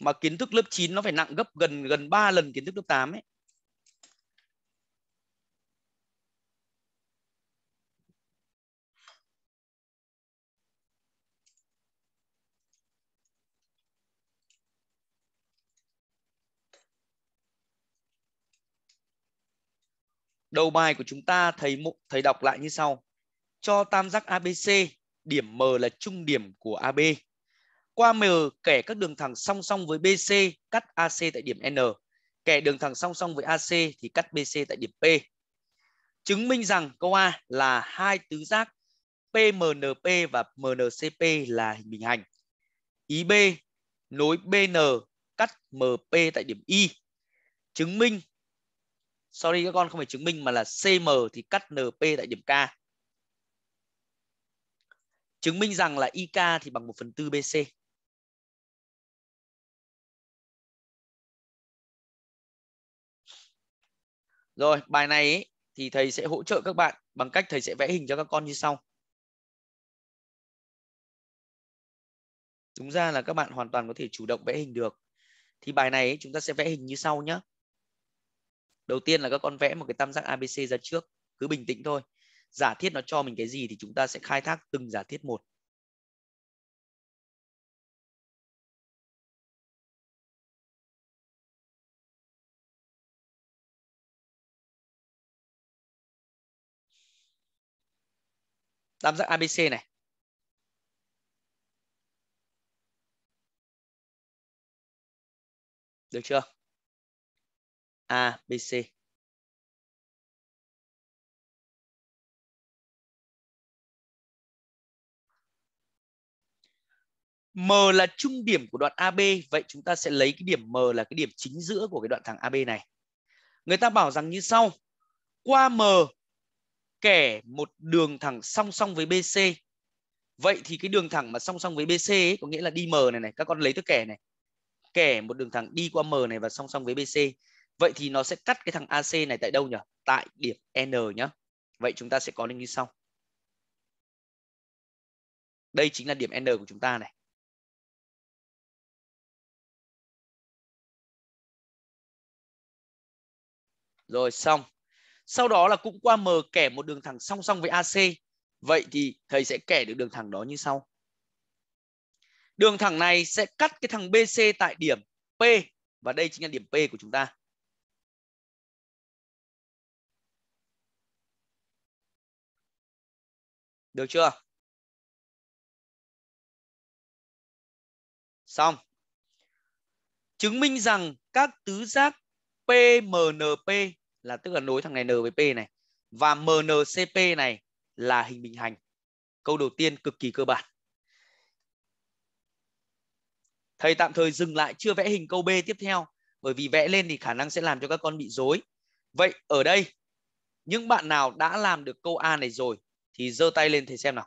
mà kiến thức lớp 9 nó phải nặng gấp gần gần 3 lần kiến thức lớp 8 ấy Đầu bài của chúng ta thầy thầy đọc lại như sau. Cho tam giác ABC, điểm M là trung điểm của AB. Qua M kẻ các đường thẳng song song với BC, cắt AC tại điểm N. Kẻ đường thẳng song song với AC thì cắt BC tại điểm P. Chứng minh rằng câu A là hai tứ giác PMNP và MNCP là hình bình hành. Ý B nối BN cắt MP tại điểm Y. Chứng minh sorry các con không phải chứng minh mà là CM thì cắt NP tại điểm K chứng minh rằng là IK thì bằng 1 phần 4 BC Rồi, bài này ấy, thì thầy sẽ hỗ trợ các bạn bằng cách thầy sẽ vẽ hình cho các con như sau. Đúng ra là các bạn hoàn toàn có thể chủ động vẽ hình được. Thì bài này ấy, chúng ta sẽ vẽ hình như sau nhé đầu tiên là các con vẽ một cái tam giác abc ra trước cứ bình tĩnh thôi giả thiết nó cho mình cái gì thì chúng ta sẽ khai thác từng giả thiết một tam giác ABC này. Được chưa? A, B, C. M là trung điểm của đoạn AB, vậy chúng ta sẽ lấy cái điểm M là cái điểm chính giữa của cái đoạn thẳng AB này. Người ta bảo rằng như sau, qua M kẻ một đường thẳng song song với BC. Vậy thì cái đường thẳng mà song song với BC ấy, có nghĩa là đi M này này, các con lấy từ kẻ này. Kẻ một đường thẳng đi qua M này và song song với BC Vậy thì nó sẽ cắt cái thằng AC này tại đâu nhỉ? Tại điểm N nhá. Vậy chúng ta sẽ có như sau. Đây chính là điểm N của chúng ta này. Rồi xong. Sau đó là cũng qua M kẻ một đường thẳng song song với AC. Vậy thì thầy sẽ kẻ được đường thẳng đó như sau. Đường thẳng này sẽ cắt cái thằng BC tại điểm P và đây chính là điểm P của chúng ta. Được chưa? Xong. Chứng minh rằng các tứ giác PMNP là tức là nối thằng này N với P này và MNCP này là hình bình hành. Câu đầu tiên cực kỳ cơ bản. Thầy tạm thời dừng lại chưa vẽ hình câu B tiếp theo bởi vì vẽ lên thì khả năng sẽ làm cho các con bị dối. Vậy ở đây những bạn nào đã làm được câu A này rồi thì giơ tay lên thầy xem nào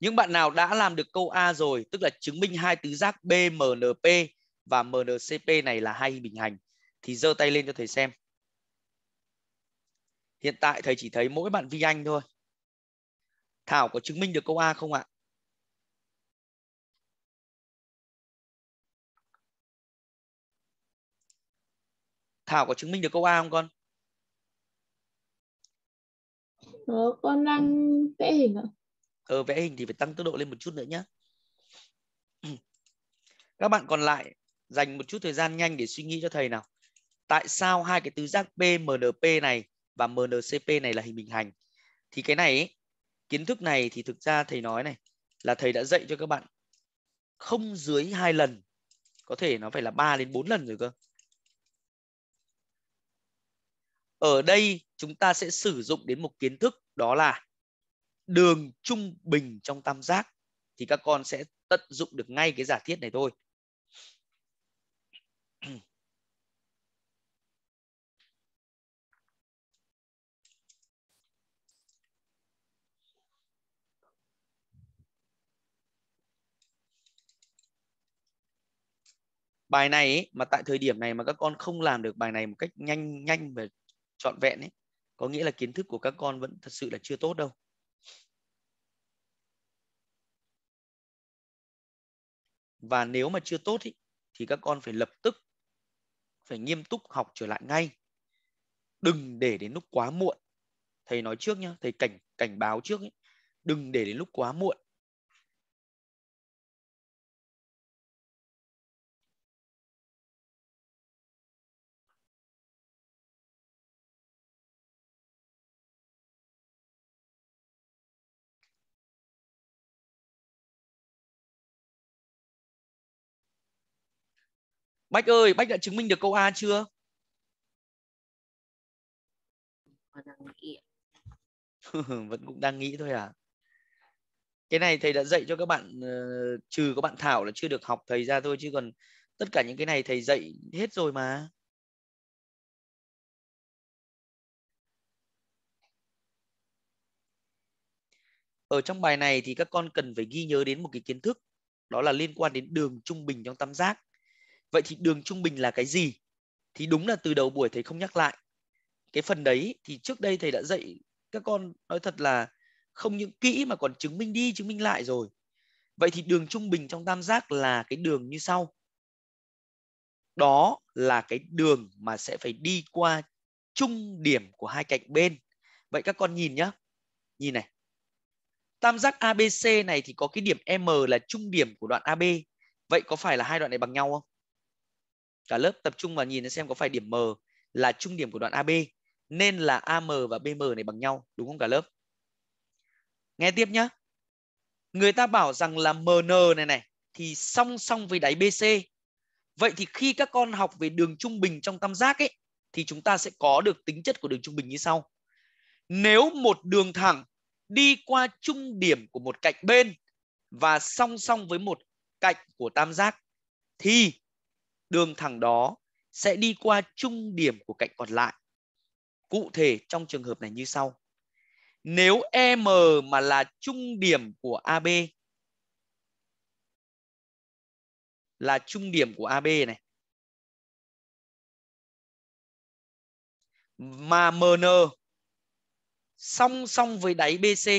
Những bạn nào đã làm được câu A rồi, tức là chứng minh hai tứ giác BMNP và MNCP này là hai hình bình hành thì giơ tay lên cho thầy xem. Hiện tại thầy chỉ thấy mỗi bạn Vi Anh thôi. Thảo có chứng minh được câu A không ạ? Thảo có chứng minh được câu A không con? Ờ, con đang vẽ hình ạ. Ờ, vẽ hình thì phải tăng tốc độ lên một chút nữa nhé. Các bạn còn lại dành một chút thời gian nhanh để suy nghĩ cho thầy nào. Tại sao hai cái tứ giác P, này và MNCP này là hình bình hành? Thì cái này, ấy, kiến thức này thì thực ra thầy nói này là thầy đã dạy cho các bạn không dưới hai lần có thể nó phải là 3 đến 4 lần rồi cơ ở đây chúng ta sẽ sử dụng đến một kiến thức đó là đường trung bình trong tam giác thì các con sẽ tận dụng được ngay cái giả thiết này thôi. bài này mà tại thời điểm này mà các con không làm được bài này một cách nhanh nhanh và trọn vẹn ấy có nghĩa là kiến thức của các con vẫn thật sự là chưa tốt đâu và nếu mà chưa tốt ý, thì các con phải lập tức phải nghiêm túc học trở lại ngay đừng để đến lúc quá muộn thầy nói trước nhá thầy cảnh cảnh báo trước ý. đừng để đến lúc quá muộn Bách ơi, Bách đã chứng minh được câu A chưa? Vẫn cũng đang nghĩ thôi à? Cái này thầy đã dạy cho các bạn uh, trừ các bạn Thảo là chưa được học thầy ra thôi chứ còn tất cả những cái này thầy dạy hết rồi mà. Ở trong bài này thì các con cần phải ghi nhớ đến một cái kiến thức đó là liên quan đến đường trung bình trong tam giác vậy thì đường trung bình là cái gì thì đúng là từ đầu buổi thầy không nhắc lại cái phần đấy thì trước đây thầy đã dạy các con nói thật là không những kỹ mà còn chứng minh đi chứng minh lại rồi vậy thì đường trung bình trong tam giác là cái đường như sau đó là cái đường mà sẽ phải đi qua trung điểm của hai cạnh bên vậy các con nhìn nhá nhìn này tam giác abc này thì có cái điểm m là trung điểm của đoạn ab vậy có phải là hai đoạn này bằng nhau không cả lớp tập trung vào nhìn xem có phải điểm M là trung điểm của đoạn AB nên là AM và BM này bằng nhau đúng không cả lớp? Nghe tiếp nhá. Người ta bảo rằng là MN này này thì song song với đáy BC. Vậy thì khi các con học về đường trung bình trong tam giác ấy thì chúng ta sẽ có được tính chất của đường trung bình như sau. Nếu một đường thẳng đi qua trung điểm của một cạnh bên và song song với một cạnh của tam giác thì đường thẳng đó sẽ đi qua trung điểm của cạnh còn lại. Cụ thể trong trường hợp này như sau. Nếu M mà là trung điểm của AB là trung điểm của AB này. Mà MN song song với đáy BC.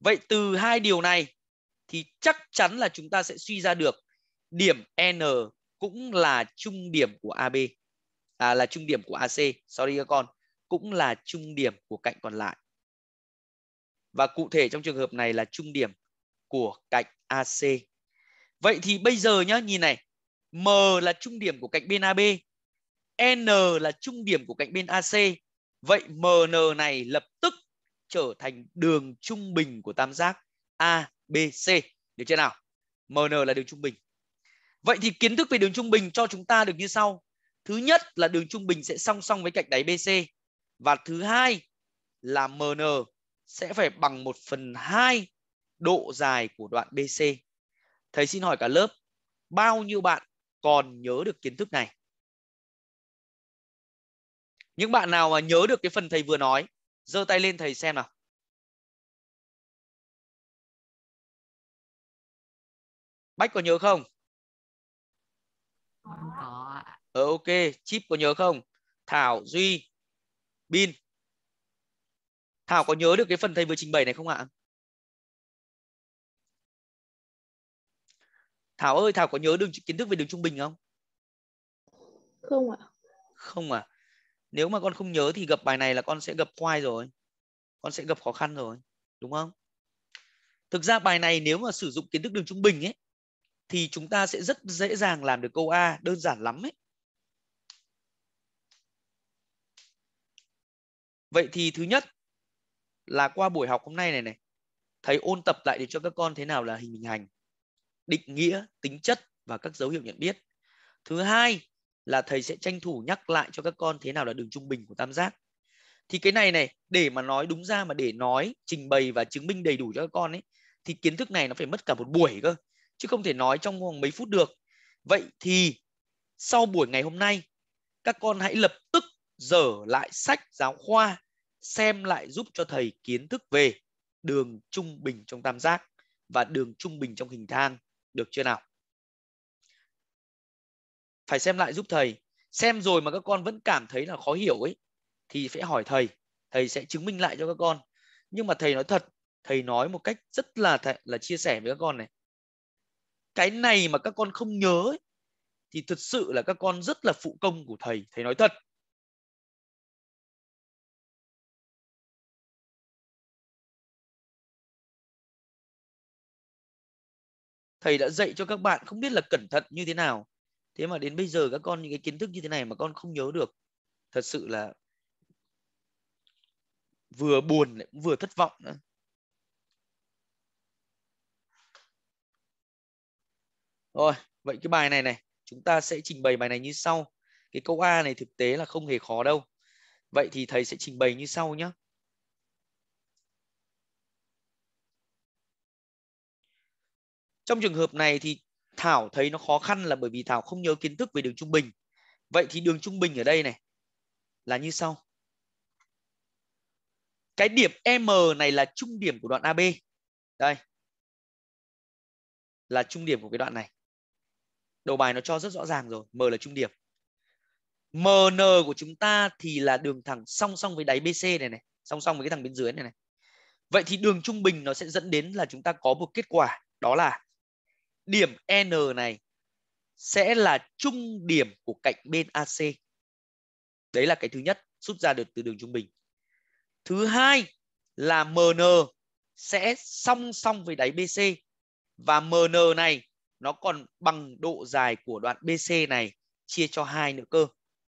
Vậy từ hai điều này thì chắc chắn là chúng ta sẽ suy ra được điểm N cũng là trung điểm của AB à, là trung điểm của AC sorry các con cũng là trung điểm của cạnh còn lại và cụ thể trong trường hợp này là trung điểm của cạnh AC vậy thì bây giờ nhá nhìn này M là trung điểm của cạnh bên AB N là trung điểm của cạnh bên AC vậy MN này lập tức trở thành đường trung bình của tam giác ABC được chưa nào MN là đường trung bình Vậy thì kiến thức về đường trung bình cho chúng ta được như sau. Thứ nhất là đường trung bình sẽ song song với cạnh đáy BC và thứ hai là MN sẽ phải bằng 1 phần 2 độ dài của đoạn BC. Thầy xin hỏi cả lớp, bao nhiêu bạn còn nhớ được kiến thức này? Những bạn nào mà nhớ được cái phần thầy vừa nói, giơ tay lên thầy xem nào. Bách có nhớ không? ok, chip có nhớ không? Thảo, Duy, Bin. Thảo có nhớ được cái phần thầy vừa trình bày này không ạ? Thảo ơi, Thảo có nhớ được kiến thức về đường trung bình không? Không ạ. Không à? Nếu mà con không nhớ thì gặp bài này là con sẽ gặp khoai rồi. Con sẽ gặp khó khăn rồi, đúng không? Thực ra bài này nếu mà sử dụng kiến thức đường trung bình ấy thì chúng ta sẽ rất dễ dàng làm được câu A, đơn giản lắm ấy. Vậy thì thứ nhất là qua buổi học hôm nay này này, thầy ôn tập lại để cho các con thế nào là hình hình hành, định nghĩa, tính chất và các dấu hiệu nhận biết. Thứ hai là thầy sẽ tranh thủ nhắc lại cho các con thế nào là đường trung bình của tam giác. Thì cái này này, để mà nói đúng ra mà để nói, trình bày và chứng minh đầy đủ cho các con ấy, thì kiến thức này nó phải mất cả một buổi cơ, chứ không thể nói trong vòng mấy phút được. Vậy thì sau buổi ngày hôm nay, các con hãy lập tức dở lại sách giáo khoa xem lại giúp cho thầy kiến thức về đường trung bình trong tam giác và đường trung bình trong hình thang được chưa nào phải xem lại giúp thầy xem rồi mà các con vẫn cảm thấy là khó hiểu ấy thì phải hỏi thầy thầy sẽ chứng minh lại cho các con nhưng mà thầy nói thật thầy nói một cách rất là th- là chia sẻ với các con này cái này mà các con không nhớ ấy, thì thật sự là các con rất là phụ công của thầy thầy nói thật thầy đã dạy cho các bạn không biết là cẩn thận như thế nào thế mà đến bây giờ các con những cái kiến thức như thế này mà con không nhớ được thật sự là vừa buồn lại cũng vừa thất vọng nữa rồi vậy cái bài này này chúng ta sẽ trình bày bài này như sau cái câu a này thực tế là không hề khó đâu vậy thì thầy sẽ trình bày như sau nhé trong trường hợp này thì Thảo thấy nó khó khăn là bởi vì Thảo không nhớ kiến thức về đường trung bình. Vậy thì đường trung bình ở đây này là như sau. Cái điểm M này là trung điểm của đoạn AB. Đây. Là trung điểm của cái đoạn này. Đầu bài nó cho rất rõ ràng rồi. M là trung điểm. MN của chúng ta thì là đường thẳng song song với đáy BC này này. Song song với cái thằng bên dưới này này. Vậy thì đường trung bình nó sẽ dẫn đến là chúng ta có một kết quả. Đó là điểm N này sẽ là trung điểm của cạnh bên AC. Đấy là cái thứ nhất, rút ra được từ đường trung bình. Thứ hai là MN sẽ song song với đáy BC và MN này nó còn bằng độ dài của đoạn BC này chia cho hai nữa cơ.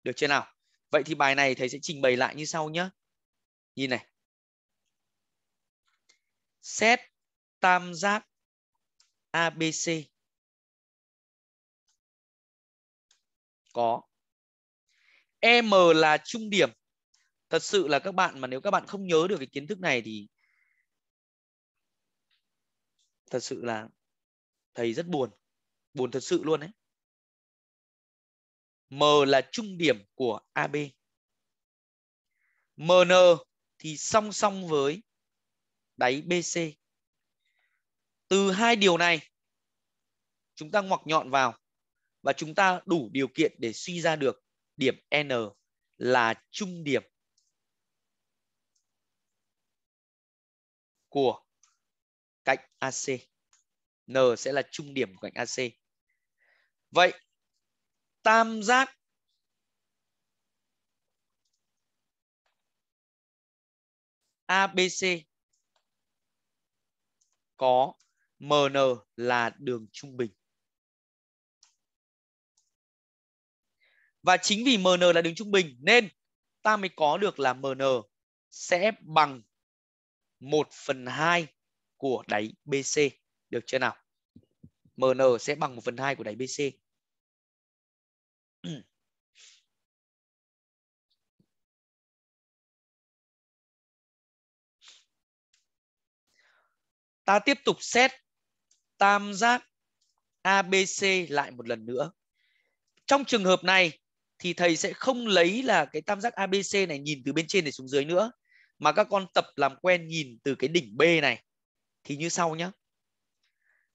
Được chưa nào? Vậy thì bài này thầy sẽ trình bày lại như sau nhé. Nhìn này. Xét tam giác ABC có M là trung điểm thật sự là các bạn mà nếu các bạn không nhớ được cái kiến thức này thì thật sự là thầy rất buồn buồn thật sự luôn đấy M là trung điểm của AB MN thì song song với đáy BC từ hai điều này chúng ta ngoặc nhọn vào và chúng ta đủ điều kiện để suy ra được điểm n là trung điểm của cạnh AC. N sẽ là trung điểm của cạnh AC. Vậy tam giác ABC có MN là đường trung bình. Và chính vì MN là đường trung bình nên ta mới có được là MN sẽ bằng 1 phần 2 của đáy BC. Được chưa nào? MN sẽ bằng 1 phần 2 của đáy BC. Ta tiếp tục xét tam giác ABC lại một lần nữa. Trong trường hợp này thì thầy sẽ không lấy là cái tam giác ABC này nhìn từ bên trên này xuống dưới nữa mà các con tập làm quen nhìn từ cái đỉnh B này thì như sau nhé.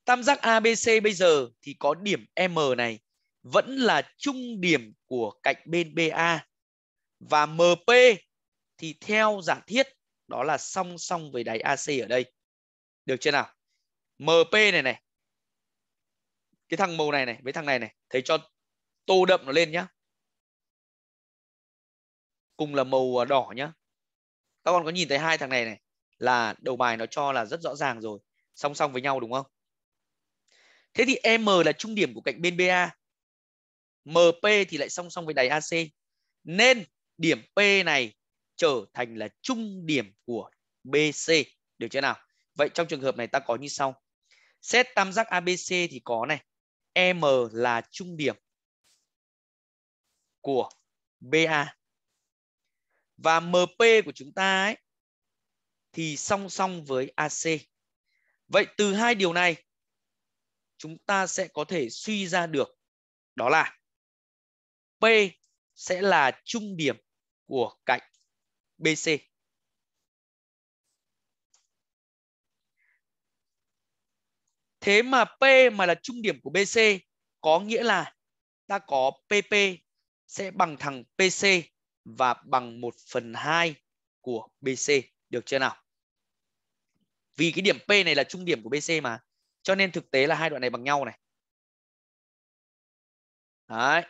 Tam giác ABC bây giờ thì có điểm M này vẫn là trung điểm của cạnh bên BA và MP thì theo giả thiết đó là song song với đáy AC ở đây. Được chưa nào? MP này này cái thằng màu này này với thằng này này thấy cho tô đậm nó lên nhá cùng là màu à, đỏ nhá các con có nhìn thấy hai thằng này này là đầu bài nó cho là rất rõ ràng rồi song song với nhau đúng không thế thì M là trung điểm của cạnh bên BA MP thì lại song song với đáy AC nên điểm P này trở thành là trung điểm của BC được chưa nào Vậy trong trường hợp này ta có như sau. Xét tam giác ABC thì có này. M là trung điểm của BA. Và MP của chúng ta ấy thì song song với AC. Vậy từ hai điều này chúng ta sẽ có thể suy ra được đó là P sẽ là trung điểm của cạnh BC. Thế mà P mà là trung điểm của BC có nghĩa là ta có PP sẽ bằng thằng PC và bằng 1 phần 2 của BC. Được chưa nào? Vì cái điểm P này là trung điểm của BC mà. Cho nên thực tế là hai đoạn này bằng nhau này. Đấy.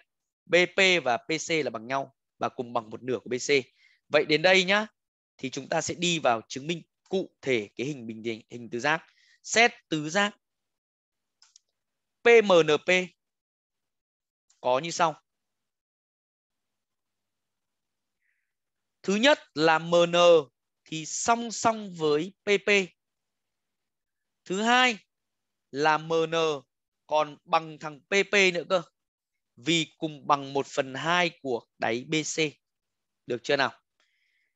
BP và PC là bằng nhau và cùng bằng một nửa của BC. Vậy đến đây nhá, thì chúng ta sẽ đi vào chứng minh cụ thể cái hình bình hình tứ giác. Xét tứ giác PMNP có như sau. Thứ nhất là MN thì song song với PP. Thứ hai là MN còn bằng thằng PP nữa cơ. Vì cùng bằng 1 phần 2 của đáy BC. Được chưa nào?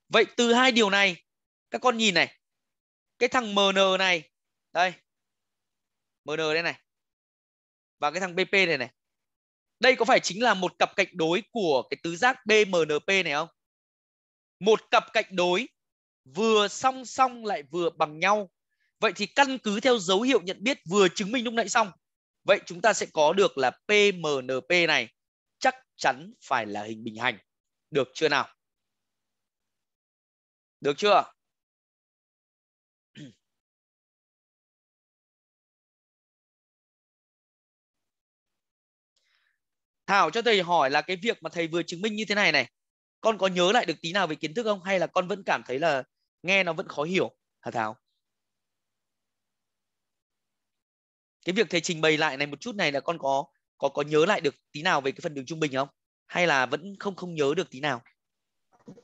Vậy từ hai điều này, các con nhìn này. Cái thằng MN này, đây. MN đây này và cái thằng BP này này. Đây có phải chính là một cặp cạnh đối của cái tứ giác BMNP này không? Một cặp cạnh đối vừa song song lại vừa bằng nhau. Vậy thì căn cứ theo dấu hiệu nhận biết vừa chứng minh lúc nãy xong. Vậy chúng ta sẽ có được là PMNP này chắc chắn phải là hình bình hành. Được chưa nào? Được chưa? Thảo cho thầy hỏi là cái việc mà thầy vừa chứng minh như thế này này, con có nhớ lại được tí nào về kiến thức không hay là con vẫn cảm thấy là nghe nó vẫn khó hiểu hả Thảo? Cái việc thầy trình bày lại này một chút này là con có có có nhớ lại được tí nào về cái phần đường trung bình không? Hay là vẫn không không nhớ được tí nào?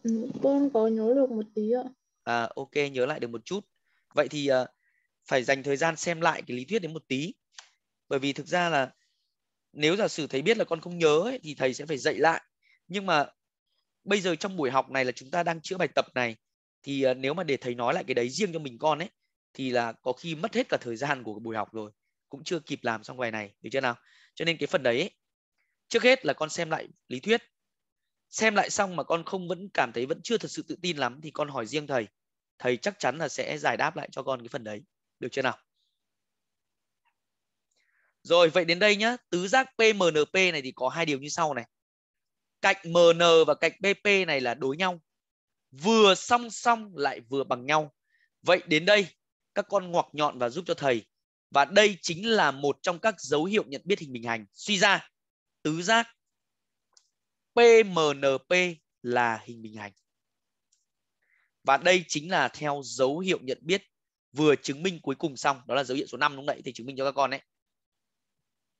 Ừ, con có nhớ được một tí ạ. À ok, nhớ lại được một chút. Vậy thì uh, phải dành thời gian xem lại cái lý thuyết đến một tí. Bởi vì thực ra là nếu giả sử thầy biết là con không nhớ ấy, thì thầy sẽ phải dạy lại nhưng mà bây giờ trong buổi học này là chúng ta đang chữa bài tập này thì ờ, nếu mà để thầy nói lại cái đấy riêng cho mình con ấy thì là có khi mất hết cả thời gian của buổi học rồi cũng chưa kịp làm xong bài này được chưa nào cho nên cái phần đấy ấy, trước hết là con xem lại lý thuyết xem lại xong mà con không vẫn cảm thấy vẫn chưa thật sự tự tin lắm thì con hỏi riêng thầy thầy chắc chắn là sẽ giải đáp lại cho con cái phần đấy được chưa nào rồi vậy đến đây nhá, tứ giác PMNP này thì có hai điều như sau này. Cạnh MN và cạnh BP này là đối nhau. Vừa song song lại vừa bằng nhau. Vậy đến đây các con ngoặc nhọn và giúp cho thầy. Và đây chính là một trong các dấu hiệu nhận biết hình bình hành. Suy ra tứ giác PMNP là hình bình hành. Và đây chính là theo dấu hiệu nhận biết vừa chứng minh cuối cùng xong, đó là dấu hiệu số 5 đúng vậy thì chứng minh cho các con đấy.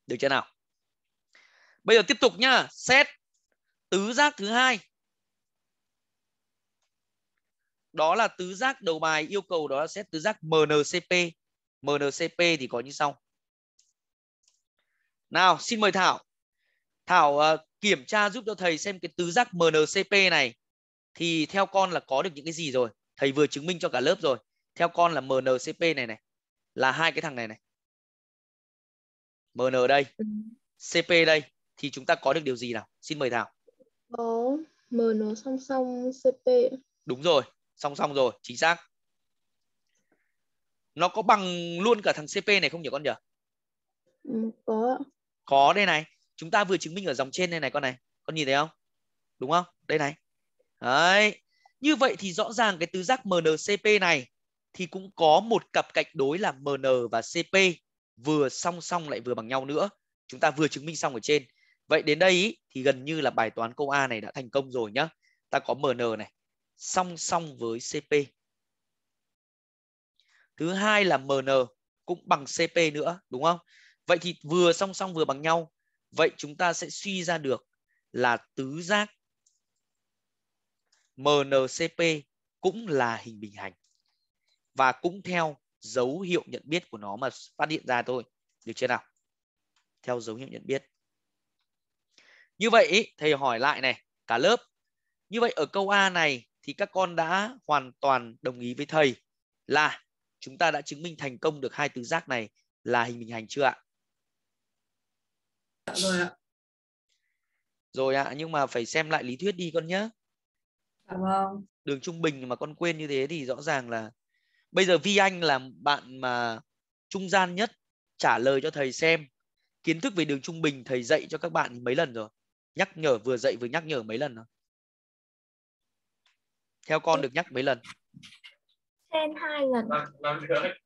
Được chưa nào? Bây giờ tiếp tục nhá, xét tứ giác thứ hai. Đó là tứ giác đầu bài yêu cầu đó là xét tứ giác MNCP. MNCP thì có như sau. Nào, xin mời Thảo. Thảo uh, kiểm tra giúp cho thầy xem cái tứ giác MNCP này thì theo con là có được những cái gì rồi? Thầy vừa chứng minh cho cả lớp rồi. Theo con là MNCP này này là hai cái thằng này này. MN đây, ừ. CP đây thì chúng ta có được điều gì nào? Xin mời Thảo. Có MN song song CP. Đúng rồi, song song rồi, chính xác. Nó có bằng luôn cả thằng CP này không nhỉ con nhỉ? Ừ, có. Có đây này, chúng ta vừa chứng minh ở dòng trên đây này con này, con nhìn thấy không? Đúng không? Đây này. Đấy. Như vậy thì rõ ràng cái tứ giác MNCP này thì cũng có một cặp cạnh đối là MN và CP vừa song song lại vừa bằng nhau nữa chúng ta vừa chứng minh xong ở trên vậy đến đây ý, thì gần như là bài toán câu A này đã thành công rồi nhá ta có MN này song song với CP thứ hai là MN cũng bằng CP nữa đúng không vậy thì vừa song song vừa bằng nhau vậy chúng ta sẽ suy ra được là tứ giác MNCP cũng là hình bình hành và cũng theo dấu hiệu nhận biết của nó mà phát hiện ra thôi được chưa nào theo dấu hiệu nhận biết như vậy thầy hỏi lại này cả lớp như vậy ở câu A này thì các con đã hoàn toàn đồng ý với thầy là chúng ta đã chứng minh thành công được hai tứ giác này là hình bình hành chưa ạ? Dạ rồi ạ. Rồi ạ, nhưng mà phải xem lại lý thuyết đi con nhé. Dạ vâng. Đường trung bình mà con quên như thế thì rõ ràng là bây giờ vi anh là bạn mà trung gian nhất trả lời cho thầy xem kiến thức về đường trung bình thầy dạy cho các bạn mấy lần rồi nhắc nhở vừa dạy vừa nhắc nhở mấy lần rồi theo con được nhắc mấy lần trên hai lần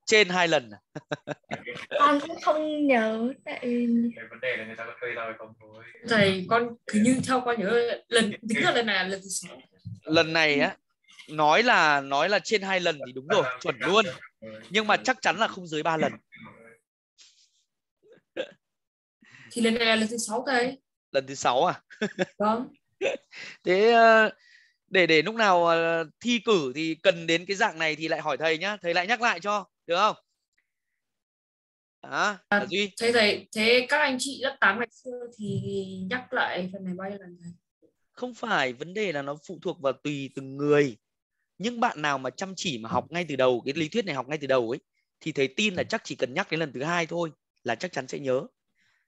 trên hai lần con cũng không nhớ tại vấn đề là người ta có thuê hay không thầy con cứ như theo con nhớ lần tính là lần này là lần lần này á nói là nói là trên hai lần thì đúng rồi chuẩn luôn nhưng mà chắc chắn là không dưới ba lần thì lần này là lần thứ sáu cây. lần thứ sáu à vâng thế ờ, để để lúc nào ờ, thi cử thì cần đến cái dạng này thì lại hỏi thầy nhá thầy lại nhắc lại cho được không à, à duy thế thầy thế các anh chị lớp 8 ngày xưa thì nhắc lại phần này bao nhiêu lần thầy không phải vấn đề là nó phụ thuộc vào tùy từng người nhưng bạn nào mà chăm chỉ mà học ngay từ đầu cái lý thuyết này học ngay từ đầu ấy thì thầy tin là ừ. chắc chỉ cần nhắc đến lần thứ hai thôi là chắc chắn sẽ nhớ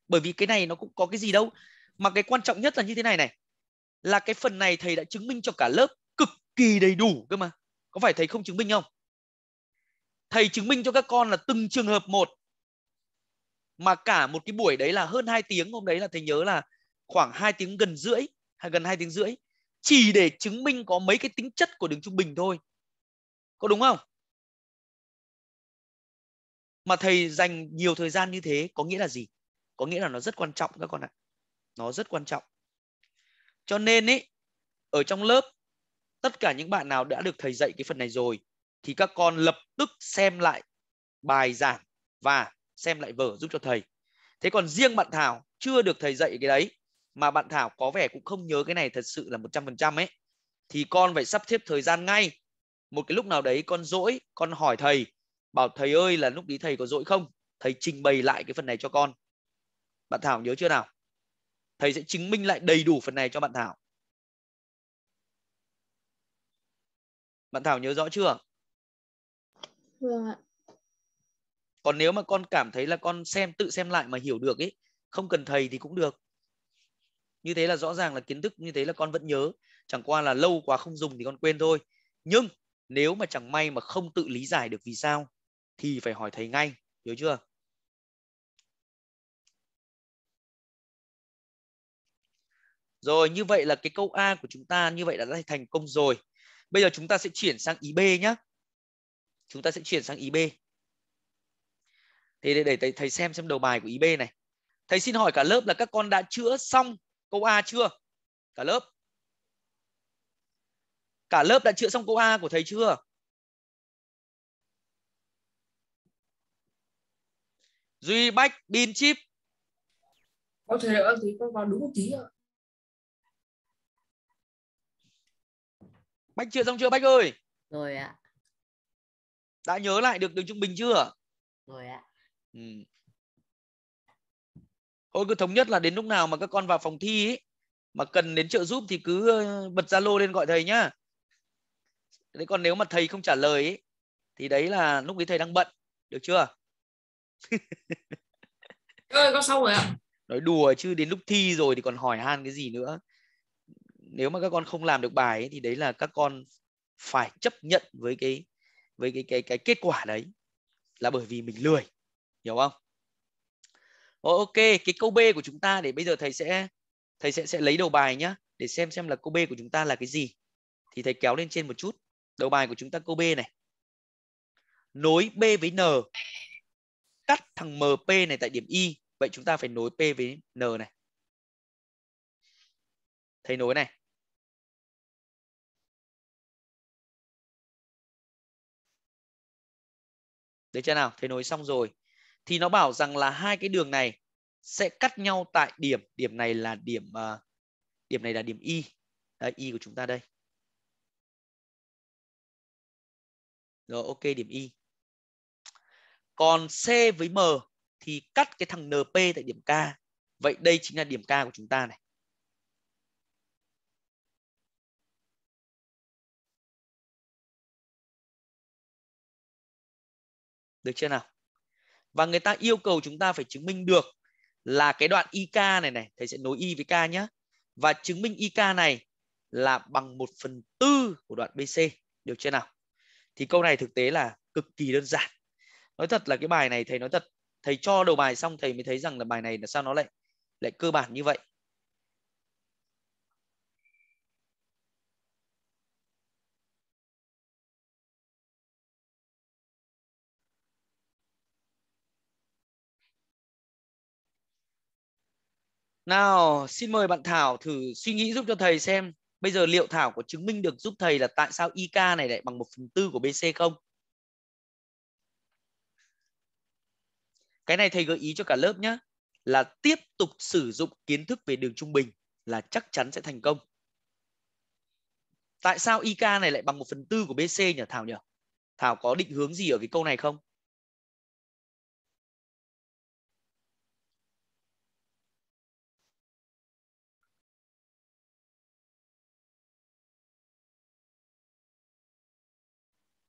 bởi vì cái này nó cũng có cái gì đâu mà cái quan trọng nhất là như thế này này là cái phần này thầy đã chứng minh cho cả lớp cực kỳ đầy đủ cơ mà có phải thầy không chứng minh không thầy chứng minh cho các con là từng trường hợp một mà cả một cái buổi đấy là hơn 2 tiếng hôm đấy là thầy nhớ là khoảng 2 tiếng gần rưỡi hay gần 2 tiếng rưỡi chỉ để chứng minh có mấy cái tính chất của đường trung bình thôi có đúng không mà thầy dành nhiều thời gian như thế có nghĩa là gì có nghĩa là nó rất quan trọng các con ạ nó rất quan trọng cho nên ý ở trong lớp tất cả những bạn nào đã được thầy dạy cái phần này rồi thì các con lập tức xem lại bài giảng và xem lại vở giúp cho thầy thế còn riêng bạn thảo chưa được thầy dạy cái đấy mà bạn Thảo có vẻ cũng không nhớ cái này thật sự là 100% ấy thì con phải sắp xếp thời gian ngay một cái lúc nào đấy con dỗi con hỏi thầy bảo thầy ơi là lúc đấy thầy có dỗi không thầy trình bày lại cái phần này cho con bạn Thảo nhớ chưa nào thầy sẽ chứng minh lại đầy đủ phần này cho bạn Thảo bạn Thảo nhớ rõ chưa vâng ạ còn nếu mà con cảm thấy là con xem tự xem lại mà hiểu được ấy không cần thầy thì cũng được như thế là rõ ràng là kiến thức như thế là con vẫn nhớ chẳng qua là lâu quá không dùng thì con quên thôi nhưng nếu mà chẳng may mà không tự lý giải được vì sao thì phải hỏi thầy ngay hiểu chưa rồi như vậy là cái câu a của chúng ta như vậy đã thành công rồi bây giờ chúng ta sẽ chuyển sang ý b nhé chúng ta sẽ chuyển sang ý b Thì để, để thầy xem xem đầu bài của ý b này thầy xin hỏi cả lớp là các con đã chữa xong câu A chưa? Cả lớp. Cả lớp đã chữa xong câu A của thầy chưa? Duy Bách, pin Chip. Có thể là thì con vào đúng một tí ạ. Bách chưa xong chưa Bách ơi? Rồi ạ. Đã nhớ lại được đường trung bình chưa? Rồi ạ. Ừ thôi cứ thống nhất là đến lúc nào mà các con vào phòng thi ấy, mà cần đến trợ giúp thì cứ ờ, bật zalo lên gọi thầy nhá đấy còn nếu mà thầy không trả lời ấy, thì đấy là lúc ấy thầy đang bận được chưa ơi có xong rồi ạ nói đùa chứ đến lúc thi rồi thì còn hỏi han cái gì nữa nếu mà các con không làm được bài ấy, thì đấy là các con phải chấp nhận với cái với cái cái cái kết quả đấy là bởi vì mình lười hiểu không ok, cái câu B của chúng ta để bây giờ thầy sẽ thầy sẽ sẽ lấy đầu bài nhá để xem xem là câu B của chúng ta là cái gì. Thì thầy kéo lên trên một chút. Đầu bài của chúng ta câu B này. Nối B với N. Cắt thằng MP này tại điểm Y. Vậy chúng ta phải nối P với N này. Thầy nối này. đấy chưa nào? Thầy nối xong rồi thì nó bảo rằng là hai cái đường này sẽ cắt nhau tại điểm điểm này là điểm à, điểm này là điểm y đây, y của chúng ta đây rồi ok điểm y còn c với m thì cắt cái thằng np tại điểm k vậy đây chính là điểm k của chúng ta này được chưa nào và người ta yêu cầu chúng ta phải chứng minh được là cái đoạn IK này này thầy sẽ nối Y với K nhé và chứng minh IK này là bằng 1 phần tư của đoạn BC được chưa nào thì câu này thực tế là cực kỳ đơn giản nói thật là cái bài này thầy nói thật thầy cho đầu bài xong thầy mới thấy rằng là bài này là sao nó lại lại cơ bản như vậy Nào, xin mời bạn Thảo thử suy nghĩ giúp cho thầy xem. Bây giờ liệu Thảo có chứng minh được giúp thầy là tại sao IK này lại bằng 1 phần tư của BC không? Cái này thầy gợi ý cho cả lớp nhé. Là tiếp tục sử dụng kiến thức về đường trung bình là chắc chắn sẽ thành công. Tại sao IK này lại bằng 1 phần tư của BC nhỉ Thảo nhỉ? Thảo có định hướng gì ở cái câu này không?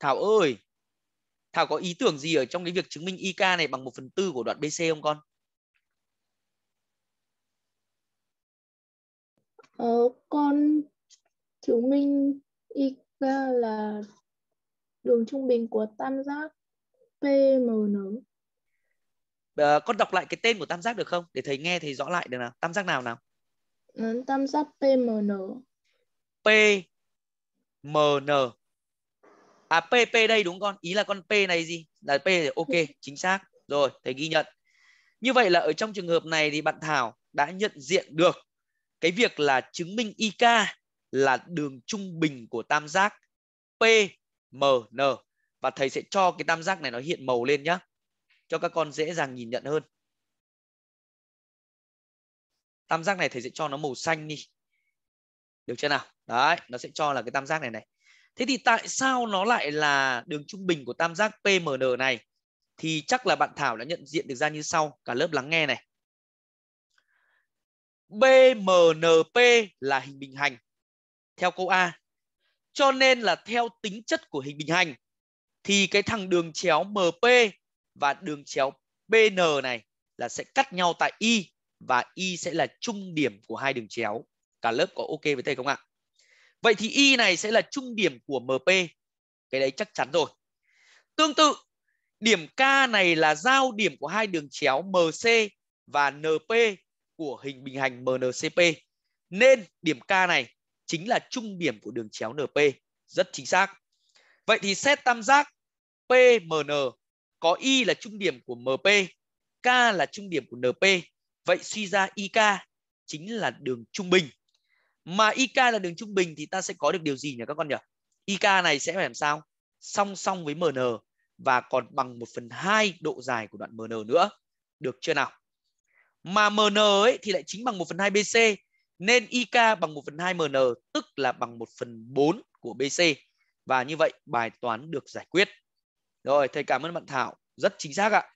Thảo ơi, Thảo có ý tưởng gì ở trong cái việc chứng minh IK này bằng 1 phần tư của đoạn BC không con? Ờ, con chứng minh IK là đường trung bình của tam giác PMN. À, ờ, con đọc lại cái tên của tam giác được không? Để thầy nghe thầy rõ lại được nào. Tam giác nào nào? Ờ, tam giác PMN. PMN à PP đây đúng con ý là con P này gì là P thì ok chính xác rồi thầy ghi nhận như vậy là ở trong trường hợp này thì bạn Thảo đã nhận diện được cái việc là chứng minh IK là đường trung bình của tam giác PMN và thầy sẽ cho cái tam giác này nó hiện màu lên nhá cho các con dễ dàng nhìn nhận hơn tam giác này thầy sẽ cho nó màu xanh đi được chưa nào đấy nó sẽ cho là cái tam giác này này Thế thì tại sao nó lại là đường trung bình của tam giác PMN này? Thì chắc là bạn Thảo đã nhận diện được ra như sau, cả lớp lắng nghe này. BMNP là hình bình hành theo câu A. Cho nên là theo tính chất của hình bình hành thì cái thằng đường chéo MP và đường chéo BN này là sẽ cắt nhau tại Y và Y sẽ là trung điểm của hai đường chéo. Cả lớp có ok với thầy không ạ? Vậy thì Y này sẽ là trung điểm của MP. Cái đấy chắc chắn rồi. Tương tự, điểm K này là giao điểm của hai đường chéo MC và NP của hình bình hành MNCP. Nên điểm K này chính là trung điểm của đường chéo NP. Rất chính xác. Vậy thì xét tam giác PMN có Y là trung điểm của MP, K là trung điểm của NP. Vậy suy ra IK chính là đường trung bình mà IK là đường trung bình thì ta sẽ có được điều gì nhỉ các con nhỉ? IK này sẽ phải làm sao? Song song với MN và còn bằng 1 phần 2 độ dài của đoạn MN nữa. Được chưa nào? Mà MN ấy thì lại chính bằng 1 phần 2 BC nên IK bằng 1 phần 2 MN tức là bằng 1 phần 4 của BC. Và như vậy bài toán được giải quyết. Rồi, thầy cảm ơn bạn Thảo. Rất chính xác ạ.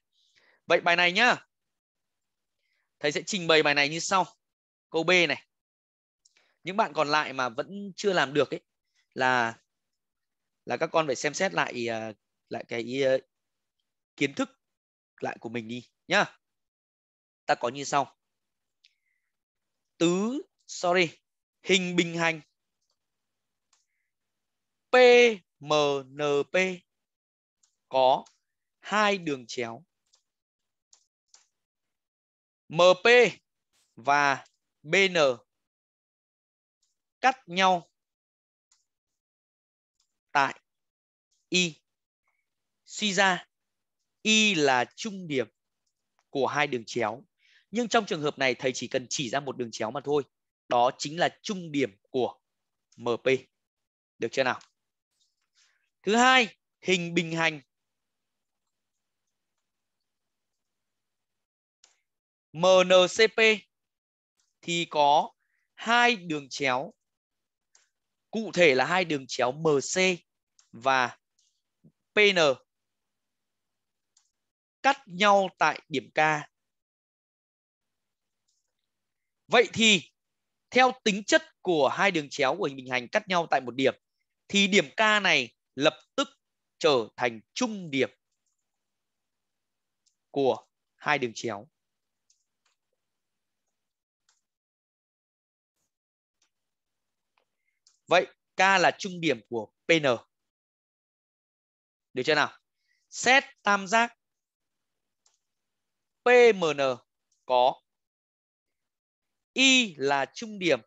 Vậy bài này nhá. Thầy sẽ trình bày bài này như sau. Câu B này những bạn còn lại mà vẫn chưa làm được ấy là là các con phải xem xét lại à, lại cái à, kiến thức lại của mình đi nhá ta có như sau tứ sorry hình bình hành PMNP có hai đường chéo MP và BN cắt nhau tại y suy ra y là trung điểm của hai đường chéo nhưng trong trường hợp này thầy chỉ cần chỉ ra một đường chéo mà thôi đó chính là trung điểm của mp được chưa nào thứ hai hình bình hành mncp thì có hai đường chéo cụ thể là hai đường chéo MC và PN cắt nhau tại điểm K. Vậy thì theo tính chất của hai đường chéo của hình bình hành cắt nhau tại một điểm thì điểm K này lập tức trở thành trung điểm của hai đường chéo. Vậy K là trung điểm của PN. Được chưa nào? Xét tam giác PMN có Y là trung điểm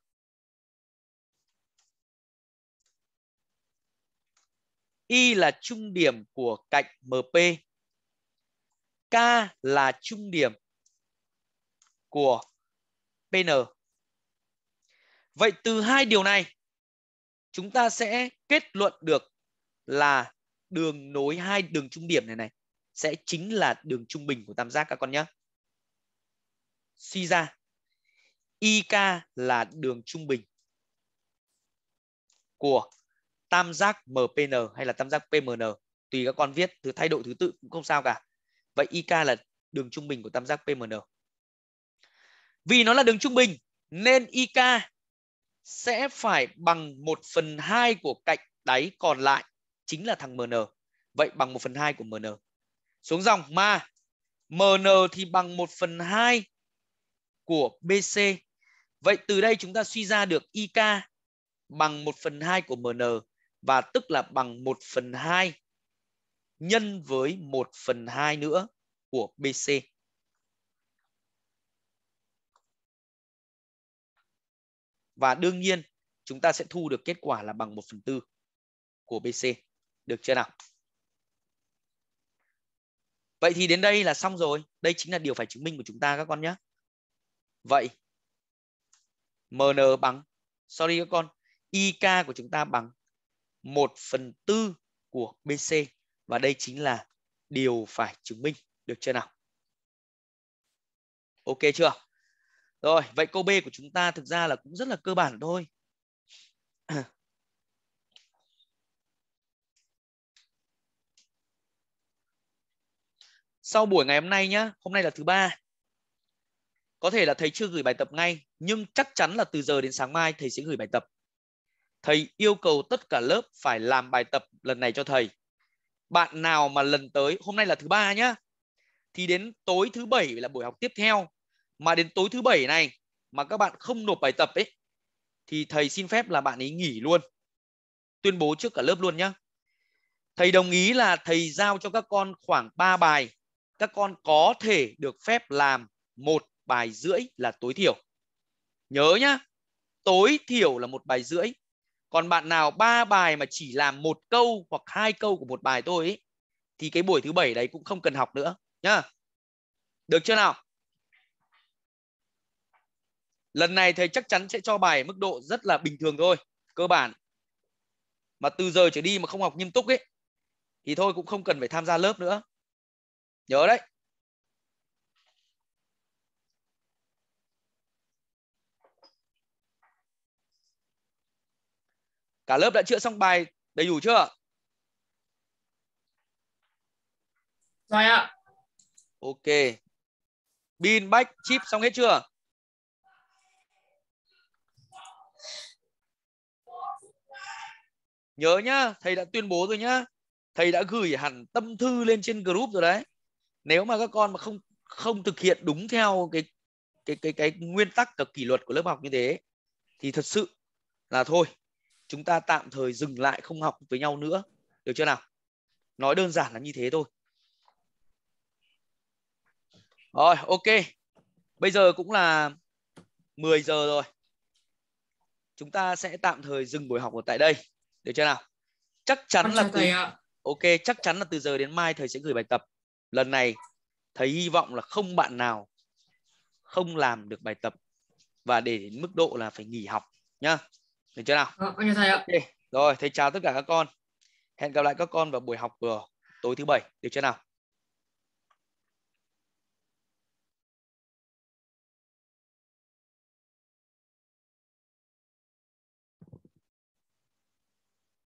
Y là trung điểm của cạnh MP. K là trung điểm của PN. Vậy từ hai điều này chúng ta sẽ kết luận được là đường nối hai đường trung điểm này này sẽ chính là đường trung bình của tam giác các con nhé. Suy ra IK là đường trung bình của tam giác MPN hay là tam giác PMN tùy các con viết từ thay đổi thứ tự cũng không sao cả. Vậy IK là đường trung bình của tam giác PMN. Vì nó là đường trung bình nên IK sẽ phải bằng 1 phần 2 của cạnh đáy còn lại chính là thằng MN. Vậy bằng 1 phần 2 của MN. Xuống dòng MA MN thì bằng 1 phần 2 của BC. Vậy từ đây chúng ta suy ra được IK bằng 1 phần 2 của MN và tức là bằng 1 phần 2 nhân với 1 phần 2 nữa của BC. và đương nhiên chúng ta sẽ thu được kết quả là bằng 1 phần tư của BC. Được chưa nào? Vậy thì đến đây là xong rồi. Đây chính là điều phải chứng minh của chúng ta các con nhé. Vậy MN bằng, sorry các con, IK của chúng ta bằng 1 phần tư của BC. Và đây chính là điều phải chứng minh. Được chưa nào? Ok chưa? Rồi, vậy câu B của chúng ta thực ra là cũng rất là cơ bản thôi. Sau buổi ngày hôm nay nhá, hôm nay là thứ ba. Có thể là thầy chưa gửi bài tập ngay, nhưng chắc chắn là từ giờ đến sáng mai thầy sẽ gửi bài tập. Thầy yêu cầu tất cả lớp phải làm bài tập lần này cho thầy. Bạn nào mà lần tới, hôm nay là thứ ba nhá, thì đến tối thứ bảy là buổi học tiếp theo mà đến tối thứ bảy này mà các bạn không nộp bài tập ấy thì thầy xin phép là bạn ấy nghỉ luôn tuyên bố trước cả lớp luôn nhá thầy đồng ý là thầy giao cho các con khoảng 3 bài các con có thể được phép làm một bài rưỡi là tối thiểu nhớ nhá tối thiểu là một bài rưỡi còn bạn nào ba bài mà chỉ làm một câu hoặc hai câu của một bài thôi ấy, thì cái buổi thứ bảy đấy cũng không cần học nữa nhá được chưa nào lần này thầy chắc chắn sẽ cho bài mức độ rất là bình thường thôi cơ bản mà từ giờ trở đi mà không học nghiêm túc ấy thì thôi cũng không cần phải tham gia lớp nữa nhớ đấy cả lớp đã chữa xong bài đầy đủ chưa rồi ạ ok pin bách chip xong hết chưa nhớ nhá thầy đã tuyên bố rồi nhá thầy đã gửi hẳn tâm thư lên trên group rồi đấy nếu mà các con mà không không thực hiện đúng theo cái cái cái cái nguyên tắc và kỷ luật của lớp học như thế thì thật sự là thôi chúng ta tạm thời dừng lại không học với nhau nữa được chưa nào nói đơn giản là như thế thôi rồi ok bây giờ cũng là 10 giờ rồi chúng ta sẽ tạm thời dừng buổi học ở tại đây được chưa nào chắc chắn là từ... Ạ. ok chắc chắn là từ giờ đến mai thầy sẽ gửi bài tập lần này thầy hy vọng là không bạn nào không làm được bài tập và để đến mức độ là phải nghỉ học nhá được chưa nào ừ, thầy ạ. Okay. rồi thầy chào tất cả các con hẹn gặp lại các con vào buổi học của tối thứ bảy được chưa nào